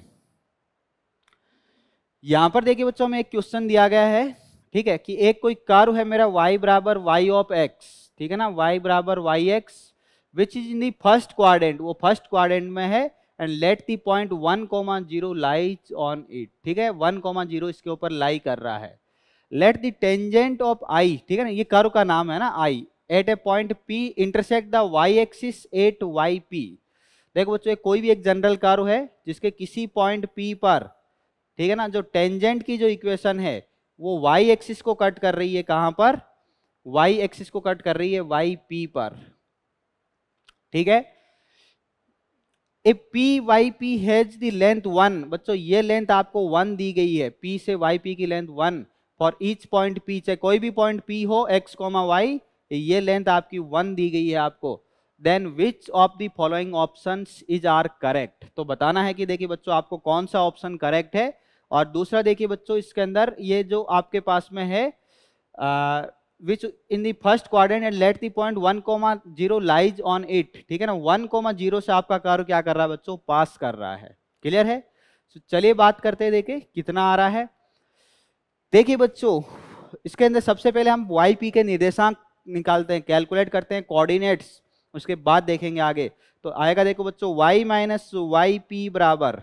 यहां पर देखिए बच्चों में एक क्वेश्चन दिया गया है ठीक है कि एक कोई कर्व है मेरा वाई बराबर वाई ऑफ एक्स ठीक है ना वाई बराबर y x which is in the first quadrant वो फर्स्ट क्वारेंट में है and let the point one comma zero lies on it ठीक है वन कोमा जीरो इसके ऊपर लाई कर रहा है let the tangent of I ठीक है ना ये कर्व का नाम है ना I at a point P intersect the y axis at y P देखो बच्चों कोई भी एक जनरल कार्व है जिसके किसी पॉइंट पी पर ठीक है ना जो टेंजेंट की जो इक्वेशन है वो वाई एक्सिस को कट कर रही है कहाँ पर वाई एक्सिस को कट कर रही है वाई पी पर ठीक है a P y P has the length one बच्चों ये लेंथ आपको वन दी गई है पी से वाई पी की length one for each point P चाहे कोई भी पॉइंट पी हो एक्स कॉमा वाई ये लेंथ आपकी वन दी गई है आपको then which of the following option is are correct तो बताना है कि देखिए बच्चों आपको कौन सा ऑप्शन करेक्ट है और दूसरा देखिए बच्चों इसके अंदर ये जो आपके पास में है which in the first quadrant and let the point one comma zero lies on it ठीक है ना वन कोमा जीरो से आपका कार्य क्या कर रहा है बच्चों पास कर रहा है क्लियर है so, चलिए बात करते हैं देखिए कितना आ रहा है देखिए बच्चों इसके अंदर सबसे पहले हम वाई पी के निर्देशांक निकालते हैं कैलकुलेट करते हैं कोऑर्डिनेट्स उसके बाद देखेंगे आगे तो आएगा देखो बच्चों वाई माइनस वाई पी बराबर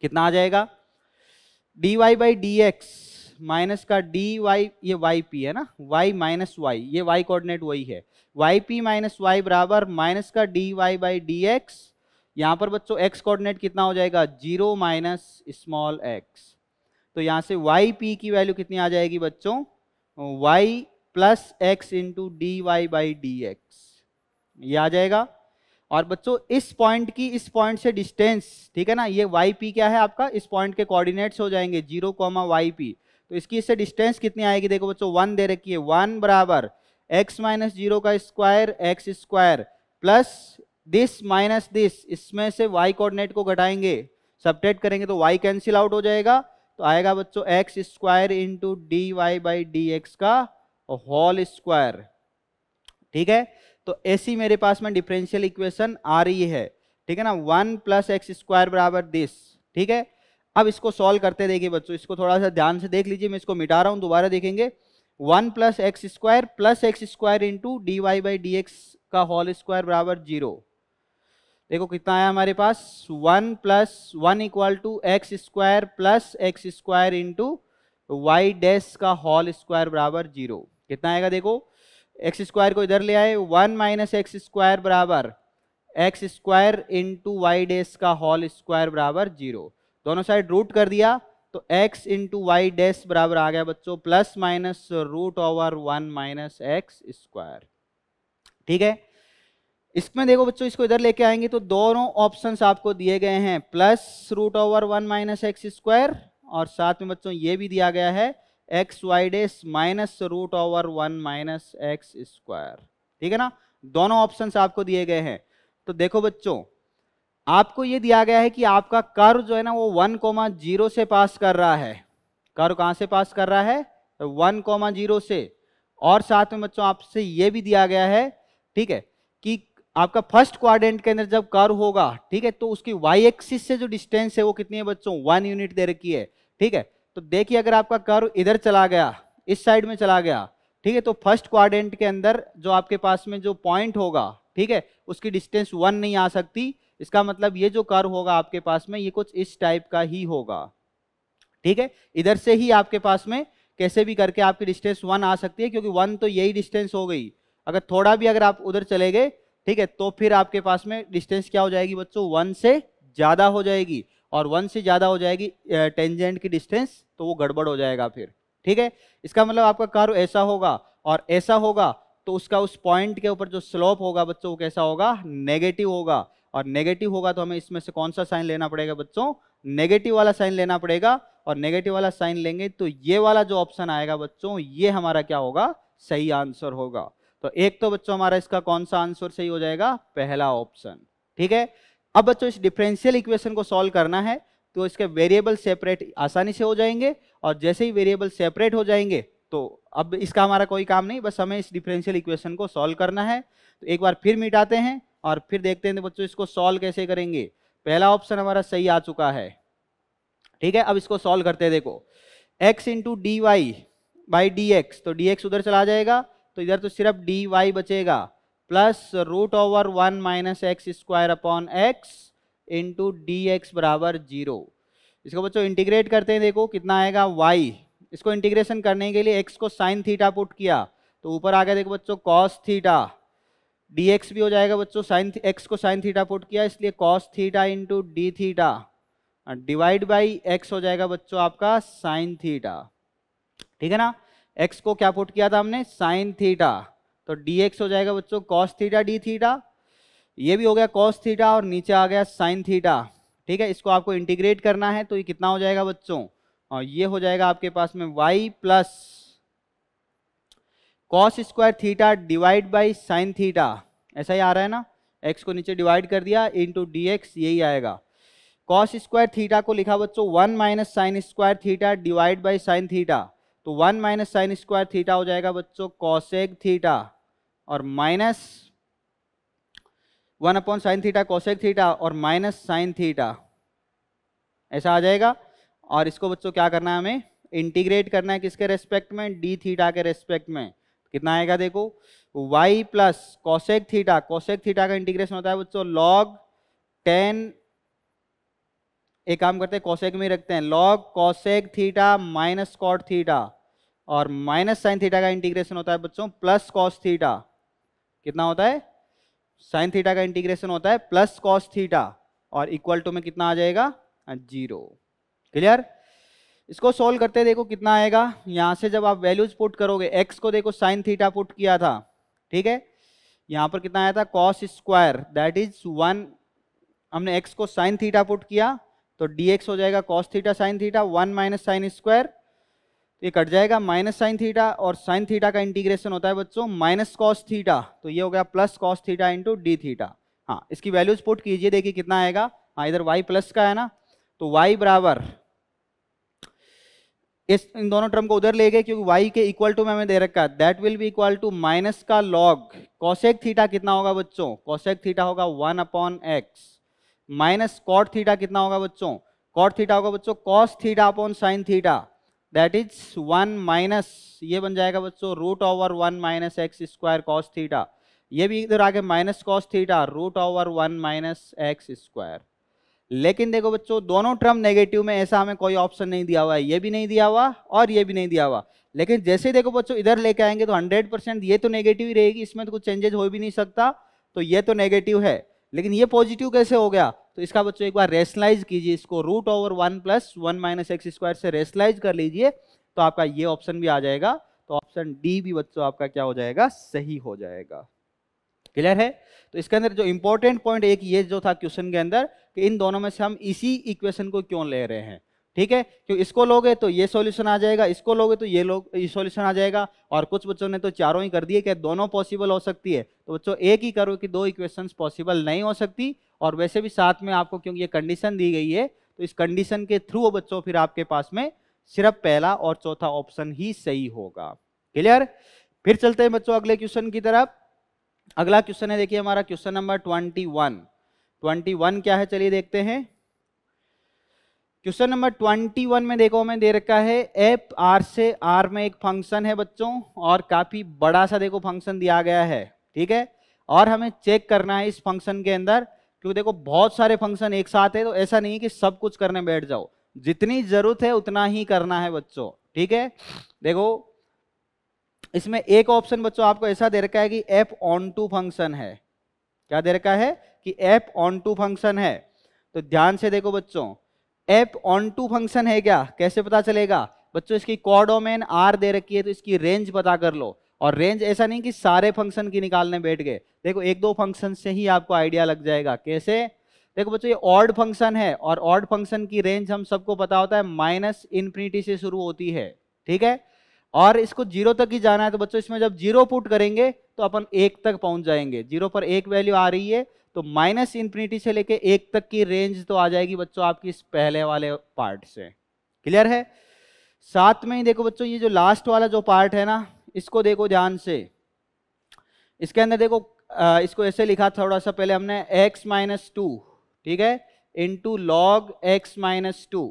कितना आ जाएगा d Y by D x minus का डी वाई ये वाई पी है ना वाई माइनस वाई ये वाई कोऑर्डिनेट वही है वाई पी माइनस वाई बराबर माइनस का d Y by D x यहाँ पर बच्चों एक्स कोऑर्डिनेट कितना हो जाएगा जीरो माइनस स्मॉल एक्स तो यहाँ से वाई पी की वैल्यू कितनी आ जाएगी बच्चों y plus x into D Y by D x ये आ जाएगा और बच्चों इस पॉइंट की इस पॉइंट से डिस्टेंस ठीक है ना ये वाई पी क्या है आपका इस पॉइंट के कोऑर्डिनेट्स हो जाएंगे जीरो कॉमा वाई पी तो इसकी इससे डिस्टेंस कितनी आएगी देखो बच्चों वन दे रखी है वन बराबर एक्स माइनस जीरो का square x square plus this minus this इसमें से वाई कोऑर्डिनेट को घटाएंगे सब्ट्रैक्ट करेंगे तो वाई कैंसिल आउट हो जाएगा तो आएगा बच्चों x square into D Y by D x का और होल स्क्वायर ठीक है तो ऐसी मेरे पास में डिफरेंशियल इक्वेशन आ रही है ठीक है ना वन प्लस एक्स स्क्वायर बराबर दिस ठीक है अब इसको सॉल्व करते देखिए बच्चों इसको थोड़ा सा ध्यान से देख लीजिए मैं इसको मिटा रहा हूँ दोबारा देखेंगे one plus x square plus x square into D Y by D x का होल स्क्वायर बराबर जीरो देखो कितना आया हमारे पास one plus one equal to x square plus x square into y dash का होल स्क्वायर बराबर जीरो कितना आएगा देखो एक्स स्क्वायर को इधर ले आए वन माइनस एक्स स्क्वायर बराबर x square into y dash का होल स्क्वायर बराबर जीरो दोनों साइड रूट कर दिया तो एक्स इंटू वाई डैश बराबर आ गया बच्चों plus minus root over one minus x square ठीक है इसमें देखो बच्चों इसको इधर लेके आएंगे तो दोनों ऑप्शन आपको दिए गए हैं plus root over one minus x square और साथ में बच्चों ये भी दिया गया है x y dash minus root over one minus x square ठीक है ना दोनों ऑप्शन आपको दिए गए हैं तो देखो बच्चों आपको ये दिया गया है कि आपका कर्व जो है ना वो वन कोमा जीरो से पास कर रहा है कर्व कहाँ से पास कर रहा है वन कोमा जीरो से और साथ में बच्चों आपसे ये भी दिया गया है ठीक है कि आपका फर्स्ट क्वाड्रेंट के अंदर जब कर्व होगा ठीक है तो उसकी वाई एक्सिस से जो डिस्टेंस है वो कितनी है बच्चों वन यूनिट दे रखी है ठीक है तो देखिए अगर आपका कर्व इधर चला गया इस साइड में चला गया ठीक है तो फर्स्ट क्वाड्रेंट के अंदर जो आपके पास में जो पॉइंट होगा ठीक है उसकी डिस्टेंस वन नहीं आ सकती इसका मतलब ये जो कर्व होगा आपके पास में ये कुछ इस टाइप का ही होगा ठीक है इधर से ही आपके पास में कैसे भी करके आपकी डिस्टेंस वन आ सकती है क्योंकि वन तो यही डिस्टेंस हो गई अगर थोड़ा भी अगर आप उधर चले गए ठीक है तो फिर आपके पास में डिस्टेंस क्या हो जाएगी बच्चों वन से ज़्यादा हो जाएगी और वन से ज़्यादा हो जाएगी टेंजेंट की डिस्टेंस तो वो गड़बड़ हो जाएगा फिर ठीक है इसका मतलब आपका कर्व ऐसा होगा और ऐसा होगा तो उसका उस पॉइंट के ऊपर जो स्लोप होगा बच्चों वो कैसा होगा नेगेटिव होगा और नेगेटिव होगा तो हमें इसमें से कौन सा साइन लेना पड़ेगा बच्चों नेगेटिव वाला साइन लेना पड़ेगा और नेगेटिव वाला साइन लेंगे तो ये वाला जो ऑप्शन आएगा बच्चों ये हमारा क्या होगा सही आंसर होगा तो एक तो बच्चों हमारा इसका कौन सा आंसर सही हो जाएगा पहला ऑप्शन ठीक है अब बच्चों इस डिफरेंशियल इक्वेशन को सॉल्व करना है तो इसके वेरिएबल सेपरेट आसानी से हो जाएंगे और जैसे ही वेरिएबल सेपरेट हो जाएंगे तो अब इसका हमारा कोई काम नहीं बस हमें इस डिफरेंशियल इक्वेशन को सॉल्व करना है तो एक बार फिर मिटाते हैं और फिर देखते हैं बच्चों इसको सॉल्व कैसे करेंगे पहला ऑप्शन हमारा सही आ चुका है ठीक है अब इसको सॉल्व करते हैं देखो x into D Y by D x तो डी एक्स उधर चला जाएगा तो इधर तो सिर्फ डी वाई बचेगा plus root over one minus x square upon x into D x बराबर जीरो इसको बच्चों इंटीग्रेट करते हैं देखो कितना आएगा वाई इसको इंटीग्रेशन करने के लिए एक्स को साइन थीटा पुट किया तो ऊपर आ गया देखो बच्चों कॉस थीटा डी एक्स भी हो जाएगा बच्चों साइन एक्स को साइन थीटा पुट किया इसलिए cos theta into d theta divide by x हो जाएगा बच्चों आपका साइन थीटा ठीक है ना एक्स को क्या पुट किया था हमने साइन थीटा तो डी एक्स हो जाएगा बच्चों कॉस थीटा डी थीटा ये भी हो गया कॉस थीटा और नीचे आ गया साइन थीटा ठीक है इसको आपको इंटीग्रेट करना है तो ये कितना हो जाएगा बच्चों और ये हो जाएगा आपके पास में y plus cos square theta divide by sine theta ऐसा ही आ रहा है ना x को नीचे डिवाइड कर दिया इंटू डी यही आएगा कॉस स्क्वायर थीटा को लिखा बच्चों one minus sine square theta divide by sine theta तो one minus sine square theta हो जाएगा बच्चों कॉसेग थीटा और minus one upon sine theta cosec theta और माइनस साइन थीटा ऐसा आ जाएगा और इसको बच्चों क्या करना है हमें इंटीग्रेट करना है किसके रेस्पेक्ट में डी थीटा के रेस्पेक्ट में कितना आएगा देखो y plus cosec theta cosec theta का इंटीग्रेशन होता है बच्चों लॉग टेन एक काम करते हैं कॉशेक में रखते हैं log cosec theta minus cot theta और माइनस साइन थीटा का इंटीग्रेशन होता है बच्चों प्लस कॉस थीटा कितना होता है साइन थीटा का इंटीग्रेशन होता है प्लस कॉस थीटा और इक्वल टू में कितना आ जाएगा जीरो क्लियर इसको सोल्व करते देखो कितना आएगा यहाँ से जब आप वैल्यूज पुट करोगे एक्स को देखो साइन थीटा पुट किया था ठीक है यहाँ पर कितना आया था cos square that is one हमने एक्स को साइन थीटा पुट किया तो डी एक्स हो जाएगा cos theta sine theta one minus sine square तो ये कट जाएगा माइनस साइन थीटा और साइन थीटा का इंटीग्रेशन होता है बच्चों माइनस कॉस थीटा तो ये हो गया plus cos theta into d theta हाँ इसकी वैल्यूज पुट कीजिए देखिए कितना आएगा हाँ इधर वाई प्लस का है ना तो वाई बराबर इस इन दोनों टर्म को उधर ले गए क्योंकि वाई के इक्वल टू में हमें दे रखा है that will be equal to minus का लॉग कॉशेक थीटा कितना होगा बच्चों कॉशेक थीटा होगा one upon x minus cot theta कितना होगा बच्चों कॉट थीटा होगा बच्चों cos theta upon sine theta that is one minus ये बन जाएगा बच्चों root over one minus x square cos theta ये भी इधर आगे minus cos theta root over one minus x square लेकिन देखो बच्चों दोनों टर्म नेगेटिव में ऐसा हमें कोई ऑप्शन नहीं दिया हुआ है ये भी नहीं दिया हुआ और ये भी नहीं दिया हुआ लेकिन जैसे देखो बच्चों इधर लेके आएंगे तो 100 परसेंट ये तो नेगेटिव ही रहेगी इसमें तो कुछ चेंजेस हो भी नहीं सकता तो ये तो नेगेटिव है लेकिन ये पॉजिटिव कैसे हो गया तो इसका बच्चों एक बार रेशनलाइज कीजिए इसको root over one plus one minus x square से रेशनलाइज कर लीजिए तो आपका ये ऑप्शन भी आ जाएगा तो ऑप्शन डी भी बच्चों आपका क्या हो जाएगा सही हो जाएगा क्लियर है तो इसके अंदर जो इंपॉर्टेंट पॉइंट एक ये जो था क्वेश्चन के अंदर कि इन दोनों में से हम इसी इक्वेशन को क्यों ले रहे हैं ठीक है क्यों इसको लोगे तो ये सॉल्यूशन आ जाएगा इसको लोगे तो ये लोग ये सॉल्यूशन आ जाएगा और कुछ बच्चों ने तो चारों ही कर दिए कि दोनों पॉसिबल हो सकती है तो बच्चों एक ही करो कि दो इक्वेशंस पॉसिबल नहीं हो सकती और वैसे भी साथ में आपको क्योंकि ये कंडीशन दी गई है तो इस कंडीशन के थ्रू बच्चों फिर आपके पास में सिर्फ पहला और चौथा ऑप्शन ही सही होगा क्लियर फिर चलते हैं बच्चों अगले क्वेश्चन की तरफ अगला क्वेश्चन है देखिए हमारा question number twenty one twenty one क्या है चलिए देखते हैं क्वेश्चन नंबर ट्वेंटी वन में देखो हमें दे रखा है एफ आर से आर में एक फंक्शन है बच्चों और काफी बड़ा सा देखो फंक्शन दिया गया है ठीक है और हमें चेक करना है इस फंक्शन के अंदर क्योंकि देखो बहुत सारे फंक्शन एक साथ है तो ऐसा नहीं कि सब कुछ करने बैठ जाओ जितनी जरूरत है उतना ही करना है बच्चों ठीक है देखो इसमें एक ऑप्शन बच्चों आपको ऐसा दे रखा है कि एफ ऑन टू फंक्शन है क्या दे रखा है कि एफ ऑन टू फंक्शन है तो ध्यान से देखो बच्चों एप ऑन टू फंक्शन है क्या कैसे पता चलेगा बच्चों इसकी कॉडोमेन आर दे रखी है तो इसकी रेंज पता कर लो और रेंज ऐसा नहीं कि सारे फंक्शन की निकालने बैठ गए देखो एक दो फंक्शन से ही आपको आइडिया लग जाएगा कैसे देखो बच्चों ये ऑड फंक्शन है और ऑड फंक्शन की रेंज हम सबको पता होता है माइनस इन्फिनिटी से शुरू होती है ठीक है और इसको जीरो तक ही जाना है तो बच्चों इसमें जब जीरो पुट करेंगे तो अपन एक तक पहुंच जाएंगे जीरो पर एक वैल्यू आ रही है तो माइनस इन्फिनिटी से लेके एक तक की रेंज तो आ जाएगी बच्चों आपकी इस पहले वाले पार्ट से क्लियर है साथ में ही देखो बच्चों ये जो लास्ट वाला जो पार्ट है ना इसको देखो ध्यान से इसके अंदर देखो आ, इसको ऐसे लिखा थोड़ा सा पहले हमने x माइनस टू ठीक है into log x minus two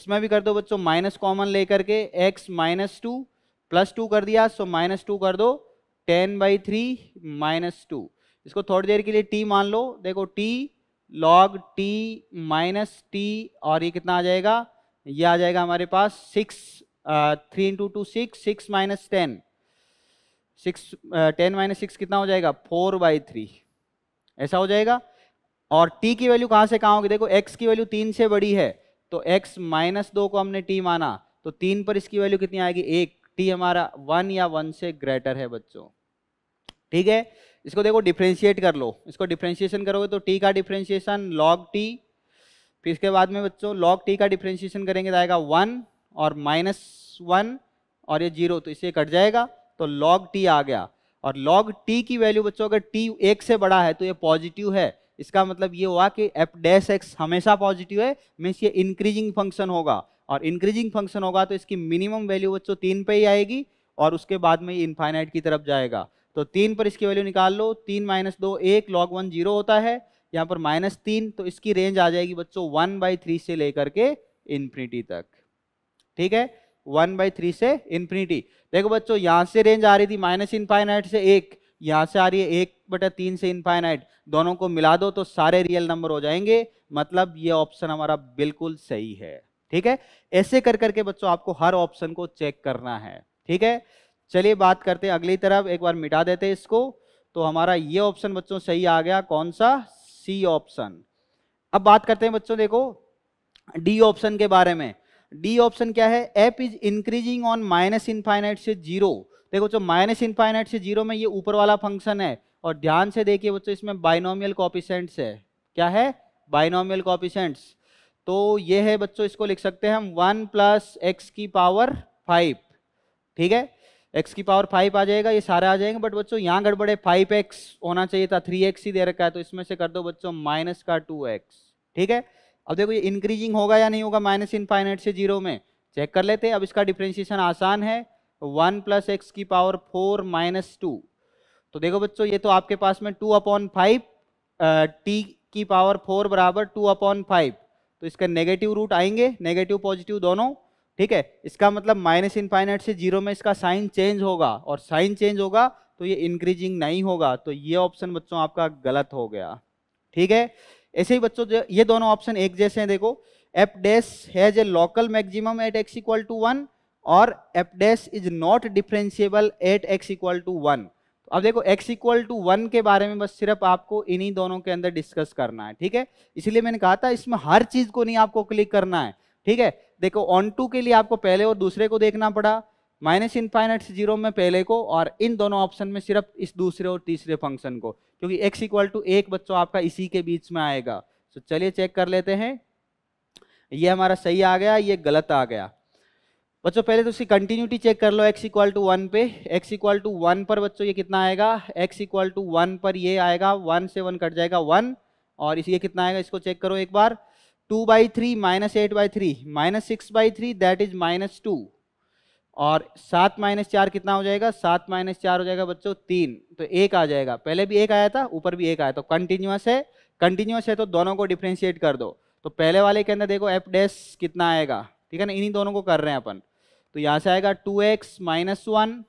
इसमें भी कर दो बच्चों माइनस कॉमन लेकर के x minus two plus two कर दिया सो माइनस टू कर दो ten by three minus two इसको थोड़ी देर के लिए टी मान लो देखो t log t minus t और ये कितना आ जाएगा ये आ जाएगा हमारे पास six three into two six six minus ten six ten minus six कितना हो जाएगा फोर बाई थ्री ऐसा हो जाएगा और t की वैल्यू कहाँ से कहाँ होगी देखो x की वैल्यू तीन से बड़ी है तो x माइनस दो को हमने t माना तो तीन पर इसकी वैल्यू कितनी आएगी एक t हमारा वन या वन से ग्रेटर है बच्चों ठीक है इसको देखो डिफ्रेंशिएट कर लो इसको डिफ्रेंशिएशन करोगे तो टी का डिफ्रेंशिएशन लॉग टी फिर इसके बाद में बच्चों लॉग टी का डिफ्रेंशिएशन करेंगे तो आएगा वन और माइनस वन और ये जीरो तो इससे कट जाएगा तो लॉग टी आ गया और लॉग टी की वैल्यू बच्चों अगर टी एक से बड़ा है तो ये पॉजिटिव है इसका मतलब ये हुआ कि एफ डैश एक्स हमेशा पॉजिटिव है मीन्स ये इंक्रीजिंग फंक्शन होगा और इंक्रीजिंग फंक्शन होगा तो इसकी मिनिमम वैल्यू बच्चों तीन पे ही आएगी और उसके बाद में ये इन्फाइनाइट की तरफ जाएगा तो तीन पर इसकी वैल्यू निकाल लो तीन माइनस दो एक लॉग वन जीरो होता है यहाँ पर माइनस तीन तो इसकी रेंज आ जाएगी बच्चों वन बाई थ्री से लेकर के इन्फिनिटी तक ठीक है वन बाई थ्री से इन्फिनिटी देखो बच्चों यहाँ से रेंज आ रही थी माइनस इनफाइनाइट से एक यहाँ से आ रही है एक बटा तीन से इनफाइनाइट दोनों को मिला दो तो सारे रियल नंबर हो जाएंगे मतलब ये ऑप्शन हमारा बिल्कुल सही है ठीक है ऐसे कर करके बच्चों आपको हर ऑप्शन को चेक करना है ठीक है चलिए बात करते हैं अगली तरफ एक बार मिटा देते हैं इसको तो हमारा ये ऑप्शन बच्चों सही आ गया कौन सा सी ऑप्शन अब बात करते हैं बच्चों देखो डी ऑप्शन के बारे में डी ऑप्शन क्या है f is increasing on minus infinite से जीरो देखो जो माइनस इनफाइनाइट से जीरो में ये ऊपर वाला फंक्शन है और ध्यान से देखिए बच्चों इसमें बाइनोमियल कॉपिसेंट्स है क्या है बाइनोमियल कॉपिसेंट्स तो ये है बच्चों इसको लिख सकते हैं हम वन प्लस एक्स की पावर फाइव ठीक है एक्स की पावर फाइव आ जाएगा ये सारे आ जाएंगे बट बच्चों यहाँ गड़बड़े फाइव एक्स होना चाहिए था थ्री एक्स ही दे रखा है तो इसमें से कर दो बच्चों माइनस का टू एक्स ठीक है अब देखो ये इंक्रीजिंग होगा या नहीं होगा माइनस इनफाइनेट से जीरो में चेक कर लेते हैं अब इसका डिफ्रेंशिएशन आसान है वन प्लस एक्स की पावर फोर माइनस टू तो देखो बच्चों ये तो आपके पास में टू अपॉन फाइव टी की पावर फोर बराबर टू अपॉन फाइव तो इसका नेगेटिव रूट आएंगे नेगेटिव पॉजिटिव दोनों ठीक है इसका मतलब माइनस इनफाइनाइट से जीरो में इसका साइन चेंज होगा और साइन चेंज होगा तो ये इंक्रीजिंग नहीं होगा तो ये ऑप्शन बच्चों आपका गलत हो गया ठीक है ऐसे ही बच्चों ये दोनों ऑप्शन एक जैसे हैं देखो f dash has a local maximum at x equal to one और F dash is not differentiable at x equal to one अब देखो x इक्वल टू वन के बारे में बस सिर्फ आपको इन्हीं दोनों के अंदर डिस्कस करना है ठीक है इसलिए मैंने कहा था इसमें हर चीज को नहीं आपको क्लिक करना है ठीक है देखो ऑन टू के लिए आपको पहले और दूसरे को देखना पड़ा माइनस इनफाइनाइट जीरो में पहले को और इन दोनों ऑप्शन में सिर्फ इस दूसरे और तीसरे फंक्शन को क्योंकि एक्स इक्वल टू एक बच्चों आपका इसी के बीच में आएगा तो चलिए चेक कर लेते हैं ये हमारा सही आ गया ये गलत आ गया बच्चों पहले तो उसकी कंटिन्यूटी चेक कर लो x इक्वल टू वन पे x इक्वल टू वन पर बच्चों ये कितना आएगा x इक्वल टू वन पर ये आएगा वन से वन कट जाएगा वन और इस ये कितना आएगा इसको चेक करो एक बार two by three minus eight by three minus six by three that is minus two और सात माइनस चार कितना हो जाएगा सात माइनस चार हो जाएगा बच्चों तीन तो एक आ जाएगा पहले भी एक आया था ऊपर भी एक आया तो कंटिन्यूस है कंटिन्यूस है तो दोनों को डिफ्रेंशिएट कर दो तो पहले वाले के अंदर देखो एफ डेस कितना आएगा ठीक है ना इन्हीं दोनों को कर रहे हैं अपन तो यहाँ से आएगा टू एक्स माइनस वन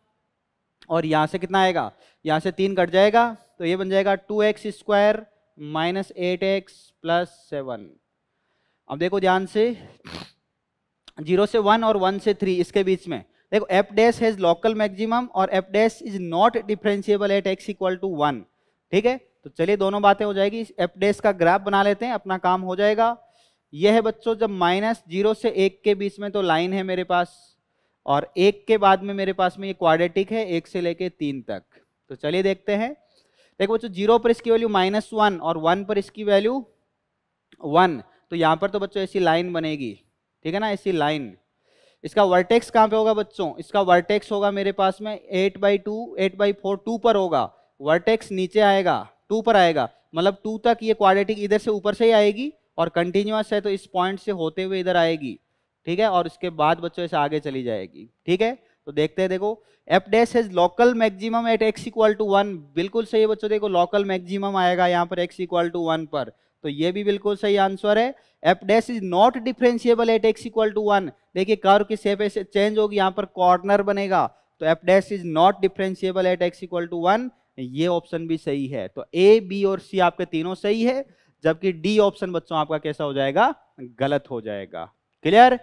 और यहाँ से कितना आएगा यहाँ से तीन कट जाएगा तो ये बन जाएगा two x square minus eight x plus seven अब देखो ध्यान से जीरो से वन और वन से थ्री इसके बीच में देखो f dash has local maximum और F dash is not differentiable at x equal to one ठीक है तो चलिए दोनों बातें हो जाएगी एफ डैश का ग्राफ बना लेते हैं अपना काम हो जाएगा यह है बच्चों जब माइनस जीरो से एक के बीच में तो लाइन है मेरे पास और एक के बाद में मेरे पास में ये क्वाड्रेटिक है एक से लेके तीन तक तो चलिए देखते हैं देखो बच्चों जीरो पर इसकी वैल्यू माइनस वन और वन पर इसकी वैल्यू वन तो यहाँ पर तो बच्चों ऐसी लाइन बनेगी ठीक है ना ऐसी लाइन इसका वर्टेक्स कहाँ पे होगा बच्चों इसका वर्टेक्स होगा मेरे पास में eight by two eight by four two पर होगा वर्टेक्स नीचे आएगा टू पर आएगा मतलब टू तक ये क्वाड्रेटिक इधर से ऊपर से ही आएगी और कंटिन्यूस है तो इस पॉइंट से होते हुए इधर आएगी ठीक है और इसके बाद बच्चों ऐसे आगे चली जाएगी ठीक है तो देखते हैं देखो f dash is local maximum at x equal to one बिल्कुल सही बच्चों देखो लोकल मैक्सिमम आएगा यहाँ पर एक्स इक्वल टू वन पर तो ये भी बिल्कुल सही आंसर है f dash is not differentiable at x equal to one देखिए कर्व की सेप ऐसे चेंज होगी यहाँ पर कॉर्नर बनेगा तो F dash is not differentiable at x equal to one ये ऑप्शन भी सही है तो ए बी और सी आपके तीनों सही है जबकि डी ऑप्शन बच्चों आपका कैसा हो जाएगा गलत हो जाएगा क्लियर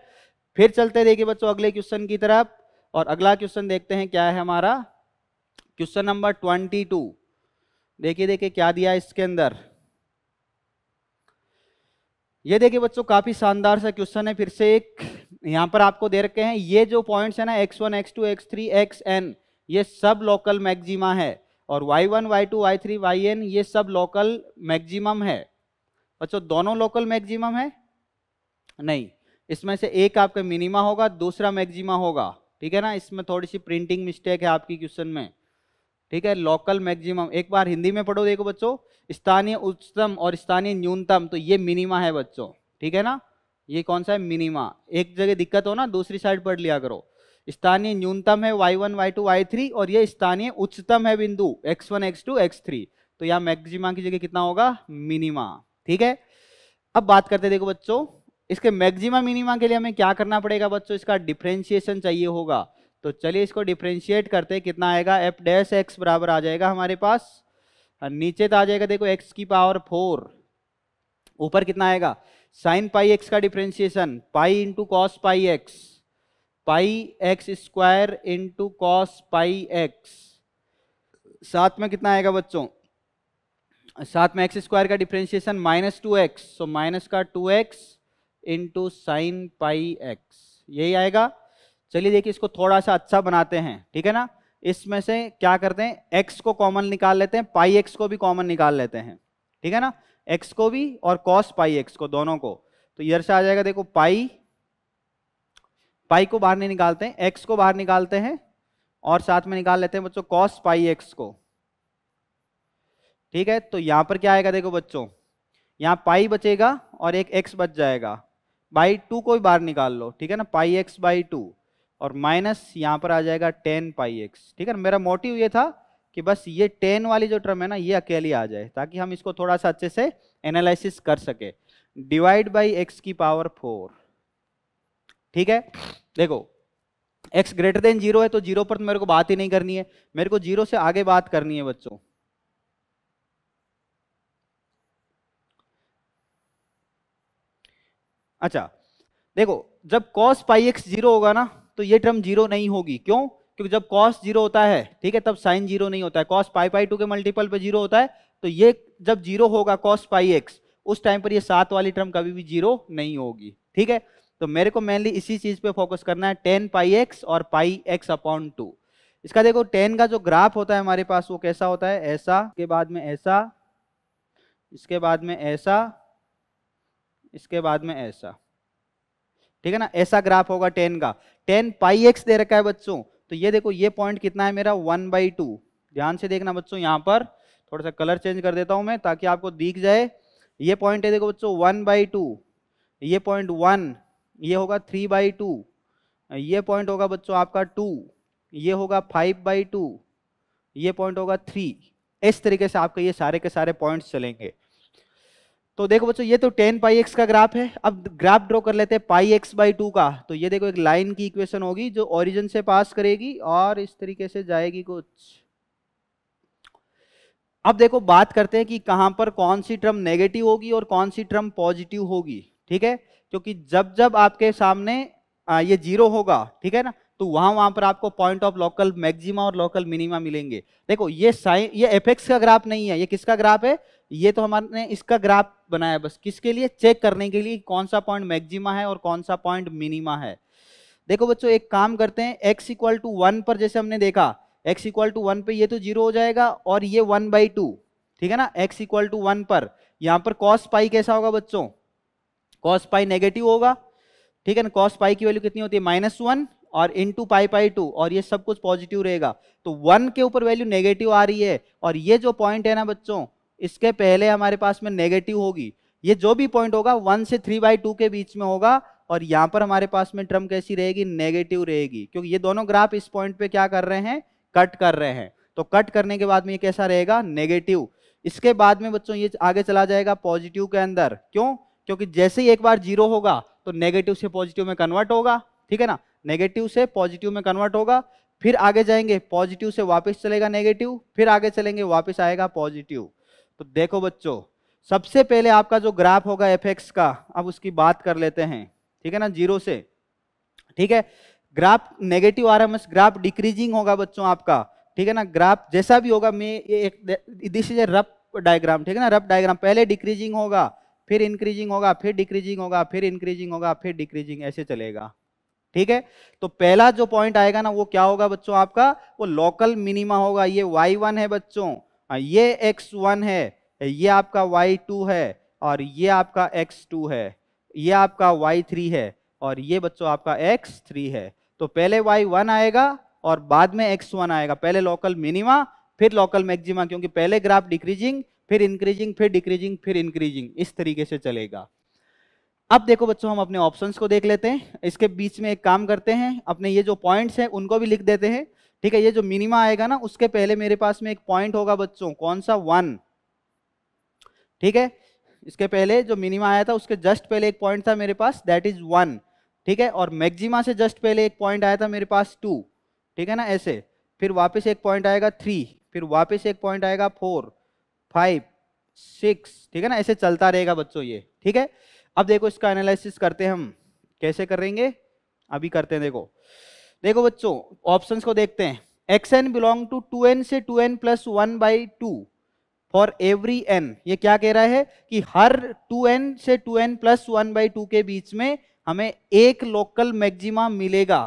फिर चलते देखिए बच्चों अगले क्वेश्चन की तरफ और अगला क्वेश्चन देखते हैं क्या है हमारा क्वेश्चन नंबर ट्वेंटी टू देखिए देखिए क्या दिया इसके अंदर ये देखिए बच्चों काफी शानदार सा क्वेश्चन है फिर से एक यहाँ पर आपको दे रखे हैं ये जो पॉइंट्स है ना x one x two x three x n ये सब लोकल मैक्सिमा है और y one y two y three y n ये सब लोकल मैक्सिमम है बच्चों दोनों लोकल मैक्सिमम है नहीं इसमें से एक आपका मिनिमा होगा दूसरा मैक्सिमा होगा ठीक है ना इसमें थोड़ी सी प्रिंटिंग मिस्टेक है आपकी क्वेश्चन में ठीक है लोकल मैक्सिमम एक बार हिंदी में पढ़ो देखो बच्चों स्थानीय उच्चतम और स्थानीय न्यूनतम तो ये मिनिमा है बच्चों ठीक है ना ये कौन सा है मिनिमा एक जगह दिक्कत हो ना दूसरी साइड पढ़ लिया करो स्थानीय न्यूनतम है y one y two y three और ये स्थानीय उच्चतम है बिंदु x one x two x three तो यहाँ मैक्सिमा की जगह कितना होगा मिनिमा ठीक है अब बात करते देखो बच्चों इसके मैक्सिमा मिनिमा के लिए हमें क्या करना पड़ेगा बच्चों इसका डिफ्रेंशिएशन चाहिए होगा तो चलिए इसको डिफ्रेंशिएट करते कितना आएगा एफ डैश एक्स बराबर आ जाएगा हमारे पास नीचे तो आ जाएगा देखो एक्स की पावर फोर ऊपर कितना आएगा साइन पाई एक्स का differentiation pi into cos pi x pi x square into cos pi x साथ में कितना आएगा बच्चों साथ में एक्स स्क्वायर का differentiation minus two x so minus का two x into sine pi x यही आएगा चलिए देखिए इसको थोड़ा सा अच्छा बनाते हैं ठीक है ना इसमें से क्या करते हैं एक्स को कॉमन निकाल लेते हैं पाई एक्स को भी कॉमन निकाल लेते हैं ठीक है ना एक्स को भी और कॉस पाई एक्स को दोनों को तो इधर से आ जाएगा देखो पाई पाई को बाहर नहीं निकालते हैं एक्स को बाहर निकालते हैं और साथ में निकाल लेते हैं बच्चों कॉस पाई एक्स को ठीक है तो यहां पर क्या आएगा देखो बच्चों यहाँ पाई बचेगा और एक एक्स बच जाएगा बाई टू को भी बाहर निकाल लो ठीक है ना पाई एक्स बाई टू और माइनस यहाँ पर आ जाएगा टेन पाई एक्स ठीक है मेरा मोटिव ये था कि बस ये टेन वाली जो टर्म है ना ये अकेली आ जाए ताकि हम इसको थोड़ा सा अच्छे से एनालिसिस कर सके डिवाइड बाई एक्स की पावर फोर ठीक है देखो एक्स ग्रेटर देन जीरो है तो जीरो पर तो मेरे को बात ही नहीं करनी है मेरे को जीरो से आगे बात करनी है बच्चों अच्छा देखो जब कॉस पाई एक्स जीरो होगा ना तो ये टर्म जीरो नहीं होगी क्यों क्योंकि जब कॉस जीरो होता है ठीक है तब साइन जीरो नहीं होता है कॉस पाई पाई टू के मल्टीपल पर जीरो होता है तो ये जब जीरो होगा कॉस पाई एक्स उस टाइम पर ये सात वाली टर्म कभी भी जीरो नहीं होगी ठीक है तो मेरे को मेनली इसी चीज पे फोकस करना है टेन पाई एक्स और पाई एक्स अपॉन टू इसका देखो टेन का जो ग्राफ होता है हमारे पास वो कैसा होता है ऐसा के बाद में ऐसा इसके बाद में ऐसा इसके बाद में ऐसा ठीक है ना ऐसा ग्राफ होगा टेन का टेन पाई एक्स दे रखा है बच्चों तो ये देखो ये पॉइंट कितना है मेरा वन बाई टू ध्यान से देखना बच्चों यहाँ पर थोड़ा सा कलर चेंज कर देता हूँ मैं ताकि आपको दिख जाए ये पॉइंट है देखो बच्चों वन बाई टू ये पॉइंट वन ये होगा थ्री बाई टू ये पॉइंट होगा बच्चों आपका टू ये होगा फाइव बाई टू ये पॉइंट होगा थ्री इस तरीके से आपके ये सारे के सारे पॉइंट्स चलेंगे तो देखो बच्चों ये तो टेन पाई एक्स का ग्राफ है अब ग्राफ ड्रॉ कर लेते हैं पाई एक्स बाई टू का तो ये देखो एक लाइन की इक्वेशन होगी जो ओरिजिन से पास करेगी और इस तरीके से जाएगी कुछ अब देखो बात करते हैं कि कहां पर कौन सी ट्रम नेगेटिव होगी और कौन सी ट्रम पॉजिटिव होगी ठीक है क्योंकि जब जब आपके सामने आ, ये जीरो होगा ठीक है ना तो वहां वहां पर आपको पॉइंट ऑफ लोकल मैक्सिमा और लोकल मिनिमा मिलेंगे देखो ये साइन ये एफेक्स का ग्राफ नहीं है ये किसका ग्राफ है ये तो हमारे इसका ग्राफ बनाया बस किसके लिए चेक करने के लिए कौन सा पॉइंट मैक्सिमा है और कौन सा पॉइंट मिनिमा है देखो बच्चों एक काम करते हैं एक्स इक्वल टू वन पर जैसे हमने देखा एक्स इक्वल टू वन पर ये तो जीरो हो जाएगा और ये वन बाई टू ठीक है ना एक्स इक्वल टू वन पर यहाँ पर कॉस पाई कैसा होगा बच्चों कॉस पाई नेगेटिव होगा ठीक है ना कॉस पाई की वैल्यू कितनी होती है माइनस वन और इन टू पाई पाई टू और ये सब कुछ पॉजिटिव रहेगा तो वन के ऊपर वैल्यू नेगेटिव आ रही है और ये जो पॉइंट है ना बच्चों इसके पहले हमारे पास में नेगेटिव होगी ये जो भी पॉइंट होगा वन से थ्री बाई टू के बीच में होगा और यहाँ पर हमारे पास में ट्रम कैसी रहेगी नेगेटिव रहेगी क्योंकि ये दोनों ग्राफ इस पॉइंट पे क्या कर रहे हैं कट कर रहे हैं तो कट करने के बाद में ये कैसा रहेगा नेगेटिव इसके बाद में बच्चों ये आगे चला जाएगा पॉजिटिव के अंदर क्यों क्योंकि जैसे ही एक बार जीरो होगा तो नेगेटिव से पॉजिटिव में कन्वर्ट होगा ठीक है ना नेगेटिव से पॉजिटिव में कन्वर्ट होगा फिर आगे जाएंगे पॉजिटिव से वापस चलेगा नेगेटिव फिर आगे चलेंगे वापस आएगा पॉजिटिव तो देखो बच्चों सबसे पहले आपका जो ग्राफ होगा एफ का अब उसकी बात कर लेते हैं ठीक है ना जीरो से ठीक है graph negative or graph decreasing होगा बच्चों आपका ठीक है ना ग्राफ जैसा भी होगा मैं ये एक this is a rough diagram ठीक है ना रफ डायग्राम पहले डिक्रीजिंग होगा फिर इंक्रीजिंग होगा फिर डिक्रीजिंग होगा फिर इंक्रीजिंग होगा फिर डिक्रीजिंग ऐसे चलेगा ठीक है तो पहला जो पॉइंट आएगा ना वो क्या होगा बच्चों आपका वो लोकल मिनिमा होगा ये वाई वन है बच्चों हाँ, ये एक्स वन है ये आपका वाई टू है और ये आपका एक्स टू है ये आपका वाई थ्री है और ये बच्चों आपका एक्स थ्री है तो पहले वाई वन आएगा और बाद में एक्स वन आएगा पहले लोकल मिनिमा फिर लोकल मैक्सिमा क्योंकि पहले ग्राफ डिक्रीजिंग फिर इंक्रीजिंग फिर डिक्रीजिंग फिर इंक्रीजिंग इस तरीके से चलेगा अब देखो बच्चों हम अपने ऑप्शंस को देख लेते हैं इसके बीच में एक काम करते हैं अपने ये जो पॉइंट्स हैं उनको भी लिख देते हैं ठीक है ये जो मिनिमा आएगा ना उसके पहले मेरे पास में एक पॉइंट होगा बच्चों कौन सा वन ठीक है इसके पहले जो मिनिमा आया था उसके जस्ट पहले एक पॉइंट था मेरे पास दैट इज वन ठीक है और मैक्सिमा से जस्ट पहले एक पॉइंट आया था मेरे पास टू ठीक है ना ऐसे फिर वापस एक पॉइंट आएगा थ्री फिर वापस एक पॉइंट आएगा फोर फाइव सिक्स ठीक है ना ऐसे चलता रहेगा बच्चों ये ठीक है अब देखो इसका एनालिसिस करते हैं हम कैसे करेंगे अभी करते हैं देखो देखो बच्चों ऑप्शंस को देखते हैं x n belong to two n से two n plus one by two for every n ये क्या कह रहा है कि हर टू एन से two n plus one by two के बीच में हमें एक लोकल मैक्सिमा मिलेगा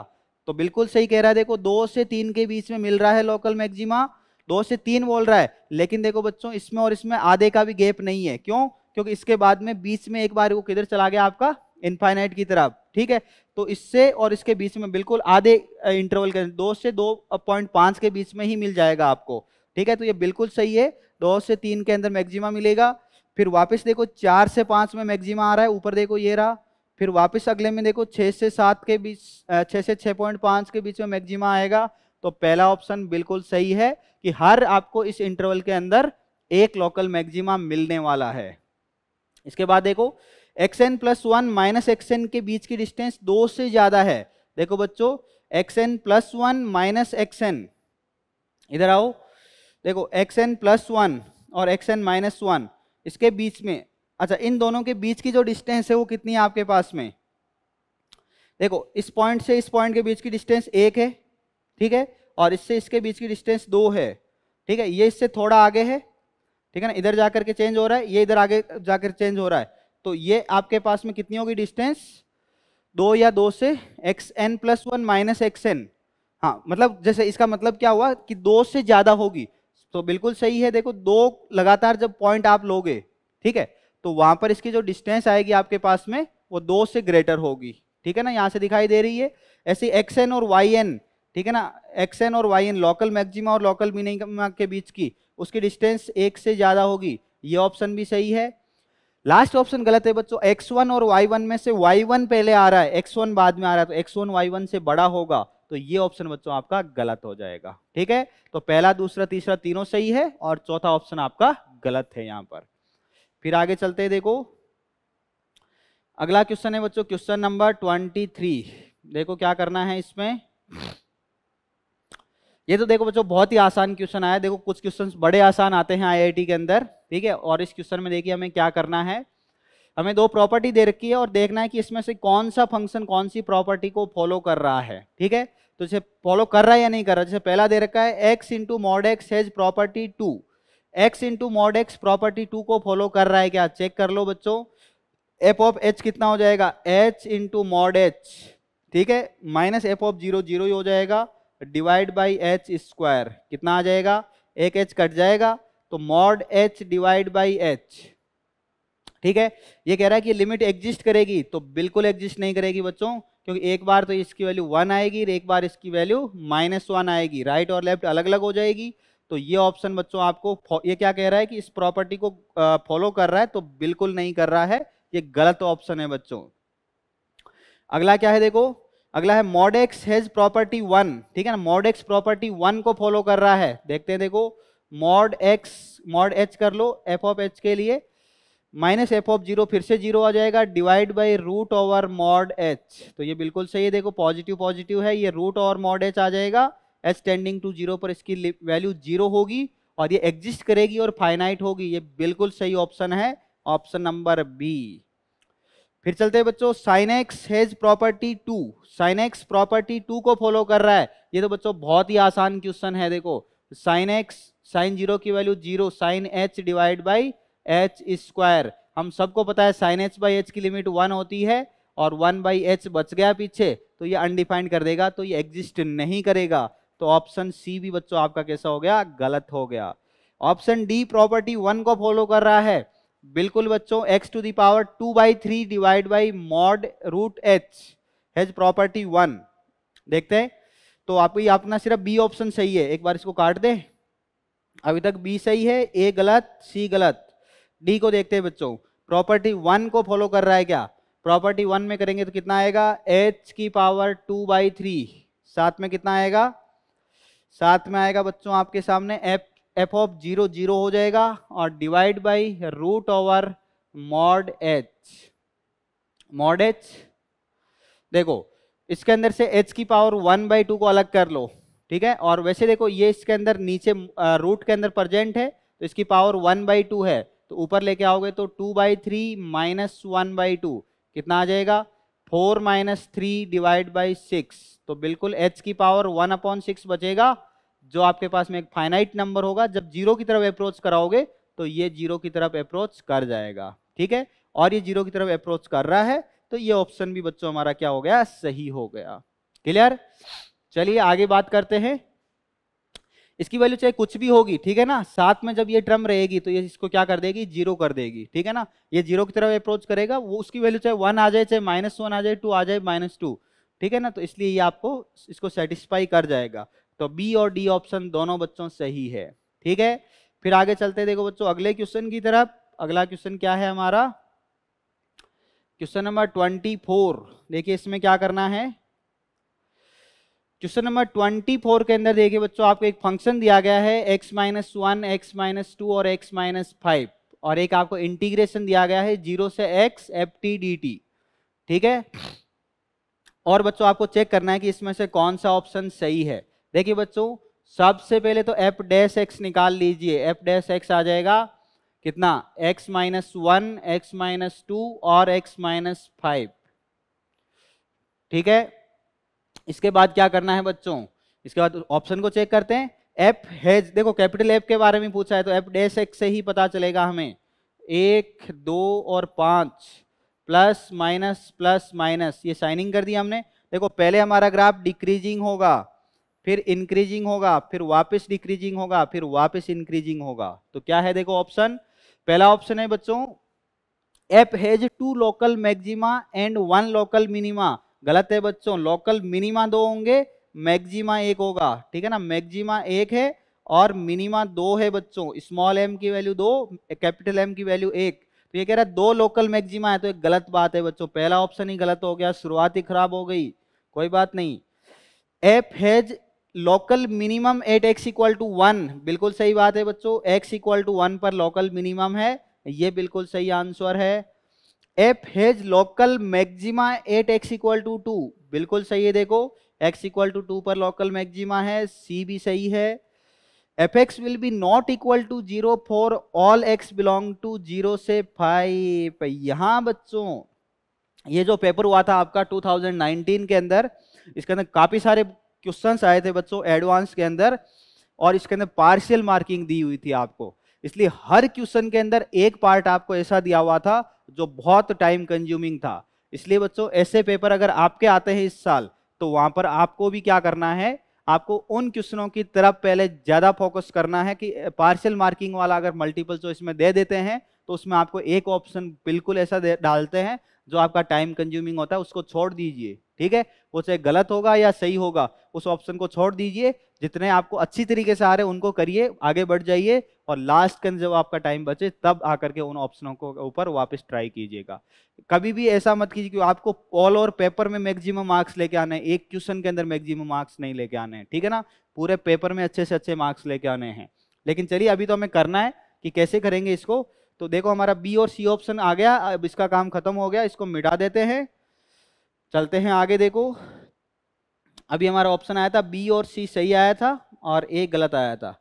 तो बिल्कुल सही कह रहा है देखो दो से तीन के बीच में मिल रहा है लोकल मैक्सिमा दो से तीन बोल रहा है लेकिन देखो बच्चों इसमें और इसमें आधे का भी गैप नहीं है क्यों क्योंकि इसके बाद में बीच में एक बार वो किधर चला गया आपका इनफाइनाइट की तरफ ठीक है तो इससे और इसके बीच में बिल्कुल आधे इंटरवल के दो से दो पॉइंट पाँच के बीच में ही मिल जाएगा आपको ठीक है तो ये बिल्कुल सही है दो से तीन के अंदर मैक्सिमा मिलेगा फिर वापस देखो चार से पाँच में मैक्सिमा आ रहा है ऊपर देखो ये रहा फिर वापस अगले में देखो छः से सात के बीच छः से छः पॉइंट पांच के बीच में मैक्सिमा आएगा तो पहला ऑप्शन बिल्कुल सही है कि हर आपको इस इंटरवल के अंदर एक लोकल मैक्सिमा मिलने वाला है इसके बाद देखो x n plus one minus x n के बीच की डिस्टेंस दो से ज़्यादा है देखो बच्चों x n plus one minus x n इधर आओ देखो एक्स एन प्लस वन और एक्स एन माइनस वन इसके बीच में अच्छा इन दोनों के बीच की जो डिस्टेंस है वो कितनी है आपके पास में देखो इस पॉइंट से इस पॉइंट के बीच की डिस्टेंस एक है ठीक है और इससे इसके बीच की डिस्टेंस दो है ठीक है ये इससे थोड़ा आगे है ठीक है ना इधर जाकर के चेंज हो रहा है ये इधर आगे जाकर चेंज हो रहा है तो ये आपके पास में कितनी होगी डिस्टेंस दो या दो से x n plus one minus x n हाँ मतलब जैसे इसका मतलब क्या हुआ कि दो से ज़्यादा होगी तो बिल्कुल सही है देखो दो लगातार जब पॉइंट आप लोगे ठीक है तो वहां पर इसकी जो डिस्टेंस आएगी आपके पास में वो दो से ग्रेटर होगी ठीक है ना यहाँ से दिखाई दे रही है ऐसे एक्स एन और वाई एन ठीक है ना एक्स एन और वाई एन लोकल मैक्सिमा और लोकल मिनिमा के बीच की उसकी डिस्टेंस एक से ज़्यादा होगी ये ऑप्शन भी सही है लास्ट ऑप्शन गलत है बच्चों एक्स वन और वाई वन में से वाई वन पहले आ रहा है एक्स वन बाद में आ रहा है तो एक्स वन वाई वन से बड़ा होगा तो ये ऑप्शन बच्चों आपका गलत हो जाएगा ठीक है तो पहला दूसरा तीसरा तीनों सही है और चौथा ऑप्शन आपका गलत है यहां पर फिर आगे चलते देखो अगला क्वेश्चन है बच्चों क्वेश्चन नंबर ट्वेंटी थ्री देखो क्या करना है इसमें ये तो देखो बच्चों बहुत ही आसान क्वेश्चन आया देखो कुछ क्वेश्चन बड़े आसान आते हैं आईआईटी के अंदर ठीक है और इस क्वेश्चन में देखिए हमें क्या करना है हमें दो प्रॉपर्टी दे रखी है और देखना है कि इसमें से कौन सा फंक्शन कौन सी प्रॉपर्टी को फॉलो कर रहा है ठीक है तो इसे फॉलो कर रहा है या नहीं कर रहा जैसे पहला दे रखा है x into mod x has property two x into mod x property two को फॉलो कर रहा है क्या चेक कर लो बच्चों एफ ऑफ एच कितना हो जाएगा एच इंटू मॉड एच ठीक है minus F of zero zero ही हो जाएगा डिवाइड बाई एच स्क्वायर कितना आ जाएगा एक एच कट जाएगा तो mod h divide by h ठीक है ये कह रहा है कि लिमिट एग्जिस्ट करेगी तो बिल्कुल एग्जिस्ट नहीं करेगी बच्चों क्योंकि एक बार तो इसकी वैल्यू वन आएगी एक बार इसकी वैल्यू माइनस वन आएगी राइट और लेफ्ट अलग अलग हो जाएगी तो ये ऑप्शन बच्चों आपको ये क्या कह रहा है कि इस प्रॉपर्टी को फॉलो कर रहा है तो बिल्कुल नहीं कर रहा है ये गलत ऑप्शन है बच्चों अगला क्या है देखो अगला है मॉडेक्स हैज प्रॉपर्टी वन ठीक है ना मॉडेक्स प्रॉपर्टी वन को फॉलो कर रहा है देखते हैं देखो मॉड एक्स मॉड एच कर लो एफ ऑफ एच के लिए माइनस एफ ऑफ जीरो फिर से जीरो आ जाएगा divide by root over mod h तो ये बिल्कुल सही है देखो पॉजिटिव पॉजिटिव है ये रूट ओवर मॉड एच आ जाएगा एच टेंडिंग टू जीरो पर इसकी वैल्यू जीरो होगी और ये एग्जिस्ट करेगी और फाइनाइट होगी ये बिल्कुल सही ऑप्शन है ऑप्शन नंबर बी फिर चलते हैं बच्चों sine x has property two sine x property two को फॉलो कर रहा है ये तो बच्चों बहुत ही आसान क्वेश्चन है देखो साइनेक्स साइन जीरो की value zero sine h divide by h square हम सबको पता है साइन एच बाई एच की लिमिट वन होती है और वन बाई एच बच गया पीछे तो ये अनडिफाइंड कर देगा तो ये एग्जिस्ट नहीं करेगा तो ऑप्शन सी भी बच्चों आपका कैसा हो गया गलत हो गया ऑप्शन डी प्रॉपर्टी वन को फॉलो कर रहा है बिल्कुल बच्चों x to the power two by three divide by mod root h has property one देखते हैं तो आपको ये अपना सिर्फ बी ऑप्शन सही है एक बार इसको काट दें अभी तक बी सही है ए गलत सी गलत डी को देखते हैं बच्चों प्रॉपर्टी वन को फॉलो कर रहा है क्या प्रॉपर्टी वन में करेंगे तो कितना आएगा एच की पावर टू बाई थ्री साथ में कितना आएगा साथ में आएगा बच्चों आपके सामने f f of zero zero हो जाएगा और divide by root over mod h mod h देखो इसके अंदर से एच की पावर वन बाई टू को अलग कर लो ठीक है और वैसे देखो ये इसके अंदर नीचे रूट के अंदर प्रजेंट है तो इसकी पावर वन बाई टू है तो ऊपर लेके आओगे तो two by three minus one by two कितना आ जाएगा four minus three divide by six तो बिल्कुल एच की पावर वन अपॉन सिक्स बचेगा जो आपके पास में एक फाइनाइट नंबर होगा जब जीरो की तरफ अप्रोच कराओगे तो ये जीरो की तरफ अप्रोच कर जाएगा ठीक है और ये जीरो की तरफ अप्रोच कर रहा है तो ये ऑप्शन भी बच्चों हमारा क्या हो गया सही हो गया क्लियर चलिए आगे बात करते हैं इसकी वैल्यू चाहे कुछ भी होगी ठीक है ना साथ में जब ये ट्रम रहेगी तो ये इसको क्या कर देगी जीरो कर देगी ठीक है ना ये जीरो की तरफ अप्रोच करेगा वो उसकी वैल्यू चाहे वन आ जाए चाहे माइनस वन आ जाए टू आ जाए माइनस टू ठीक है ना तो इसलिए ये आपको इसको सेटिस्फाई कर जाएगा तो बी और डी ऑप्शन दोनों बच्चों सही है ठीक है फिर आगे चलते देखो बच्चों अगले क्वेश्चन की तरफ अगला क्वेश्चन क्या है हमारा क्वेश्चन नंबर ट्वेंटी फोर देखिए इसमें क्या करना है क्वेश्चन नंबर ट्वेंटी फोर के अंदर देखिए बच्चों आपको एक फंक्शन दिया गया है x minus one x minus two और एक्स माइनस फाइव और एक आपको इंटीग्रेशन दिया गया है जीरो से x f t d t ठीक है और बच्चों आपको चेक करना है कि इसमें से कौन सा ऑप्शन सही है देखिए बच्चों सबसे पहले तो एफ डैश एक्स निकाल लीजिए एफ डैश एक्स आ जाएगा कितना x minus one x minus two और एक्स माइनस फाइव ठीक है इसके बाद क्या करना है बच्चों इसके बाद ऑप्शन को चेक करते हैं एफ हैज देखो कैपिटल एफ के बारे में पूछा है तो एफ डैश एक्स से ही पता चलेगा हमें एक दो और पाँच प्लस माइनस प्लस माइनस ये साइनिंग कर दी हमने देखो पहले हमारा ग्राफ डिक्रीजिंग होगा फिर इंक्रीजिंग होगा फिर वापस डिक्रीजिंग होगा फिर वापस इंक्रीजिंग होगा तो क्या है देखो ऑप्शन पहला ऑप्शन है बच्चों f has two local maxima and one local minima गलत है बच्चों लोकल मिनिमा दो होंगे मैक्जिमा एक होगा ठीक है ना मैक्जिमा एक है और मिनिमा दो है बच्चों स्मॉल एम की वैल्यू दो कैपिटल एम की वैल्यू एक तो ये कह रहा है दो लोकल मैक्सिमा है तो एक गलत बात है बच्चों पहला ऑप्शन ही गलत हो गया शुरुआत ही खराब हो गई कोई बात नहीं f has local minimum at x equal to one बिल्कुल सही बात है बच्चों एक्स इक्वल टू वन पर लोकल मिनिमम है ये बिल्कुल सही आंसर है f has local maxima at x equal to two बिल्कुल सही है देखो एक्स इक्वल टू टू पर लोकल मैक्सिमा है सी भी सही है F x will be not equal to zero for all x belong to zero से फाइव यहाँ बच्चों ये जो पेपर हुआ था आपका 2019 के अंदर इसके अंदर काफ़ी सारे क्वेश्चन आए थे बच्चों एडवांस के अंदर और इसके अंदर पार्शियल मार्किंग दी हुई थी आपको इसलिए हर क्वेश्चन के अंदर एक पार्ट आपको ऐसा दिया हुआ था जो बहुत टाइम कंज्यूमिंग था इसलिए बच्चों ऐसे पेपर अगर आपके आते हैं इस साल तो वहां पर आपको भी क्या करना है आपको उन क्वेश्चनों की तरफ पहले ज़्यादा फोकस करना है कि पार्शियल मार्किंग वाला अगर मल्टीपल चॉइस में दे देते हैं तो उसमें आपको एक ऑप्शन बिल्कुल ऐसा डालते हैं जो आपका टाइम कंज्यूमिंग होता है उसको छोड़ दीजिए ठीक है वो चाहे गलत होगा या सही होगा उस ऑप्शन को छोड़ दीजिए जितने आपको अच्छी तरीके से आ रहे उनको करिए आगे बढ़ जाइए और लास्ट कन जब आपका टाइम बचे तब आकर के उन ऑप्शनों को ऊपर वापस ट्राई कीजिएगा कभी भी ऐसा मत कीजिए कि आपको ऑल और पेपर में मैक्सिमम मार्क्स लेके आने हैं एक क्वेश्चन के अंदर मैक्सिमम मार्क्स नहीं लेके आने हैं ठीक है ना पूरे पेपर में अच्छे से अच्छे मार्क्स लेके आने हैं लेकिन चलिए अभी तो हमें करना है कि कैसे करेंगे इसको तो देखो हमारा बी और सी ऑप्शन आ गया अब इसका काम खत्म हो गया इसको मिटा देते हैं चलते हैं आगे देखो अभी हमारा ऑप्शन आया था बी और सी सही आया था और ए गलत आया था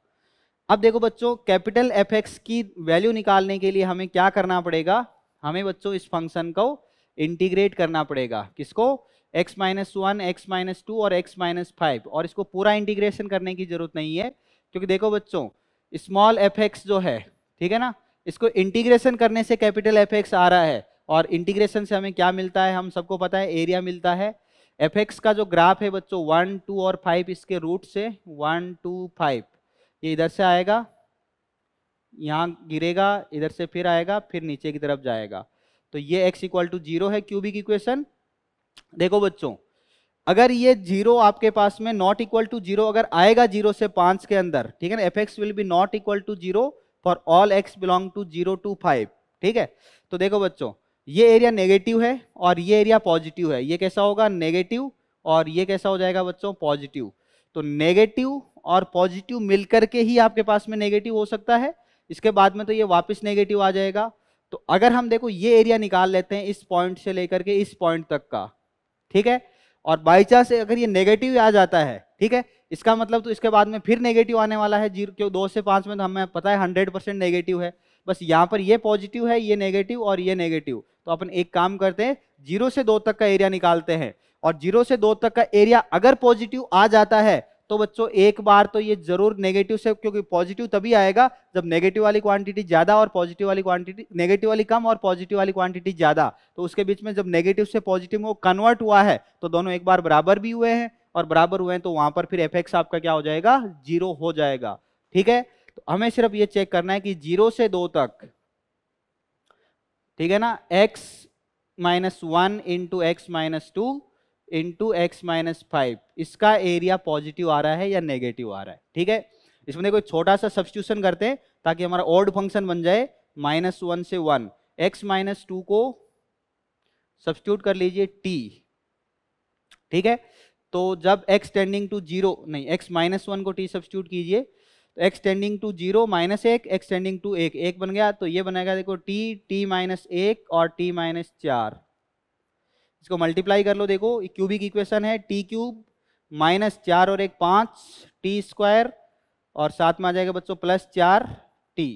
अब देखो बच्चों कैपिटल एफ एक्स की वैल्यू निकालने के लिए हमें क्या करना पड़ेगा हमें बच्चों इस फंक्शन को इंटीग्रेट करना पड़ेगा किसको x minus one x minus two और x माइनस फाइव और इसको पूरा इंटीग्रेशन करने की जरूरत नहीं है क्योंकि देखो बच्चों स्मॉल एफ एक्स जो है ठीक है ना इसको इंटीग्रेशन करने से कैपिटल एफ एक्स आ रहा है और इंटीग्रेशन से हमें क्या मिलता है हम सबको पता है एरिया मिलता है एफ का जो ग्राफ है बच्चों वन टू और फाइव इसके रूट से वन टू फाइव ये इधर से आएगा यहाँ गिरेगा इधर से फिर आएगा फिर नीचे की तरफ जाएगा तो ये एक्स इक्वल टू जीरो है क्यूबिक इक्वेशन देखो बच्चों अगर ये जीरो आपके पास में नॉट इक्वल टू जीरो अगर आएगा जीरो से पांच के अंदर ठीक है ना f x will be not equal to zero for all x belong to zero to five ठीक है तो देखो बच्चों ये एरिया नेगेटिव है और ये एरिया पॉजिटिव है ये कैसा होगा नेगेटिव और ये कैसा हो जाएगा बच्चों पॉजिटिव तो नेगेटिव और पॉजिटिव मिलकर के ही आपके पास में नेगेटिव हो सकता है इसके बाद में तो ये वापस नेगेटिव आ जाएगा तो अगर हम देखो ये एरिया निकाल लेते हैं इस पॉइंट से लेकर के इस पॉइंट तक का ठीक है और बाई चांस अगर ये नेगेटिव आ जाता है ठीक है इसका मतलब तो इसके बाद में फिर नेगेटिव आने वाला है जीरो क्यों दो से पाँच में तो हमें पता है हंड्रेड परसेंट नेगेटिव है बस यहाँ पर ये पॉजिटिव है ये नेगेटिव और ये नेगेटिव तो अपन एक काम करते हैं जीरो से दो तक का एरिया निकालते हैं और जीरो से दो तक का एरिया अगर पॉजिटिव आ जाता है तो बच्चों एक बार तो ये जरूर नेगेटिव से क्योंकि पॉजिटिव तभी आएगा जब नेगेटिव वाली क्वांटिटी ज्यादा और पॉजिटिव वाली क्वांटिटी नेगेटिव वाली कम और पॉजिटिव वाली क्वांटिटी ज्यादा तो उसके बीच में जब नेगेटिव से पॉजिटिव में वो कन्वर्ट हुआ है तो दोनों एक बार बराबर भी हुए हैं और बराबर हुए हैं तो वहां पर फिर एफ आपका क्या हो जाएगा जीरो हो जाएगा ठीक है तो हमें सिर्फ ये चेक करना है कि जीरो से दो तक ठीक है ना x minus one into x minus two into x minus five इसका एरिया पॉजिटिव आ रहा है या नेगेटिव आ रहा है ठीक है इसमें देखो छोटा सा सब्सिट्यूशन करते हैं ताकि हमारा ऑड फंक्शन बन जाए माइनस वन से वन एक्स माइनस टू को सब्सिट्यूट कर लीजिए टी ठीक है तो जब x टेंडिंग टू जीरो नहीं x माइनस वन को t सब्सिट्यूट कीजिए x tending x tending to zero minus एक एक्स टेंडिंग टू एक एक बन गया तो ये बनेगा देखो टी टी माइनस एक और टी माइनस चार इसको मल्टीप्लाई कर लो देखो क्यूबिक इक्वेशन है टी क्यूब माइनस चार और एक पाँच टी स्क्वायर और साथ में आ जाएगा बच्चों प्लस चार टी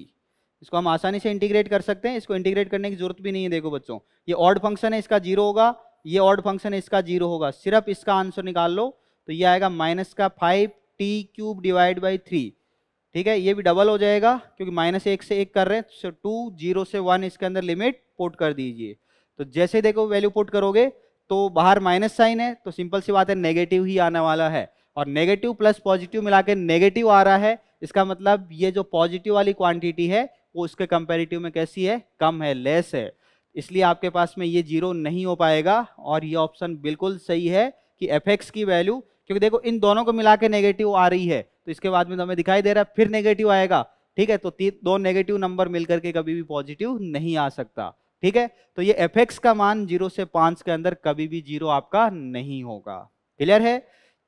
इसको हम आसानी से इंटीग्रेट कर सकते हैं इसको इंटीग्रेट करने की जरूरत भी नहीं है देखो बच्चों ये ऑड फंक्शन है इसका जीरो होगा ये ऑड फंक्शन है इसका जीरो होगा सिर्फ इसका आंसर निकाल लो तो ये आएगा माइनस का five t cube divide by three ठीक है ये भी डबल हो जाएगा क्योंकि माइनस एक से एक कर रहे हैं टू जीरो तो से वन इसके अंदर लिमिट पोट कर दीजिए तो जैसे देखो वैल्यू पोट करोगे तो बाहर माइनस साइन है तो सिंपल सी बात है नेगेटिव ही आने वाला है और नेगेटिव प्लस पॉजिटिव मिला के नेगेटिव आ रहा है इसका मतलब ये जो पॉजिटिव वाली क्वांटिटी है वो उसके कंपेरेटिव में कैसी है कम है लेस है इसलिए आपके पास में ये जीरो नहीं हो पाएगा और ये ऑप्शन बिल्कुल सही है कि एफ की वैल्यू क्योंकि देखो इन दोनों को मिला के नेगेटिव आ रही है तो इसके बाद में तो हमें दिखाई दे रहा है फिर नेगेटिव आएगा ठीक है तो दो नेगेटिव नंबर मिलकर के कभी भी पॉजिटिव नहीं आ सकता ठीक है तो ये एफ का मान जीरो से पांच के अंदर कभी भी जीरो आपका नहीं होगा क्लियर है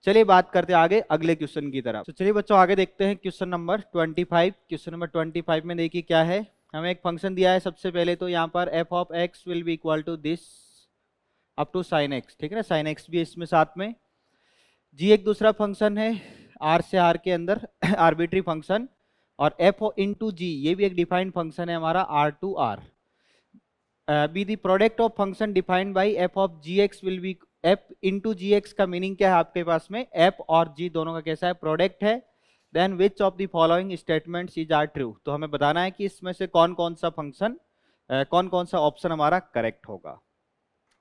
चलिए बात करते हैं आगे अगले क्वेश्चन की तरफ तो चलिए बच्चों आगे देखते हैं क्वेश्चन नंबर 25 क्वेश्चन नंबर 25 में देखिए क्या है हमें एक फंक्शन दिया है सबसे पहले तो यहाँ पर f of x will be equal to this up to sine x ठीक है ना साइन एक्स भी इसमें साथ में जी एक दूसरा फंक्शन है आर से आर के अंदर आर्बिट्री फंक्शन और f o into g ये भी एक डिफाइंड फंक्शन है हमारा R to R be the product of function defined by f of ji x will be f into g x का मीनिंग क्या है आपके पास में एफ और जी दोनों का कैसा है प्रोडक्ट है then which of the following statements is are true तो हमें बताना है कि इसमें से कौन कौन सा फंक्शन कौन कौन सा ऑप्शन हमारा करेक्ट होगा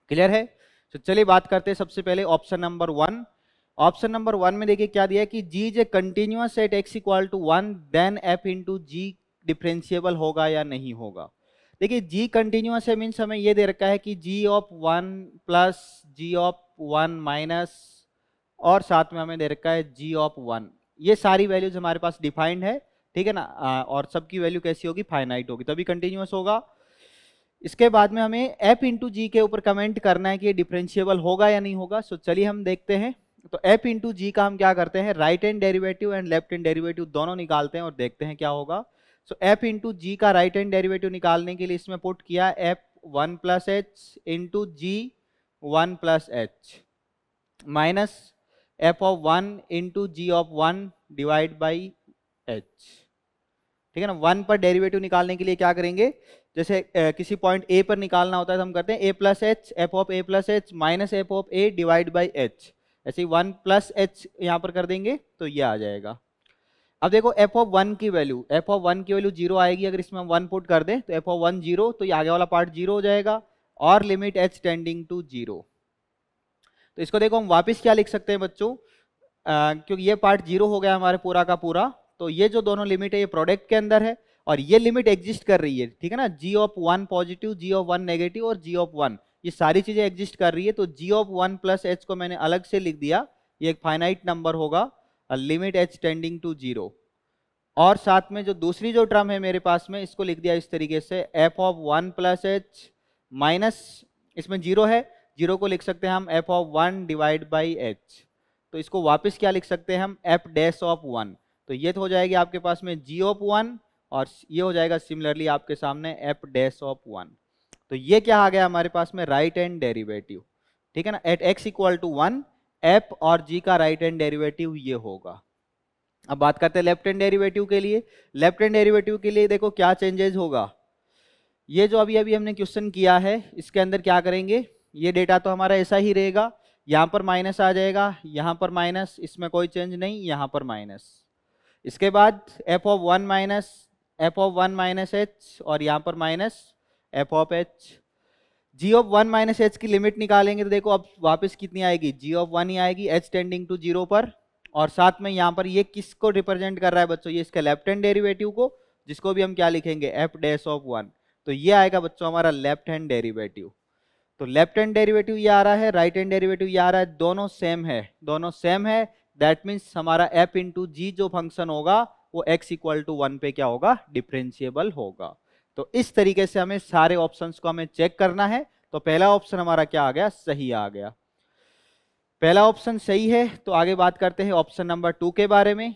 क्लियर है तो चलिए बात करते हैं सबसे पहले option number one option number one में देखिए क्या दिया है कि जी जे continuous at x equal to one then F into ji differentiable होगा या नहीं होगा देखिए जी कंटिन्यूस है मीन्स हमें ये दे रखा है कि g of one plus g of one minus और साथ में हमें दे रखा है जी ऑफ वन ये सारी वैल्यूज हमारे पास डिफाइंड है ठीक है ना और सबकी वैल्यू कैसी होगी फाइनाइट होगी तभी तो कंटिन्यूस होगा इसके बाद में हमें एफ इंटू जी के ऊपर कमेंट करना है कि ये डिफ्रेंशिएबल होगा या नहीं होगा सो चलिए हम देखते हैं तो एफ इंटू जी का हम क्या करते हैं right hand derivative and left hand derivative दोनों निकालते हैं और देखते हैं क्या होगा सो एफ इंटू जी का राइट एंड डेरिवेटिव निकालने के लिए इसमें पुट किया f one plus h into g one plus h minus F of one into ji of one divide by h ठीक है ना वन पर डेरिवेटिव निकालने के लिए क्या करेंगे जैसे किसी पॉइंट ए पर निकालना होता है तो हम करते हैं a plus h f of a plus h minus F of a divide by h ऐसे ही वन प्लस एच यहाँ पर कर देंगे तो ये आ जाएगा अब देखो एफ ऑफ वन की वैल्यू एफ ऑफ वन की वैल्यू जीरो आएगी अगर इसमें हम वन पुट कर दें तो एफ ऑफ वन जीरो तो ये आगे वाला पार्ट जीरो हो जाएगा और limit h tending to zero तो इसको देखो हम वापस क्या लिख सकते हैं बच्चों क्योंकि ये पार्ट जीरो हो गया हमारे पूरा का पूरा तो ये जो दोनों लिमिट है ये प्रोडक्ट के अंदर है और ये लिमिट एग्जिस्ट कर रही है ठीक है ना g of one positive g of one negative और जी ऑफ वन ये सारी चीज़ें एग्जिस्ट कर रही है तो g of one plus h को मैंने अलग से लिख दिया ये एक फाइनाइट नंबर होगा limit h tending to zero और साथ में जो दूसरी जो टर्म है मेरे पास में इसको लिख दिया इस तरीके से F of one plus h minus इसमें जीरो है जीरो को लिख सकते हैं हम f of one divide by h तो इसको वापस क्या लिख सकते हैं हम एफ डैश ऑफ वन तो ये तो हो जाएगी आपके पास में जी ऑफ वन और ये हो जाएगा सिमिलरली आपके सामने एफ डैश ऑफ वन तो ये क्या आ गया हमारे पास में राइट एंड डेरिवेटिव ठीक है ना eight x equal to one F और जी का राइट एंड डेरिवेटिव ये होगा अब बात करते हैं लेफ्ट एंड डेरिवेटिव के लिए लेफ्ट एंड डेरिवेटिव के लिए देखो क्या चेंजेस होगा ये जो अभी अभी हमने क्वेश्चन किया है इसके अंदर क्या करेंगे ये डेटा तो हमारा ऐसा ही रहेगा यहाँ पर माइनस आ जाएगा यहाँ पर माइनस इसमें कोई चेंज नहीं यहाँ पर माइनस इसके बाद f of one minus F of one minus h और यहाँ पर minus F of h g of one minus h की लिमिट निकालेंगे तो देखो अब वापस कितनी आएगी जी ऑफ वन ही आएगी एच टेंडिंग टू जीरो पर और साथ में यहाँ पर ये किसको रिप्रेजेंट कर रहा है बच्चों ये इसके लेफ्ट हैंड डेरिवेटिव को जिसको भी हम क्या लिखेंगे एफ डैश ऑफ वन तो ये आएगा बच्चों हमारा लेफ्ट हैंड डेरिवेटिव तो लेफ्ट हैंड डेरिवेटिव ये आ रहा है राइट हैंड डेरिवेटिव ये आ रहा है दोनों सेम है दोनों सेम है दैट मीन्स हमारा एफ इंटू जी जो फंक्शन होगा वो एक्स इक्वल टू वन पे क्या होगा डिफ्रेंशिएबल होगा तो इस तरीके से हमें सारे ऑप्शन को हमें चेक करना है तो पहला ऑप्शन हमारा क्या आ गया सही आ गया पहला ऑप्शन सही है तो आगे बात करते हैं ऑप्शन नंबर टू के बारे में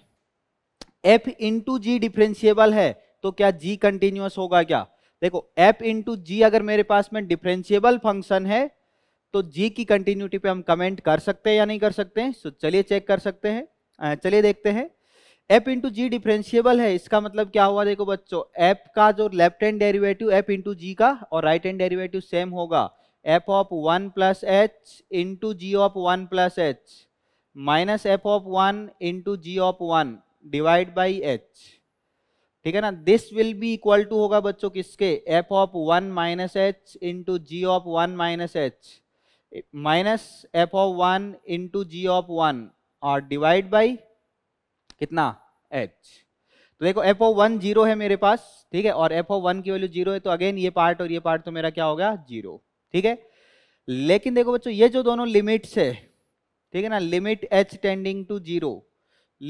एफ इंटू जी डिफ्रेंशियबल है तो क्या जी कंटिन्यूस होगा क्या देखो एफ इंटू जी अगर मेरे पास में डिफ्रेंशियबल फंक्शन है तो जी की कंटिन्यूटी पे हम कमेंट कर सकते हैं या नहीं कर सकते हैं चलिए चेक कर सकते हैं चलिए देखते हैं एफ इंटू जी डिफ्रेंशियबल है इसका मतलब क्या हुआ देखो बच्चों एफ का जो left hand derivative f into g का और राइट हैंड डेरिवेटिव सेम होगा f of one plus h into ji of one plus h minus F of one into ji of one divide by h ठीक है ना this will be equal to होगा बच्चों किसके f of one minus h into ji of one minus h minus F of one into ji of one और डिवाइड बाई कितना एच तो देखो एफ ओ वन जीरो है मेरे पास ठीक है और एफ ओ वन की वैल्यू जीरो है तो अगेन ये पार्ट और ये पार्ट तो मेरा क्या हो गया जीरो ठीक है लेकिन देखो बच्चों ये जो दोनों लिमिट्स है ठीक है ना limit h tending to zero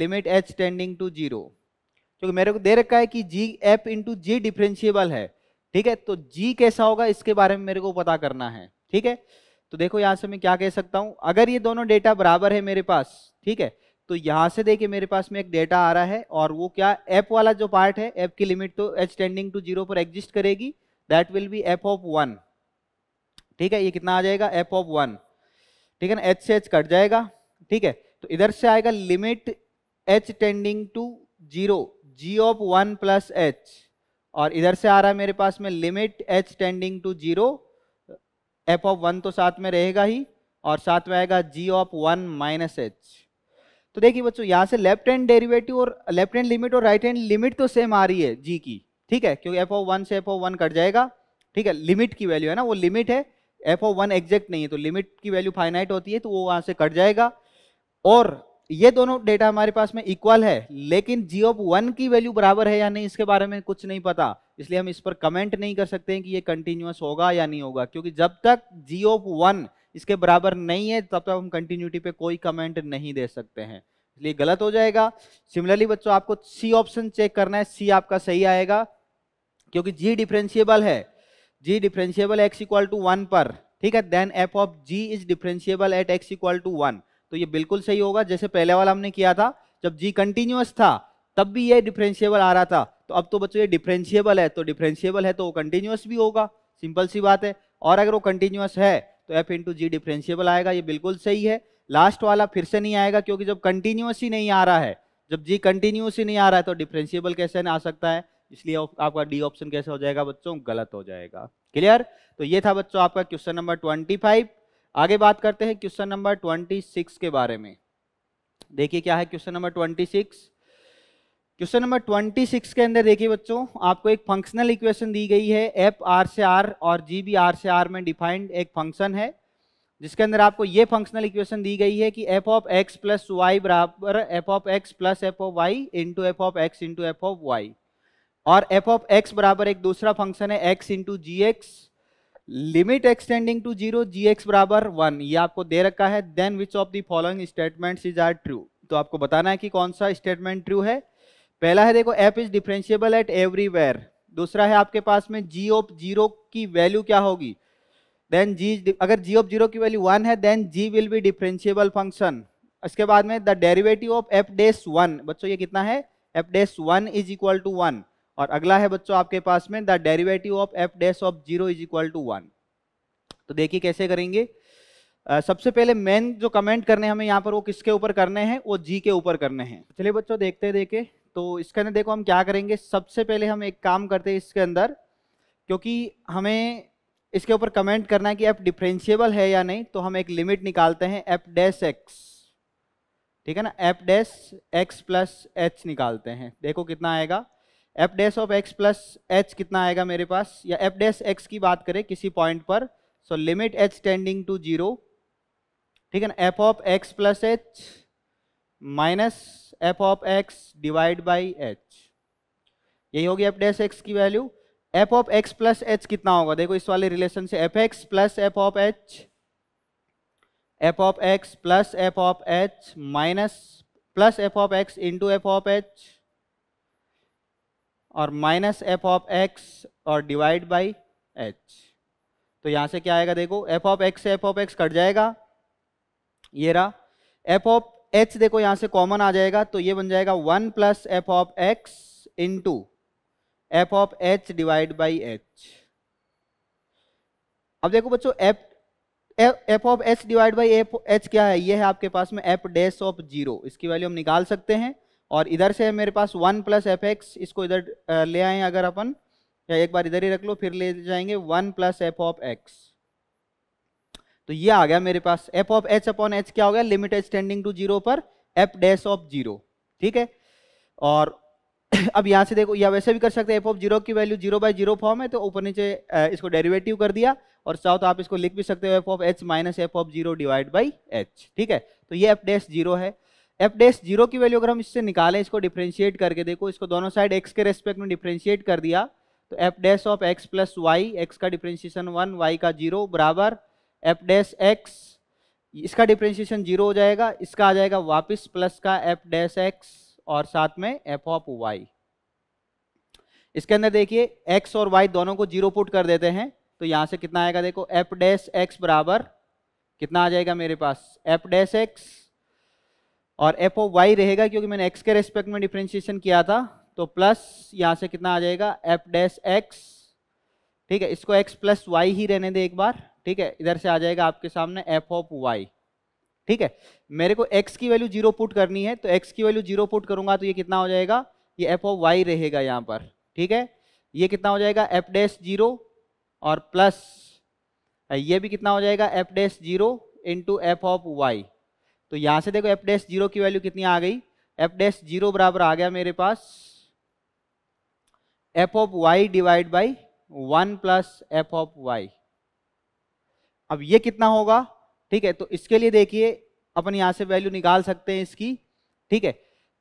limit h tending to zero क्योंकि मेरे को दे रखा है कि g f into g differentiable है ठीक है तो जी कैसा होगा इसके बारे में मेरे को पता करना है ठीक है तो देखो यहां से मैं क्या कह सकता हूं अगर ये दोनों डेटा बराबर है मेरे पास ठीक है तो यहाँ से देखिए मेरे पास में एक डेटा आ रहा है और वो क्या एप वाला जो पार्ट है एप की लिमिट तो एच टेंडिंग टू जीरो पर एग्जिस्ट करेगी that will be f of one ठीक है ये कितना आ जाएगा एफ ऑफ वन ठीक है ना एच से एच कट जाएगा ठीक है तो इधर से आएगा limit h tending to zero ji of one plus H और इधर से आ रहा है मेरे पास में limit h tending to zero F of one तो साथ में रहेगा ही और साथ में आएगा जी ऑफ वन माइनस एच तो देखिए बच्चों यहाँ से लेफ्ट हैंड डेरिवेटिव और लेफ्ट हैंड लिमिट और राइट हैंड लिमिट तो सेम आ रही है जी की ठीक है क्योंकि एफ ओ वन से एफ ओ वन कट जाएगा ठीक है लिमिट की वैल्यू है ना वो लिमिट है एफ ओ वन एग्जैक्ट नहीं है तो लिमिट की वैल्यू फाइनाइट होती है तो वो वहाँ से कट जाएगा और ये दोनों डेटा हमारे पास में इक्वल है लेकिन जी ऑफ वन की वैल्यू बराबर है या नहीं इसके बारे में कुछ नहीं पता इसलिए हम इस पर कमेंट नहीं कर सकते हैं कि ये कंटिन्यूस होगा या नहीं होगा क्योंकि जब तक जी ऑफ वन इसके बराबर नहीं है तब तक हम कंटिन्यूटी पे कोई कमेंट नहीं दे सकते हैं इसलिए गलत हो जाएगा सिमिलरली बच्चों आपको सी ऑप्शन चेक करना है सी आपका सही आएगा क्योंकि जी डिफ्रेंशिएबल है g differentiable x equal to one पर ठीक है then f of g is differentiable at x equal to one तो ये बिल्कुल सही होगा जैसे पहले वाला हमने किया था जब जी कंटिन्यूस था तब भी ये डिफ्रेंशिएबल आ रहा था तो अब तो बच्चों ये डिफ्रेंशिएबल है तो डिफ्रेंशिएबल है तो वो कंटिन्यूस भी होगा सिंपल सी बात है और अगर वो कंटिन्यूस है तो एफ इंटू जी डिफ्रेंशियबल आएगा ये बिल्कुल सही है लास्ट वाला फिर से नहीं आएगा क्योंकि जब कंटिन्यूस ही नहीं आ रहा है जब जी कंटिन्यूस ही नहीं आ रहा है तो डिफ्रेंशियबल कैसे आ सकता है इसलिए आपका डी ऑप्शन कैसे हो जाएगा बच्चों गलत हो जाएगा क्लियर तो ये था बच्चों आपका क्वेश्चन नंबर ट्वेंटी फाइव आगे बात करते हैं क्वेश्चन नंबर ट्वेंटी सिक्स के बारे में देखिए क्या है question number twenty six question number 26 के अंदर देखिए बच्चों आपको एक फंक्शनल इक्वेशन दी गई है एफ आर से आर और जी बी आर से आर में डिफाइंड एक फंक्शन है जिसके अंदर आपको ये फंक्शनल इक्वेशन दी गई है कि F of x plus y बराबर F of x plus F of y into F of x into F of y और एफ ऑफ एक्स बराबर एक दूसरा फंक्शन है x into ji x limit extending to zero g x बराबर वन ये आपको दे रखा है then which of the following statements is are true तो आपको बताना है कि कौन सा स्टेटमेंट ट्रू है पहला है देखो f is differentiable at everywhere दूसरा है आपके पास में जी ऑफ जीरो की वैल्यू क्या होगी देन जी अगर जी ऑफ जीरो की वैल्यू वन है then g will be differentiable function इसके बाद में the derivative of f dash one बच्चों ये कितना है F dash one is equal to one और अगला है बच्चों आपके पास में the derivative of f dash of zero is equal to one तो देखिए कैसे करेंगे सबसे पहले मेन जो कमेंट करने हमें यहाँ पर वो किसके ऊपर करने हैं वो जी के ऊपर करने हैं चलिए बच्चों देखते देखे तो इसके अंदर देखो हम क्या करेंगे सबसे पहले हम एक काम करते हैं इसके अंदर क्योंकि हमें इसके ऊपर कमेंट करना है कि एफ डिफ्रेंशिएबल है या नहीं तो हम एक लिमिट निकालते हैं एफ डैश एक्स ठीक है ना F dash x plus h निकालते हैं देखो कितना आएगा F dash of x plus h कितना आएगा मेरे पास या एफ डैश एक्स की बात करें किसी पॉइंट पर so limit h tending to zero ठीक है ना F of x plus h minus F of x divide by h यही होगी एफ डैश एक्स की value f of x plus h कितना होगा देखो इस वाले रिलेशन से f x plus F of h f of x plus F of h minus plus F of x into F of h और माइनस एफ ऑफ एक्स और डिवाइड बाई एच तो यहाँ से क्या आएगा देखो एफ ऑफ एक्स से एफ ऑफ एक्स कट जाएगा ये रहा एफ ऑफ एच देखो यहां से कॉमन आ जाएगा तो ये बन जाएगा one plus F of x into F of h divide by h अब देखो बच्चों f f of h divide by f h क्या है ये है आपके पास में एफ डैश ऑफ जीरो इसकी वैल्यू हम निकाल सकते हैं और इधर से मेरे पास वन प्लस एफ एक्स इसको इधर ले आए अगर अपन या एक बार इधर ही रख लो फिर ले जाएंगे one plus F of x तो ये आ गया मेरे पास f of h upon h क्या हो गया limit h tending to zero पर एफ डैश ऑफ जीरो ठीक है और अब यहां से देखो या वैसे भी कर सकते हैं एफ ऑफ जीरो की value zero by zero form है तो ऊपर नीचे इसको डेरिवेटिव कर दिया और चाहो तो आप इसको लिख भी सकते हो f of h minus F of zero divide by h ठीक है तो ये एफ डैश जीरो है एफ डैश जीरो की वैल्यू अगर हम इससे निकालें इसको डिफ्रेंशिएट करके देखो इसको दोनों साइड एक्स के रेस्पेक्ट में डिफ्रेंशिएट कर दिया तो F dash of x plus y x का डिफ्रेंशिएशन वन वाई का जीरो बराबर एफ डैश एक्स इसका डिफ्रेंशिएशन जीरो हो जाएगा इसका आ जाएगा वापस प्लस का एफ डैश एक्स और साथ में एफ ऑफ वाई इसके अंदर देखिए एक्स और वाई दोनों को जीरो पुट कर देते हैं तो यहाँ से कितना आएगा देखो एफ डैश एक्स बराबर कितना आ जाएगा मेरे पास एफ डैश एक्स और एफ ऑफ वाई रहेगा क्योंकि मैंने एक्स के रेस्पेक्ट में डिफ्रेंशिएशन किया था तो प्लस यहाँ से कितना आ जाएगा एफ डैश एक्स ठीक है इसको एक्स प्लस वाई ही रहने दे एक बार ठीक है इधर से आ जाएगा आपके सामने एफ ऑफ वाई ठीक है मेरे को एक्स की वैल्यू जीरो पुट करनी है तो एक्स की वैल्यू जीरो पुट करूंगा तो ये कितना हो जाएगा ये एफ ऑफ वाई रहेगा यहाँ पर ठीक है ये कितना हो जाएगा एफ डैश जीरो और प्लस ये भी कितना हो जाएगा F dash zero into F of y तो यहाँ से देखो एफ डैश जीरो की वैल्यू कितनी आ गई एफ डैश जीरो बराबर आ गया मेरे पास f of y divide by one plus F of y अब ये कितना होगा ठीक है तो इसके लिए देखिए अपन यहाँ से वैल्यू निकाल सकते हैं इसकी ठीक है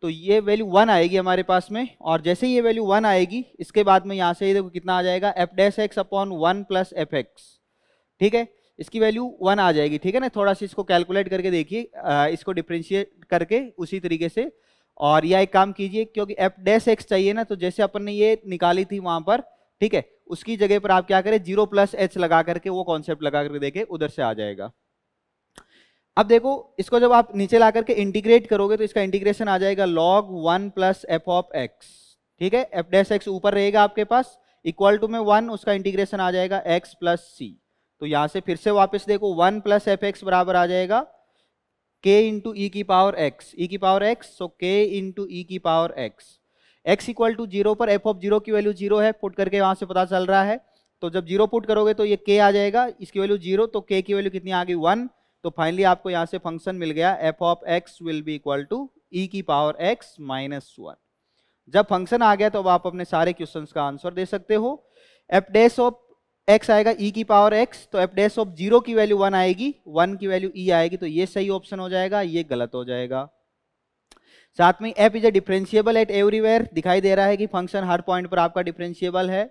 तो ये वैल्यू वन आएगी हमारे पास में और जैसे ये वैल्यू वन आएगी इसके बाद में यहाँ से ये देखो कितना आ जाएगा F dash x upon one plus f x ठीक है इसकी वैल्यू वन आ जाएगी ठीक है ना थोड़ा सा इसको कैलकुलेट करके देखिए इसको डिफ्रेंशिएट करके उसी तरीके से और यह एक काम कीजिए क्योंकि एफ डैश एक्स चाहिए ना तो जैसे अपन ने ये निकाली थी वहाँ पर ठीक है उसकी जगह पर आप क्या करें जीरो प्लस एच लगा करके वो कॉन्सेप्ट लगा करके देखे उधर से आ जाएगा अब देखो इसको जब आप नीचे ला करके इंटीग्रेट करोगे तो इसका इंटीग्रेशन आ जाएगा log one plus F of x ठीक है एफ डैश एक्स ऊपर रहेगा आपके पास इक्वल टू में वन उसका इंटीग्रेशन आ जाएगा एक्स प्लस सी तो यहां से फिर से वापस देखो वन प्लस एफ एक्स बराबर आ जाएगा के इंटू ई की पावर एक्स ई की पावर एक्स सो के इंटू ई की power x x equal to zero पर एफ ऑफ जीरो की वैल्यू जीरो है पुट करके वहां से पता चल रहा है तो जब जीरो पुट करोगे तो ये के आ जाएगा इसकी वैल्यू जीरो तो के की वैल्यू कितनी आ गई वन तो फाइनली आपको यहाँ से फंक्शन मिल गया f of x will be equal to e की पावर एक्स माइनस वन जब फंक्शन आ गया तो अब आप अपने सारे क्वेश्चन का आंसर दे सकते हो एफ डैश ऑफ एक्स आएगा ई e की पावर एक्स तो एफ डैश ऑफ जीरो की वैल्यू वन आएगी वन की वैल्यू ई e आएगी तो ये सही ऑप्शन हो जाएगा ये गलत हो जाएगा साथ में f is a differentiable at everywhere दिखाई दे रहा है कि फंक्शन हर पॉइंट पर आपका डिफ्रेंशियबल है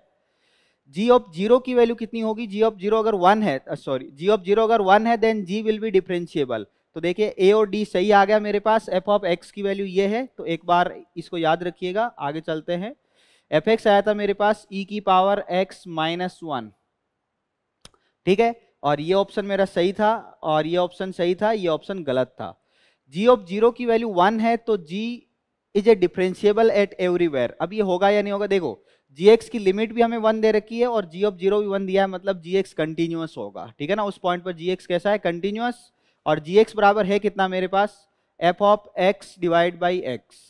जी ऑफ जीरो की वैल्यू कितनी होगी जी ऑफ जीरो अगर वन है सॉरी जी ऑफ जीरो अगर वन है then g will be differentiable तो देखिए ए और डी सही आ गया मेरे पास एफ ऑफ एक्स की वैल्यू ये है तो एक बार इसको याद रखिएगा आगे चलते हैं एफ एक्स आया था मेरे पास ई e की पावर एक्स माइनस वन ठीक है और ये ऑप्शन मेरा सही था और ये ऑप्शन सही था ये ऑप्शन गलत था जी ऑफ जीरो की वैल्यू वन है तो g is a differentiable at everywhere अब ये होगा या नहीं होगा देखो जी एक्स की लिमिट भी हमें वन दे रखी है और जी ऑफ जीरो भी वन दिया है मतलब जी एक्स कंटिन्यूस होगा ठीक है ना उस पॉइंट पर जी एक्स कैसा है कंटिन्यूस और जी एक्स बराबर है कितना मेरे पास f of x divide by x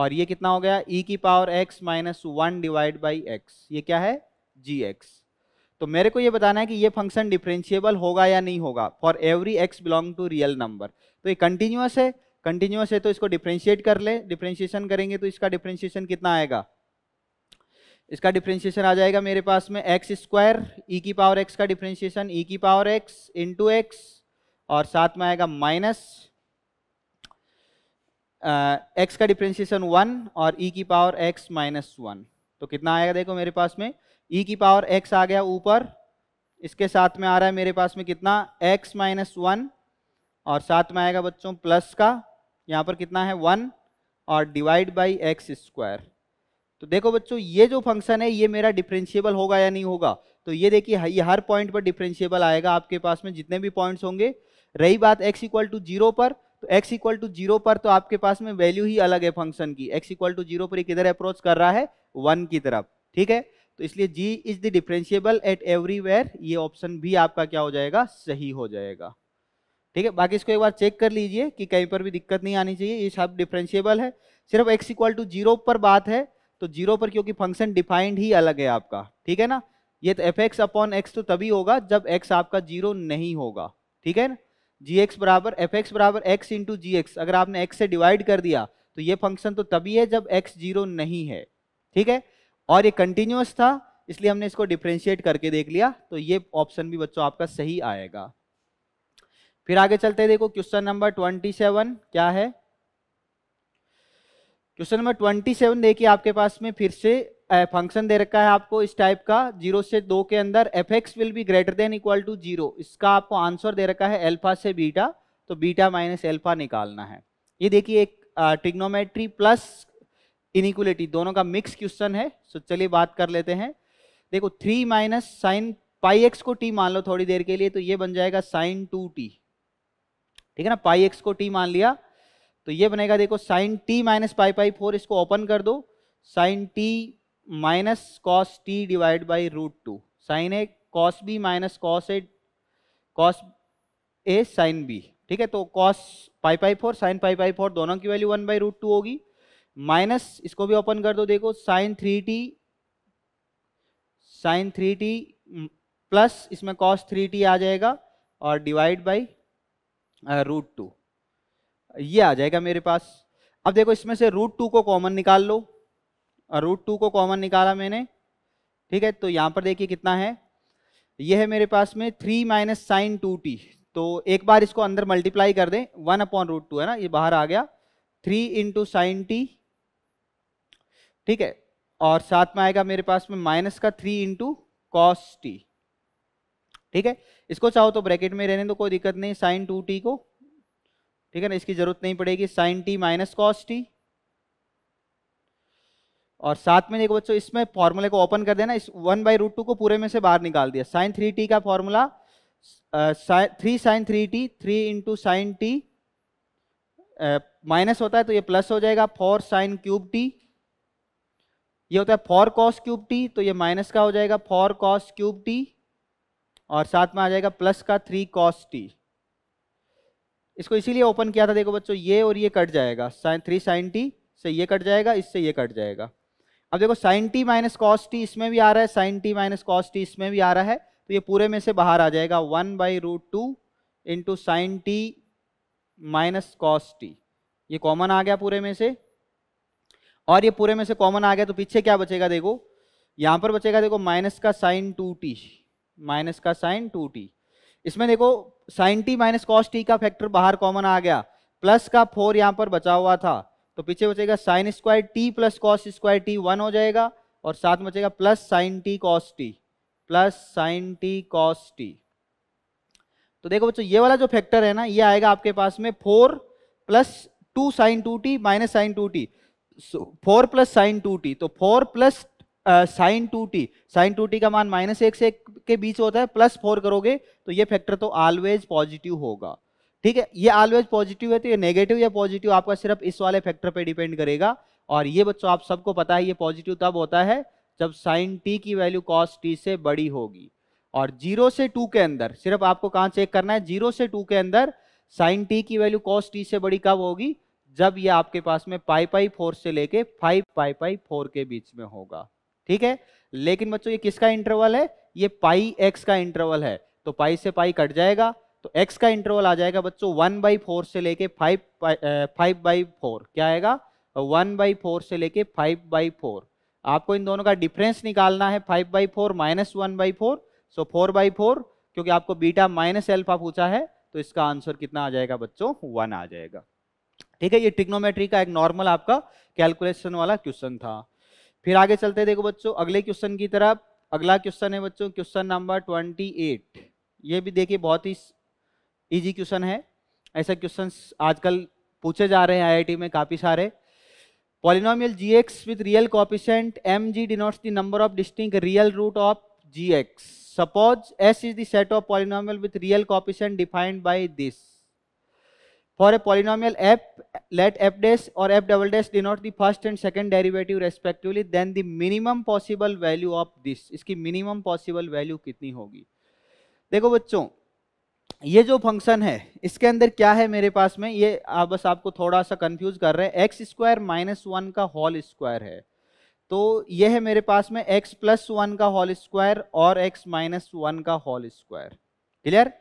और ये कितना हो गया ई e की power x minus one divide by x ये क्या है जी एक्स तो मेरे को ये बताना है कि ये फंक्शन डिफ्रेंशिएबल होगा या नहीं होगा for every x belong to real number तो ये कंटिन्यूस है कंटिन्यूस है तो इसको डिफ्रेंशिएट कर ले डिफ्रेंशिएशन करेंगे तो इसका डिफ्रेंशिएशन कितना आएगा इसका डिफ्रेंशिएशन आ जाएगा मेरे पास में एक्स स्क्वायर ई की पावर एक्स का डिफ्रेंशिएशन ई e की पावर एक्स इंटू एक्स और साथ में आएगा माइनस एक्स का डिफ्रेंशिएशन वन और ई e की पावर एक्स माइनस वन तो कितना आएगा देखो मेरे पास में e की पावर एक्स आ गया ऊपर इसके साथ में आ रहा है मेरे पास में कितना एक्स माइनस वन और साथ में आएगा बच्चों प्लस का यहाँ पर कितना है वन और डिवाइड बाई एक्स स्क्वायर तो देखो बच्चों ये जो फंक्शन है ये मेरा डिफ्रेंशिएबल होगा या नहीं होगा तो ये देखिए ये हर पॉइंट पर डिफ्रेंशिएबल आएगा आपके पास में जितने भी पॉइंट्स होंगे रही बात एक्स इक्वल टू जीरो पर तो x इक्वल टू जीरो पर तो आपके पास में वैल्यू ही अलग है फंक्शन की x इक्वल टू जीरो पर ये किधर अप्रोच कर रहा है वन की तरफ ठीक है तो इसलिए g is the differentiable at everywhere ये ऑप्शन भी आपका क्या हो जाएगा सही हो जाएगा ठीक है बाकी इसको एक बार चेक कर लीजिए कि कहीं पर भी दिक्कत नहीं आनी चाहिए ये सब डिफ्रेंशियबल है सिर्फ एक्स इक्वल टू जीरो पर बात है तो जीरो पर क्योंकि फंक्शन डिफाइंड ही अलग है आपका ठीक है ना ये तो एफ एक्स अपॉन एक्स तो तभी होगा जब एक्स आपका जीरो नहीं होगा ठीक है ना जी एक्स बराबर एफ एक्स बराबर एक्स इंटू जी एक्स अगर आपने एक्स से डिवाइड कर दिया तो ये फंक्शन तो तभी है जब एक्स जीरो नहीं है ठीक है और ये कंटिन्यूस था इसलिए हमने इसको डिफ्रेंशिएट करके देख लिया तो ये ऑप्शन भी बच्चों आपका सही आएगा फिर आगे चलते देखो क्वेश्चन नंबर ट्वेंटी सेवन क्या है क्वेश्चन नंबर ट्वेंटी सेवन देखिए आपके पास में फिर से फंक्शन दे रखा है आपको इस टाइप का जीरो से दो के अंदर f x will be greater than equal to zero इसका आपको आंसर दे रखा है एल्फा से बीटा तो बीटा माइनस एल्फा निकालना है ये देखिए एक ट्रिग्नोमेट्री प्लस इनिक्वलिटी दोनों का मिक्स क्वेश्चन है सो चलिए बात कर लेते हैं देखो three minus sine pi x को टी मान लो थोड़ी देर के लिए तो ये बन जाएगा साइन टू टी ठीक है ना पाई एक्स को टी मान लिया तो ये बनेगा देखो sine t minus pi pi four इसको ओपन कर दो sine t minus cos t divide by root two sine a cos b minus cos a cos a sine b ठीक है तो cos pi pi four sine pi pi four दोनों की value one by root two होगी माइनस इसको भी ओपन कर दो देखो sine three t sine three t plus इसमें कॉस थ्री टी आ जाएगा और डिवाइड बाई रूट टू ये आ जाएगा मेरे पास अब देखो इसमें से रूट टू को कॉमन निकाल लो रूट टू को कॉमन निकाला मैंने ठीक है तो यहाँ पर देखिए कितना है ये है मेरे पास में three minus sine two t तो एक बार इसको अंदर मल्टीप्लाई कर दें वन अपॉन रूट टू है ना ये बाहर आ गया थ्री इंटू साइन टी ठीक है और साथ में आएगा मेरे पास में माइनस का थ्री इंटू कॉस टी ठीक है इसको चाहो तो ब्रैकेट में रहने तो कोई दिक्कत नहीं साइन टू टी को ठीक है ना इसकी जरूरत नहीं पड़ेगी sine t minus cos t और साथ में देखो बच्चों इसमें फॉर्मूले को ओपन कर देना इस वन बाई रूट टू को पूरे में से बाहर निकाल दिया साइन थ्री टी का formula three sine three t three into sine t minus होता है तो ये प्लस हो जाएगा फोर साइन क्यूब टी ये होता है फोर कॉस क्यूब टी तो ये माइनस का हो जाएगा फोर कॉस क्यूब टी और साथ में आ जाएगा प्लस का थ्री कॉस टी इसको इसीलिए ओपन किया था देखो बच्चों ये और ये कट जाएगा साइन थ्री साइन टी से ये कट जाएगा इससे ये कट जाएगा अब देखो sine t minus cos t इसमें भी आ रहा है sine t minus cos t इसमें भी आ रहा है तो ये पूरे में से बाहर आ जाएगा one by root two into sine t minus cos t ये कॉमन आ गया पूरे में से और ये पूरे में से कॉमन आ गया तो पीछे क्या बचेगा देखो यहाँ पर बचेगा देखो माइनस का साइन टू टी माइनस का साइन टू टी इसमें देखो sine t minus cos t का फैक्टर बाहर कॉमन आ गया प्लस का फोर यहाँ पर बचा हुआ था तो पीछे बचेगा sine square t plus cos square t one हो जाएगा और साथ में बचेगा plus sine t cos t plus sine t cos t तो देखो बच्चों ये वाला जो फैक्टर है ना ये आएगा आपके पास में four plus two sine two t minus sine two t four plus sine two t तो four plus sine two t sine two t का मान माइनस एक से एक के बीच होता है प्लस फोर करोगे तो ये फैक्टर तो ऑलवेज पॉजिटिव होगा ठीक है ये ऑलवेज पॉजिटिव है तो ये नेगेटिव या पॉजिटिव आपका सिर्फ इस वाले फैक्टर पे डिपेंड करेगा और ये बच्चों आप सबको पता है ये पॉजिटिव तब होता है जब साइन टी की वैल्यू कॉस टी से बड़ी होगी और जीरो से टू के अंदर सिर्फ आपको कहाँ चेक करना है जीरो से टू के अंदर साइन टी की वैल्यू कॉस टी से बड़ी कब होगी जब ये आपके पास में पाई पाई फोर से लेके फाइव पाई पाई फोर के बीच में होगा ठीक है लेकिन बच्चों ये किसका इंटरवल है ये पाई एक्स का इंटरवल है तो पाई से पाई कट जाएगा तो एक्स का इंटरवल आ जाएगा बच्चों वन बाई फोर से लेके फाइव फाइव बाई फोर क्या आएगा वन बाई फोर से लेके फाइव बाई फोर आपको इन दोनों का डिफरेंस निकालना है five by four minus one by four so four by four क्योंकि आपको बीटा माइनस एल्फा पूछा है तो इसका आंसर कितना आ जाएगा बच्चों वन आ जाएगा ठीक है ये टिक्नोमेट्री का एक नॉर्मल आपका कैलकुलेशन वाला क्वेश्चन था फिर आगे चलते देखो बच्चों अगले क्वेश्चन की तरफ अगला क्वेश्चन है बच्चों क्वेश्चन नंबर ट्वेंटी एट ये भी देखिए बहुत ही इजी क्वेश्चन है ऐसे क्वेश्चन आजकल पूछे जा रहे हैं आईआईटी में काफ़ी सारे polynomial ji x with real coefficient M G denotes the number of distinct real root of ji x suppose S is the with real coefficient defined by this for a polynomial f let f dash और f double dash denote the first and second derivative respectively then the minimum possible value of this इसकी मिनिमम पॉसिबल वैल्यू कितनी होगी देखो बच्चों ये जो फंक्शन है इसके अंदर क्या है मेरे पास में ये आप बस आपको थोड़ा सा कंफ्यूज कर रहे हैं एक्स स्क्वायर माइनस वन का होल स्क्वायर है तो ये है मेरे पास में एक्स प्लस वन का होल स्क्वायर और एक्स माइनस वन का होल स्क्वायर क्लियर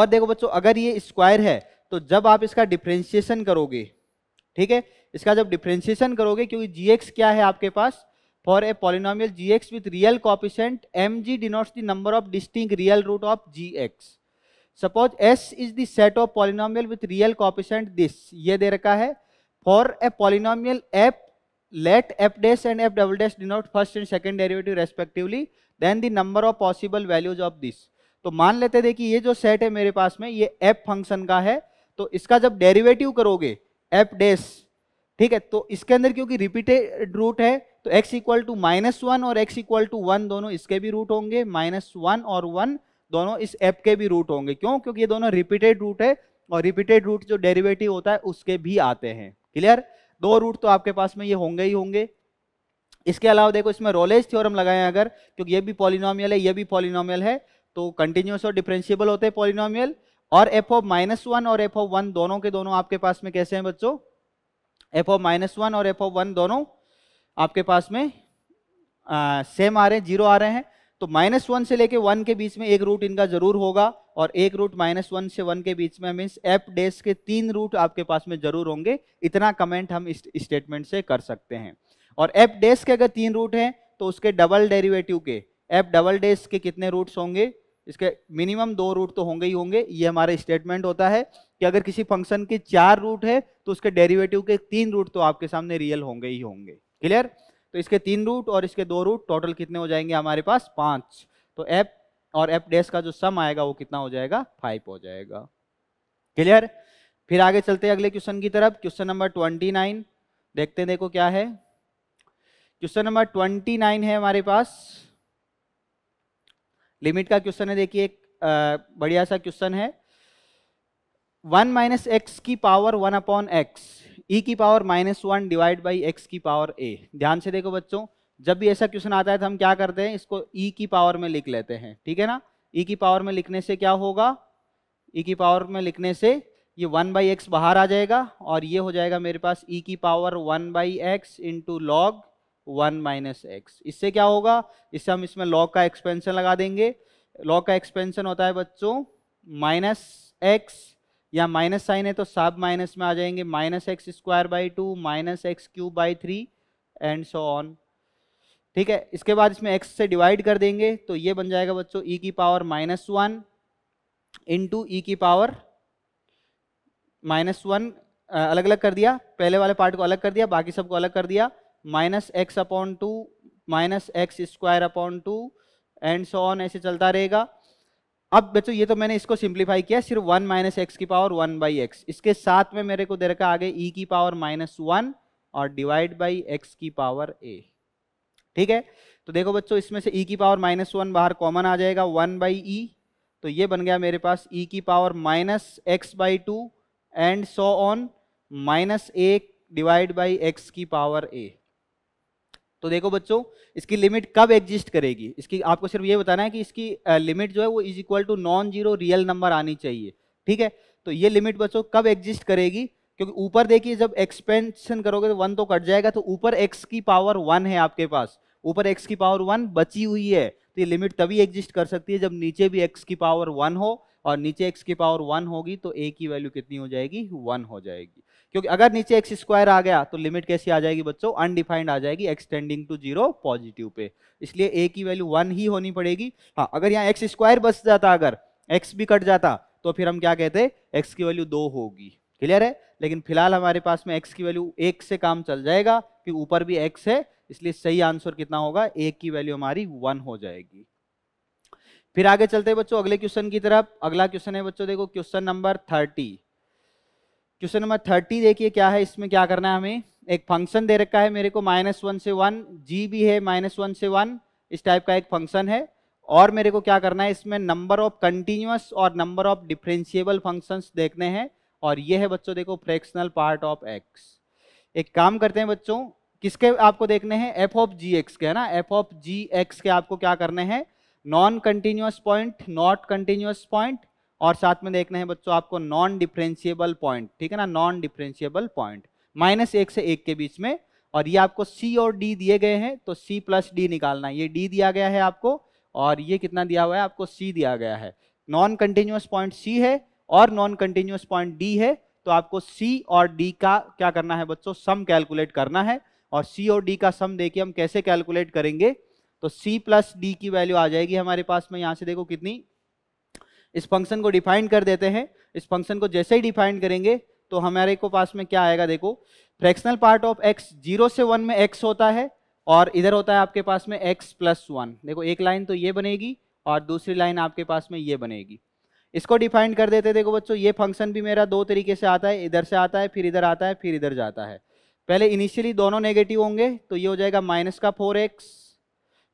और देखो बच्चों अगर ये स्क्वायर है तो जब आप इसका डिफ्रेंशिएशन करोगे ठीक है इसका जब डिफ्रेंशिएशन करोगे क्योंकि जी क्या है आपके पास for a polynomial ji x with real coefficient M G denotes number of distinct real root of ji x suppose S is that of polynomial with real coefficient this ये दे रखा है for a polynomial F let F dash and F double dash denote first and second derivative respectively then the number of possible values of this तो मान लेते थे कि ये जो सेट है मेरे पास में ये f फंक्शन का है तो इसका जब डेरिवेटिव करोगे एफ डेस ठीक है तो इसके अंदर क्योंकि रिपीटेड रूट है तो x equal to minus one और x इक्वल टू वन दोनों इसके भी रूट होंगे माइनस वन और वन दोनों इस एप के भी रूट होंगे क्यों क्योंकि ये दोनों रिपीटेड रूट है और रिपीटेड रूट जो डेरिवेटिव होता है उसके भी आते हैं क्लियर दो रूट तो आपके पास में ये होंगे ही होंगे इसके अलावा देखो इसमें रोलेज थ्योरम लगाए अगर क्योंकि ये भी पॉलिनोमियल है ये भी पॉलिनोमियल है तो कंटिन्यूस और डिफ्रेंशियबल होते हैं पॉलिनोमियल और एफ ऑफ माइनस वन और एफ ऑफ वन दोनों के दोनों आपके पास में कैसे हैं बच्चों एफ ऑफ माइनस वन और एफ ऑफ वन दोनों आपके पास में आ, सेम आ रहे हैं जीरो आ रहे हैं तो माइनस वन से लेके वन के बीच में एक रूट इनका जरूर होगा और एक रूट माइनस वन से वन के बीच में मीन्स एफ डेस के तीन रूट आपके पास में जरूर होंगे इतना कमेंट हम इस स्टेटमेंट से कर सकते हैं और एफ डेस के अगर तीन रूट हैं तो उसके डबल डेरिवेटिव के एफ डबल डेस के कितने रूट्स होंगे इसके मिनिमम दो रूट तो होंगे ही होंगे ये हमारा स्टेटमेंट होता है कि अगर किसी फंक्शन के चार रूट है तो उसके डेरिवेटिव के तीन रूट तो आपके सामने रियल होंगे ही होंगे क्लियर तो इसके तीन रूट और इसके दो रूट टोटल कितने हो जाएंगे हमारे पास पाँच तो एप और एप डैश का जो सम आएगा वो कितना हो जाएगा फाइव हो जाएगा क्लियर फिर आगे चलते हैं अगले क्वेश्चन की तरफ क्वेश्चन नंबर ट्वेंटी नाइन देखते देखो क्या है क्वेश्चन नंबर ट्वेंटी नाइन है हमारे पास लिमिट का क्वेश्चन है देखिए एक बढ़िया सा क्वेश्चन है वन माइनस एक्स की power one upon x e की power minus one divide by x की पावर ए ध्यान से देखो बच्चों जब भी ऐसा क्वेश्चन आता है तो हम क्या करते हैं इसको ई e की पावर में लिख लेते हैं ठीक है ना ई e की पावर में लिखने से क्या होगा ई e की पावर में लिखने से ये वन बाई एक्स बाहर आ जाएगा और ये हो जाएगा मेरे पास ई e की power one by x into log one minus x इससे क्या होगा इससे हम इसमें लॉग का एक्सपेंशन लगा देंगे लॉग का एक्सपेंशन होता है बच्चों माइनस एक्स या माइनस साइन है तो सब माइनस में आ जाएंगे minus x square by two minus x cube by three and so on ठीक है इसके बाद इसमें एक्स से डिवाइड कर देंगे तो ये बन जाएगा बच्चों ई e की power minus one into e की पावर माइनस वन अलग अलग कर दिया पहले वाले पार्ट को अलग कर दिया बाकी सबको अलग कर दिया minus x upon two minus x square upon two and so on ऐसे चलता रहेगा अब बच्चों ये तो मैंने इसको सिंप्लीफाई किया सिर्फ वन माइनस एक्स की पावर वन बाई एक्स इसके साथ में मेरे को दे रखा आगे ई e की पावर माइनस वन और डिवाइड बाई एक्स की पावर ए ठीक है तो देखो बच्चों इसमें से ई e की पावर माइनस वन बाहर कॉमन आ जाएगा वन बाई ई तो ये बन गया मेरे पास ई e की power minus x by two and so on minus a divide by x की पावर ए तो देखो बच्चों इसकी लिमिट कब एग्जिस्ट करेगी इसकी आपको सिर्फ ये बताना है कि इसकी लिमिट जो है वो is equal to non zero real number आनी चाहिए ठीक है तो ये लिमिट बच्चों कब एग्जिस्ट करेगी क्योंकि ऊपर देखिए जब एक्सपेंशन करोगे तो वन तो कट जाएगा तो ऊपर एक्स की पावर वन है आपके पास ऊपर एक्स की पावर वन बची हुई है तो ये लिमिट तभी एग्जिस्ट कर सकती है जब नीचे भी एक्स की पावर वन हो और नीचे एक्स की पावर वन होगी तो ए की वैल्यू कितनी हो जाएगी वन हो जाएगी क्योंकि अगर नीचे एक्स स्क्वायर आ गया तो लिमिट कैसी आ जाएगी बच्चों अनडिफाइंड आ जाएगी एक्सटेंडिंग टू जीरो पॉजिटिव पे इसलिए ए की वैल्यू वन ही होनी पड़ेगी हाँ अगर यहाँ एक्स स्क्वायर बच जाता अगर एक्स भी कट जाता तो फिर हम क्या कहते एक्स की वैल्यू दो होगी क्लियर है लेकिन फिलहाल हमारे पास में एक्स की वैल्यू एक से काम चल जाएगा कि ऊपर भी एक्स है इसलिए सही आंसर कितना होगा एक की वैल्यू हमारी वन हो जाएगी फिर आगे चलते हैं बच्चों अगले क्वेश्चन की तरफ अगला क्वेश्चन है बच्चों देखो question number thirty question number thirty देखिए क्या है इसमें क्या करना है हमें एक फंक्शन दे रखा है मेरे को माइनस वन से वन जी भी है माइनस वन से वन इस टाइप का एक फंक्शन है और मेरे को क्या करना है इसमें नंबर ऑफ कंटिन्यूस और नंबर ऑफ डिफ्रेंशिएबल फंक्शंस देखने हैं और ये है बच्चों देखो फ्रैक्शनल पार्ट ऑफ एक्स एक काम करते हैं बच्चों किसके आपको देखने हैं एफ ऑफ जी एक्स के है ना एफ ऑफ जी एक्स के आपको क्या करने हैं non continuous point not continuous point और साथ में देखना है बच्चों आपको नॉन डिफ्रेंशिएबल पॉइंट ठीक है ना नॉन डिफ्रेंशिएबल पॉइंट माइनस एक से एक के बीच में और ये आपको सी और डी दिए गए हैं तो सी प्लस डी निकालना है ये डी दिया गया है आपको और ये कितना दिया हुआ है आपको सी दिया गया है नॉन कंटिन्यूस पॉइंट सी है और नॉन कंटिन्यूस पॉइंट डी है तो आपको सी और डी का क्या करना है बच्चों सम कैलकुलेट करना है और सी और डी का सम देखिए हम कैसे कैलकुलेट करेंगे तो सी प्लस डी की वैल्यू आ जाएगी हमारे पास में यहाँ से देखो कितनी इस फंक्शन को डिफाइन कर देते हैं इस फंक्शन को जैसे ही डिफाइन करेंगे तो हमारे को पास में क्या आएगा देखो fractional part of x zero से वन में एक्स होता है और इधर होता है आपके पास में एक्स प्लस वन देखो एक लाइन तो ये बनेगी और दूसरी लाइन आपके पास में ये बनेगी इसको डिफाइन कर देते देखो बच्चों ये फंक्शन भी मेरा दो तरीके से आता है इधर से आता है फिर इधर आता है फिर इधर जाता है पहले इनिशियली दोनों नेगेटिव होंगे तो ये हो जाएगा माइनस का फोर एक्स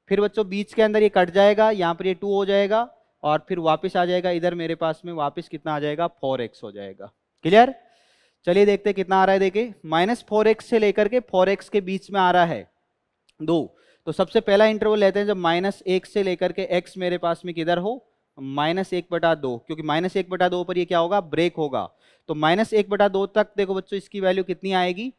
फिर बच्चों बीच के अंदर ये कट जाएगा यहाँ पर ये टू हो जाएगा और फिर वापस आ जाएगा इधर मेरे पास में वापस कितना आ जाएगा फोर एक्स हो जाएगा क्लियर चलिए देखते कितना आ रहा है देखिए माइनस फोर एक्स से लेकर के फोर एक्स के बीच में आ रहा है दो तो सबसे पहला इंटरवल लेते हैं जब माइनस एक से लेकर के एक्स मेरे पास में किधर हो माइनस एक बटा दो क्योंकि माइनस एक बटा दो पर ये क्या होगा ब्रेक होगा तो माइनस एक बटा दो तक देखो बच्चों इसकी वैल्यू कितनी आएगी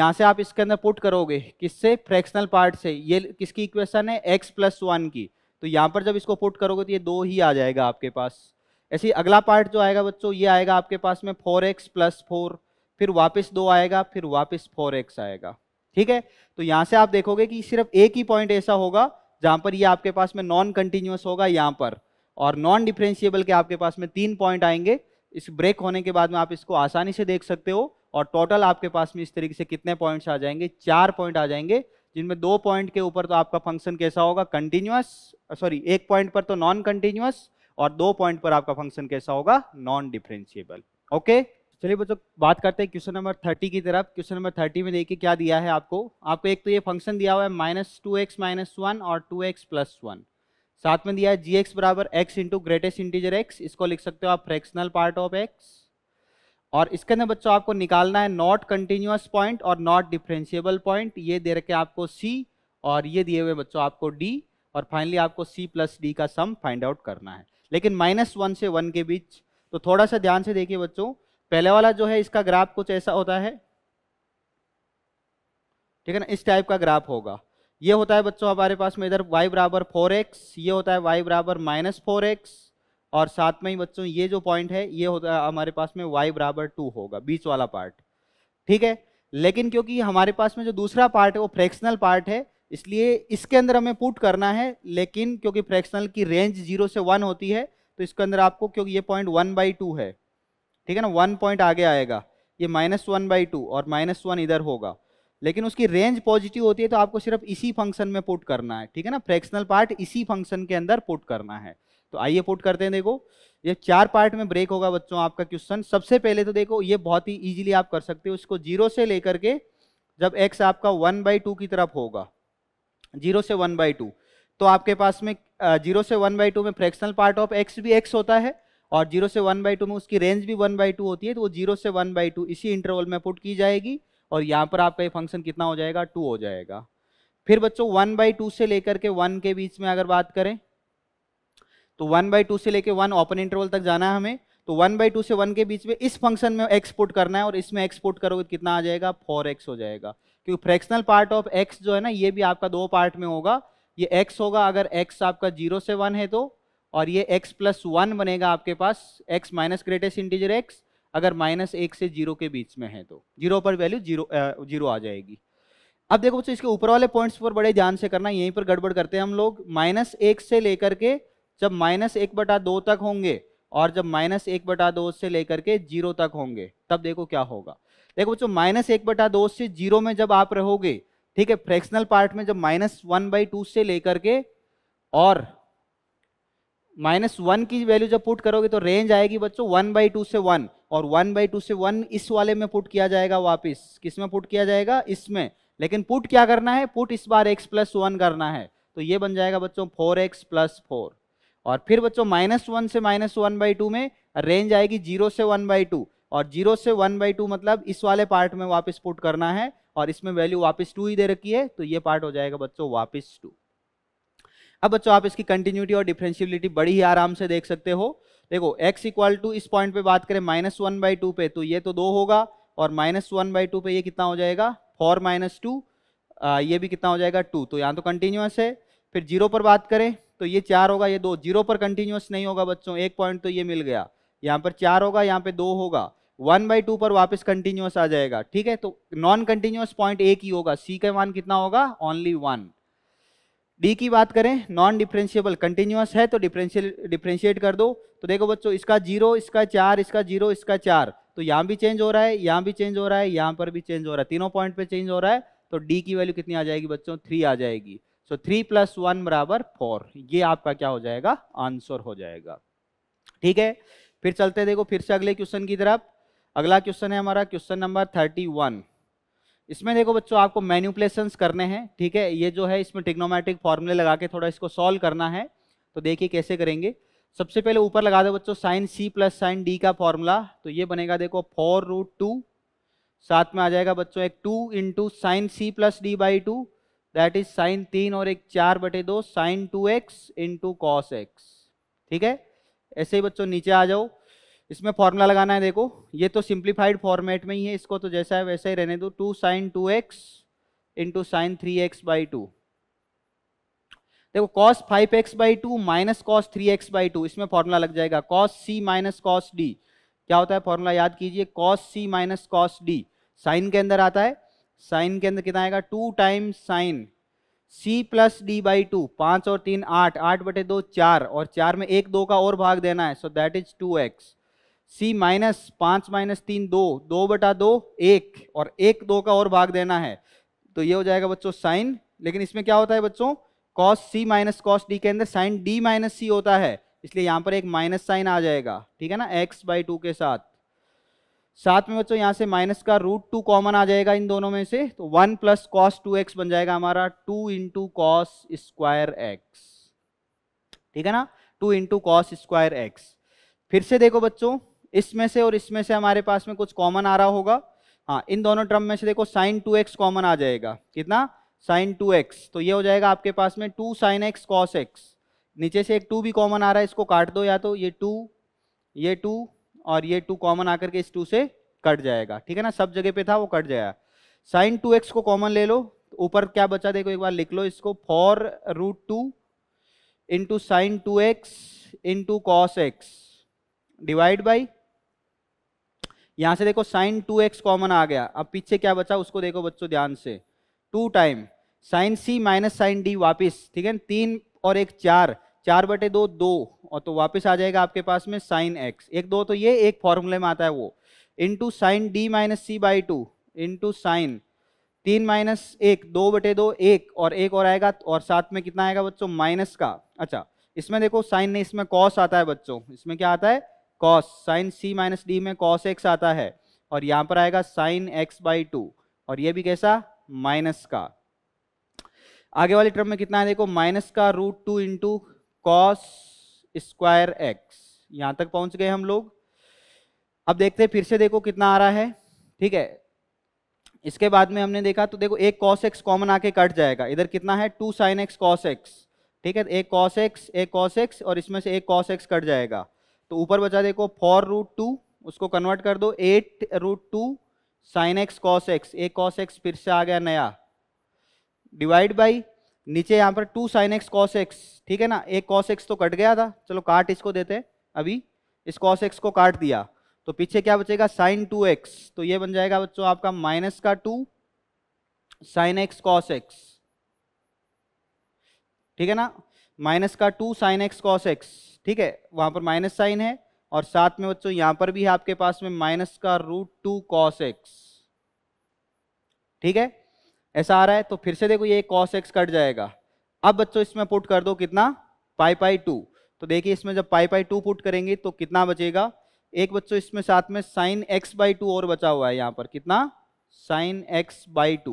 यहाँ से आप इसके अंदर पुट करोगे किससे फ्रैक्शनल पार्ट से ये किसकी इक्वेशन है एक्स प्लस वन की तो यहाँ पर जब इसको पुट करोगे तो ये दो ही आ जाएगा आपके पास ऐसे अगला पार्ट जो आएगा बच्चों ये आएगा आपके पास में फोर एक्स प्लस फोर फिर वापस दो आएगा फिर वापस फोर एक्स आएगा ठीक है तो यहाँ से आप देखोगे कि सिर्फ एक ही पॉइंट ऐसा होगा जहाँ पर ये आपके पास में नॉन कंटिन्यूस होगा यहाँ पर और नॉन डिफ्रेंशिएबल के आपके पास में तीन पॉइंट आएंगे इस ब्रेक होने के बाद में आप इसको आसानी से देख सकते हो और टोटल आपके पास में इस तरीके से कितने पॉइंट्स आ जाएंगे चार पॉइंट आ जाएंगे जिनमें दो पॉइंट के ऊपर तो आपका फंक्शन कैसा होगा कंटिन्यूस सॉरी एक पॉइंट पर तो नॉन कंटिन्यूस और दो पॉइंट पर आपका फंक्शन कैसा होगा नॉन डिफ्रेंशिएबल ओके चलिए बच्चों बात करते हैं क्वेश्चन नंबर थर्टी की तरफ क्वेश्चन नंबर थर्टी में देखिए क्या दिया है आपको आपको एक तो ये फंक्शन दिया हुआ है minus two x minus one और टू एक्स प्लस वन साथ में दिया है जी एक्स बराबर x into greatest integer x इसको लिख सकते हो आप फ्रैक्शनल पार्ट ऑफ एक्स और इसके अंदर बच्चों आपको निकालना है नॉट कंटिन्यूस पॉइंट और नॉट डिफ्रेंशियबल पॉइंट ये दे रखे आपको सी और ये दिए हुए बच्चों आपको डी और फाइनली आपको सी प्लस डी का सम फाइंड आउट करना है लेकिन माइनस वन से वन के बीच तो थोड़ा सा ध्यान से देखिए बच्चों पहले वाला जो है इसका ग्राफ कुछ ऐसा होता है ठीक है ना इस टाइप का ग्राफ होगा ये होता है बच्चों हमारे पास में इधर वाई बराबर फोर ये होता है वाई बराबर माइनस फोर एक्स और साथ में ही बच्चों ये जो पॉइंट है ये होता है हमारे पास में वाई बराबर टू होगा बीच वाला पार्ट ठीक है लेकिन क्योंकि हमारे पास में जो दूसरा पार्ट है वो फ्रैक्शनल पार्ट है इसलिए इसके अंदर हमें पुट करना है लेकिन क्योंकि फ्रैक्शनल की रेंज जीरो से वन होती है तो इसके अंदर आपको क्योंकि ये पॉइंट वन बाई टू है ठीक है ना वन पॉइंट आगे आएगा ये माइनस वन बाई टू और माइनस वन इधर होगा लेकिन उसकी रेंज पॉजिटिव होती है तो आपको सिर्फ इसी फंक्शन में पुट करना है ठीक है ना फ्रैक्शनल पार्ट इसी फंक्शन के अंदर पुट करना है तो आइए पुट करते हैं देखो ये चार पार्ट में ब्रेक होगा बच्चों आपका क्वेश्चन सबसे पहले तो देखो ये बहुत ही इजीली आप कर सकते हो इसको जीरो से लेकर के जब एक्स आपका वन बाई टू की तरफ होगा जीरो से वन बाई टू तो आपके पास में जीरो से वन बाई टू में फ्रैक्शनल पार्ट ऑफ एक्स भी एक्स होता है और जीरो से वन बाई टू में उसकी रेंज भी वन बाई टू होती है तो वो जीरो से वन बाई टू इसी इंटरवल में पुट की जाएगी और यहाँ पर आपका ये फंक्शन कितना हो जाएगा टू हो जाएगा फिर बच्चों वन बाई टू से लेकर के वन के बीच में अगर बात करें तो वन बाई टू से लेके वन ओपन इंटरवल तक जाना है हमें तो वन बाई टू से वन के बीच में इस फंक्शन में एक्सपोर्ट करना है और इसमें एक्सपोर्ट करोगे तो कितना आ जाएगा फोर एक्स हो जाएगा क्योंकि फ्रैक्शनल पार्ट ऑफ एक्स जो है ना ये भी आपका दो पार्ट में होगा ये एक्स होगा अगर एक्स आपका जीरो से वन है तो और ये एक्स प्लस वन बनेगा आपके पास x minus greatest integer x अगर माइनस एक से जीरो के बीच में है तो जीरो पर वैल्यू जीरो जीरो आ जाएगी अब देखो बच्चों इसके ऊपर वाले पॉइंट्स पर बड़े ध्यान से करना यहीं पर गड़बड़ करते हैं हम लोग माइनस एक से लेकर के जब माइनस एक बटा दो तक होंगे और जब माइनस एक बटा दो से लेकर के जीरो तक होंगे तब देखो क्या होगा देखो बच्चों माइनस एक बटा दो से जीरो में जब आप रहोगे ठीक है फ्रैक्शनल पार्ट में जब माइनस वन बाई टू से लेकर के और माइनस वन की वैल्यू जब पुट करोगे तो रेंज आएगी बच्चों वन बाई टू से वन और वन बाई टू से वन इस वाले में पुट किया जाएगा वापस किस में पुट किया जाएगा इसमें लेकिन पुट क्या करना है पुट इस बार एक्स प्लस वन करना है तो ये बन जाएगा बच्चों फोर एक्स प्लस फोर और फिर बच्चों माइनस वन से माइनस वन बाई टू में रेंज आएगी जीरो से वन बाई टू और जीरो से वन बाई टू मतलब इस वाले पार्ट में वापस पुट करना है और इसमें वैल्यू वापस टू ही दे रखी है तो ये पार्ट हो जाएगा बच्चों वापस टू अब बच्चों आप इसकी कंटिन्यूटी और डिफ्रेंशियबिलिटी बड़ी ही आराम से देख सकते हो देखो x इक्वल टू इस पॉइंट पे बात करें माइनस वन बाई टू पे तो ये तो दो होगा और माइनस वन बाई टू पे ये कितना हो जाएगा फोर माइनस टू ये भी कितना हो जाएगा टू तो यहाँ तो कंटिन्यूस है फिर जीरो पर बात करें तो ये चार होगा ये दो जीरो पर कंटिन्यूस नहीं होगा बच्चों एक पॉइंट तो ये मिल गया यहाँ पर चार होगा यहाँ पे दो होगा वन बाई टू पर वापस कंटिन्यूस आ जाएगा ठीक है तो नॉन कंटिन्यूस पॉइंट एक ही होगा सी का मान कितना होगा ओनली वन डी की बात करें नॉन डिफ्रेंशियबल कंटिन्यूस है तो डिफ्रेंशियल डिफ्रेंशिएट कर दो तो देखो बच्चों इसका जीरो इसका चार इसका जीरो इसका चार तो यहाँ भी चेंज हो रहा है यहाँ भी चेंज हो रहा है यहाँ पर भी चेंज हो रहा है तीनों पॉइंट पर चेंज हो रहा है तो डी की वैल्यू कितनी आ जाएगी बच्चों थ्री आ जाएगी सो थ्री प्लस वन बराबर फोर ये आपका क्या हो जाएगा आंसर हो जाएगा ठीक है फिर चलते देखो फिर से अगले क्वेश्चन की तरफ अगला क्वेश्चन है हमारा क्वेश्चन नंबर थर्टी वन इसमें देखो बच्चों आपको मैन्यूपलेशन करने हैं ठीक है ये जो है इसमें टिक्नोमेटिक फॉर्मूले लगा के थोड़ा इसको सॉल्व करना है तो देखिए कैसे करेंगे सबसे पहले ऊपर लगा दो बच्चों sine c plus sine d का फॉर्मूला तो ये बनेगा देखो फोर रूट टू साथ में आ जाएगा बच्चों एक two into sine c plus d by two that is sine तीन और एक चार बटे दो sine two x into cos x ठीक है ऐसे ही बच्चों नीचे आ जाओ इसमें फॉर्मूला लगाना है देखो ये तो सिंप्लीफाइड फॉर्मेट में ही है इसको तो जैसा है वैसा ही रहने दो two sine two x into sine three x by two देखो cos five x by two minus cos three x by two इसमें फॉर्मूला लग जाएगा cos c minus cos d क्या होता है फॉर्मूला याद कीजिए cos c minus cos d sine के अंदर आता है साइन के अंदर कितना आएगा two times sine c plus d by two पाँच और तीन आठ आठ बटे दो चार और चार में एक दो का और भाग देना है so that is two x c minus पाँच माइनस तीन दो दो बटा दो एक और एक दो का और भाग देना है तो ये हो जाएगा बच्चों साइन लेकिन इसमें क्या होता है बच्चों cos c minus cos d के अंदर साइन डी माइनस सी होता है इसलिए यहाँ पर एक माइनस साइन आ जाएगा ठीक है ना एक्स बाई टू के साथ साथ में बच्चों यहाँ से माइनस का रूट टू कॉमन आ जाएगा इन दोनों में से तो one plus cos two x बन जाएगा हमारा two into cos square x ठीक है ना two into cos square x फिर से देखो बच्चों इसमें से और इसमें से हमारे पास में कुछ कॉमन आ रहा होगा हाँ इन दोनों ट्रम में से देखो साइन टू एक्स कॉमन आ जाएगा कितना साइन टू एक्स तो ये हो जाएगा आपके पास में two sine x cos x नीचे से एक टू भी कॉमन आ रहा है इसको काट दो या तो ये टू ये टू और ये टू कॉमन आकर के इस टू से कट जाएगा ठीक है ना सब जगह पे था वो कट जाएगा साइन टू एक्स को कॉमन ले लो ऊपर क्या बचा देखो एक बार लिख लो इसको four root two into sine two x into cos x divide by यहां से देखो साइन टू एक्स कॉमन आ गया अब पीछे क्या बचा उसको देखो बच्चों ध्यान से two time sine c minus sine d वापिस ठीक है तीन और एक चार चार बटे दो दो और तो वापस आ जाएगा आपके पास में साइन एक्स एक दो तो ये एक फॉर्मूले में आता है वो into sine d minus c by two into sine तीन माइनस एक दो बटे दो एक और एक और आएगा और साथ में कितना आएगा बच्चों माइनस का अच्छा इसमें देखो साइन नहीं इसमें कॉस आता है बच्चों इसमें क्या आता है cos sine c minus d में कॉस एक्स आता है और यहाँ पर आएगा साइन एक्स बाई टू और ये भी कैसा माइनस का आगे वाले टर्म में कितना है देखो माइनस का root two into cos square x यहाँ तक पहुँच गए हम लोग अब देखते हैं फिर से देखो कितना आ रहा है ठीक है इसके बाद में हमने देखा तो देखो एक कॉस एक्स कॉमन आके कट जाएगा इधर कितना है two sine x cos x ठीक है एक कॉस एक्स एक कॉस एक्स और इसमें से एक कॉस एक्स कट जाएगा तो ऊपर बचा देखो फोर रूट टू उसको कन्वर्ट कर दो eight root two sine x cos x एक कॉस एक्स फिर से आ गया नया डिवाइड बाई नीचे यहाँ पर two sine x cos x ठीक है ना एक कॉस एक्स तो कट गया था चलो काट इसको देते अभी इस कॉस एक्स को काट दिया तो पीछे क्या बचेगा साइन टू एक्स तो ये बन जाएगा बच्चों आपका माइनस का two sine x cos x ठीक है ना माइनस का two sine x cos x ठीक है वहां पर माइनस साइन है और साथ में बच्चों यहाँ पर भी है आपके पास में माइनस का रूट टू कॉस एक्स ठीक है ऐसा आ रहा है तो फिर से देखो ये कॉस एक्स कट जाएगा अब बच्चों इसमें पुट कर दो कितना पाई पाई टू तो देखिए इसमें जब पाई पाई टू पुट करेंगे तो कितना बचेगा एक बच्चों इसमें साथ में साइन एक्स बाई टू और बचा हुआ है यहाँ पर कितना साइन एक्स बाई टू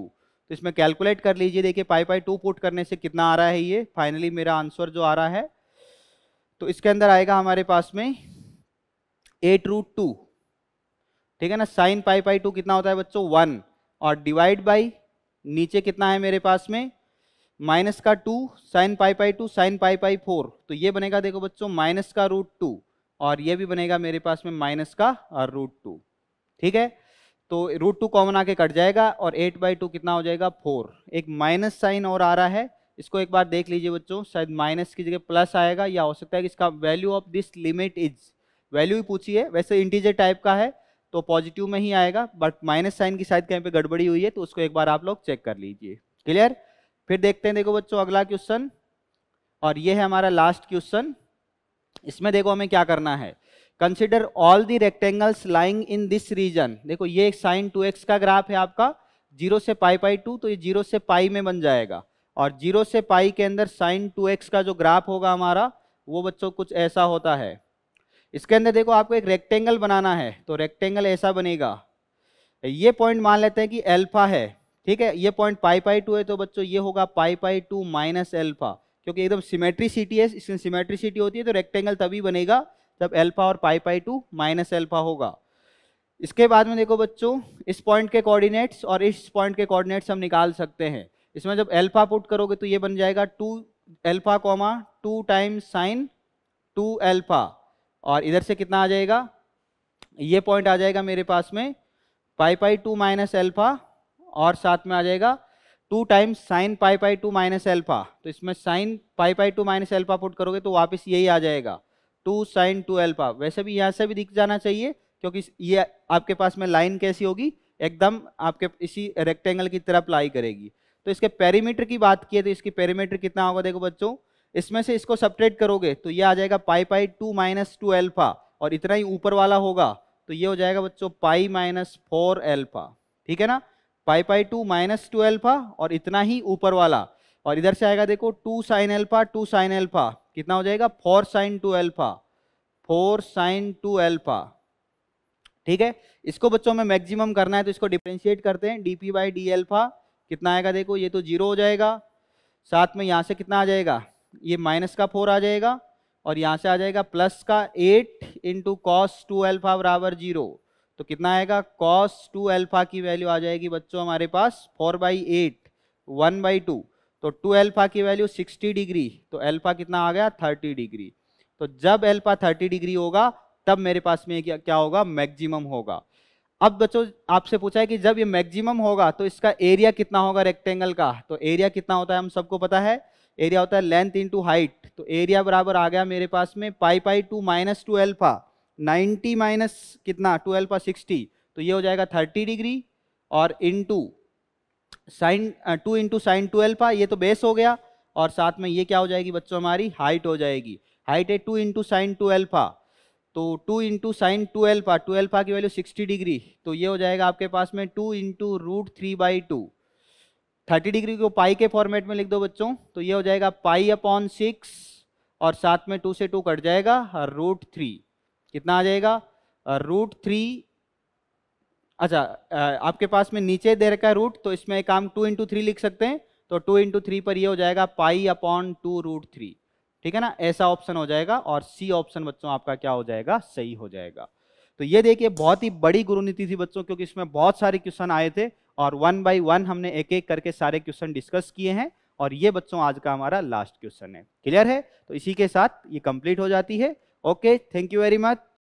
तो इसमें कैलकुलेट कर लीजिए देखिए पाई पाई टू पुट करने से कितना आ रहा है ये फाइनली मेरा आंसर जो आ रहा है तो इसके अंदर आएगा हमारे पास में एट रूट टू ठीक है ना साइन पाई पाई टू कितना होता है बच्चों वन और डिवाइड बाई नीचे कितना है मेरे पास में माइनस का two sine pi pi two sine pi pi four तो ये बनेगा देखो बच्चों माइनस का रूट टू और ये भी बनेगा मेरे पास में माइनस का रूट टू ठीक है तो रूट टू कॉमन आके कट जाएगा और एट बाई टू कितना हो जाएगा फोर एक माइनस साइन और आ रहा है इसको एक बार देख लीजिए बच्चों शायद माइनस की जगह प्लस आएगा या हो सकता है कि इसका value of this limit is value ही पूछिए वैसे इंटीजर टाइप का है तो पॉजिटिव में ही आएगा बट माइनस साइन की शायद कहीं पे गड़बड़ी हुई है तो उसको एक बार आप लोग चेक कर लीजिए क्लियर फिर देखते हैं देखो बच्चों अगला क्वेश्चन और ये है हमारा लास्ट क्वेश्चन इसमें देखो हमें क्या करना है consider all the rectangles lying in this region देखो ये एक साइन टू एक्स का ग्राफ है आपका जीरो से पाई पाई टू तो ये जीरो से पाई में बन जाएगा और जीरो से पाई के अंदर साइन टू एक्स का जो ग्राफ होगा हमारा वो बच्चों कुछ ऐसा होता है इसके अंदर देखो आपको एक रेक्टेंगल बनाना है तो रेक्टेंगल ऐसा बनेगा ये पॉइंट मान लेते हैं कि एल्फा है ठीक है ये पॉइंट पाई पाई टू है तो बच्चों ये होगा pi pi two minus alpha क्योंकि एकदम सिटी है इसमें सिटी होती है तो रेक्टेंगल तभी बनेगा जब एल्फा और pi pi two minus alpha होगा इसके बाद में देखो बच्चों इस पॉइंट के कोऑर्डिनेट्स और इस पॉइंट के कोऑर्डिनेट्स हम निकाल सकते हैं इसमें जब एल्फा पुट करोगे तो ये बन जाएगा two alpha comma two times sine two alpha और इधर से कितना आ जाएगा ये पॉइंट आ जाएगा मेरे पास में pi pi two minus alpha और साथ में आ जाएगा two times sine pi pi two minus alpha तो इसमें sine pi pi two minus alpha put करोगे तो वापस यही आ जाएगा टू साइन टू एल्फा वैसे भी यहाँ से भी दिख जाना चाहिए क्योंकि ये आपके पास में लाइन कैसी होगी एकदम आपके इसी रेक्टेंगल की तरफ लाई करेगी तो इसके पेरीमीटर की बात की है तो इसकी पेरीमीटर कितना होगा देखो बच्चों इसमें से इसको सपरेट करोगे तो ये आ जाएगा pi pi two minus two alpha और इतना ही ऊपर वाला होगा तो ये हो जाएगा बच्चों पाई माइनस फोर एल्फा ठीक है ना pi pi two minus two alpha और इतना ही ऊपर वाला और इधर से आएगा देखो two sine alpha two sine alpha कितना हो जाएगा four sine two alpha four sine two alpha ठीक है इसको बच्चों में मैक्सिमम करना है तो इसको डिफ्रेंशिएट करते हैं d p by d alpha कितना आएगा देखो ये तो जीरो हो जाएगा साथ में यहाँ से कितना आ जाएगा ये माइनस का फोर आ जाएगा और यहाँ से आ जाएगा प्लस का eight into cos two alpha बराबर जीरो तो कितना आएगा कॉस टू एल्फा की वैल्यू आ जाएगी बच्चों हमारे पास four by eight one by two तो टू एल्फा की वैल्यू सिक्सटी डिग्री तो एल्फा कितना आ गया थर्टी डिग्री तो जब एल्फा थर्टी डिग्री होगा तब मेरे पास में क्या, क्या होगा मैक्सिमम होगा अब बच्चों आपसे पूछा है कि जब ये मैक्सिमम होगा तो इसका एरिया कितना होगा रेक्टेंगल का तो एरिया कितना होता है हम सबको पता है एरिया होता है लेंथ इंटू हाइट तो एरिया बराबर आ गया मेरे पास में pi pi two minus two alpha ninety minus कितना टू एल्फा सिक्सटी तो ये हो जाएगा थर्टी डिग्री और into sine two into sine two alpha ये तो बेस हो गया और साथ में ये क्या हो जाएगी बच्चों हमारी हाइट हो जाएगी हाइट है two into sine two alpha तो two into sine two alpha two alpha की वैल्यू सिक्सटी डिग्री तो ये हो जाएगा आपके पास में two into root three by two thirty degree को पाई के फॉर्मेट में लिख दो बच्चों तो ये हो जाएगा पाई अपॉन सिक्स और साथ में टू से टू कट जाएगा रूट थ्री कितना आ जाएगा रूट थ्री अच्छा आपके पास में नीचे दे रखा है रूट तो इसमें एक काम टू इंटू थ्री लिख सकते हैं तो टू इंटू थ्री पर ये हो जाएगा pi upon two root three ठीक है ना ऐसा ऑप्शन हो जाएगा और सी ऑप्शन बच्चों आपका क्या हो जाएगा सही हो जाएगा तो ये देखिए बहुत ही बड़ी गुरुनीति थी बच्चों क्योंकि इसमें बहुत सारे क्वेश्चन आए थे और वन बाय वन हमने एक एक करके सारे क्वेश्चन डिस्कस किए हैं और ये बच्चों आज का हमारा लास्ट क्वेश्चन है क्लियर है तो इसी के साथ ये कंप्लीट हो जाती है okay thank you very much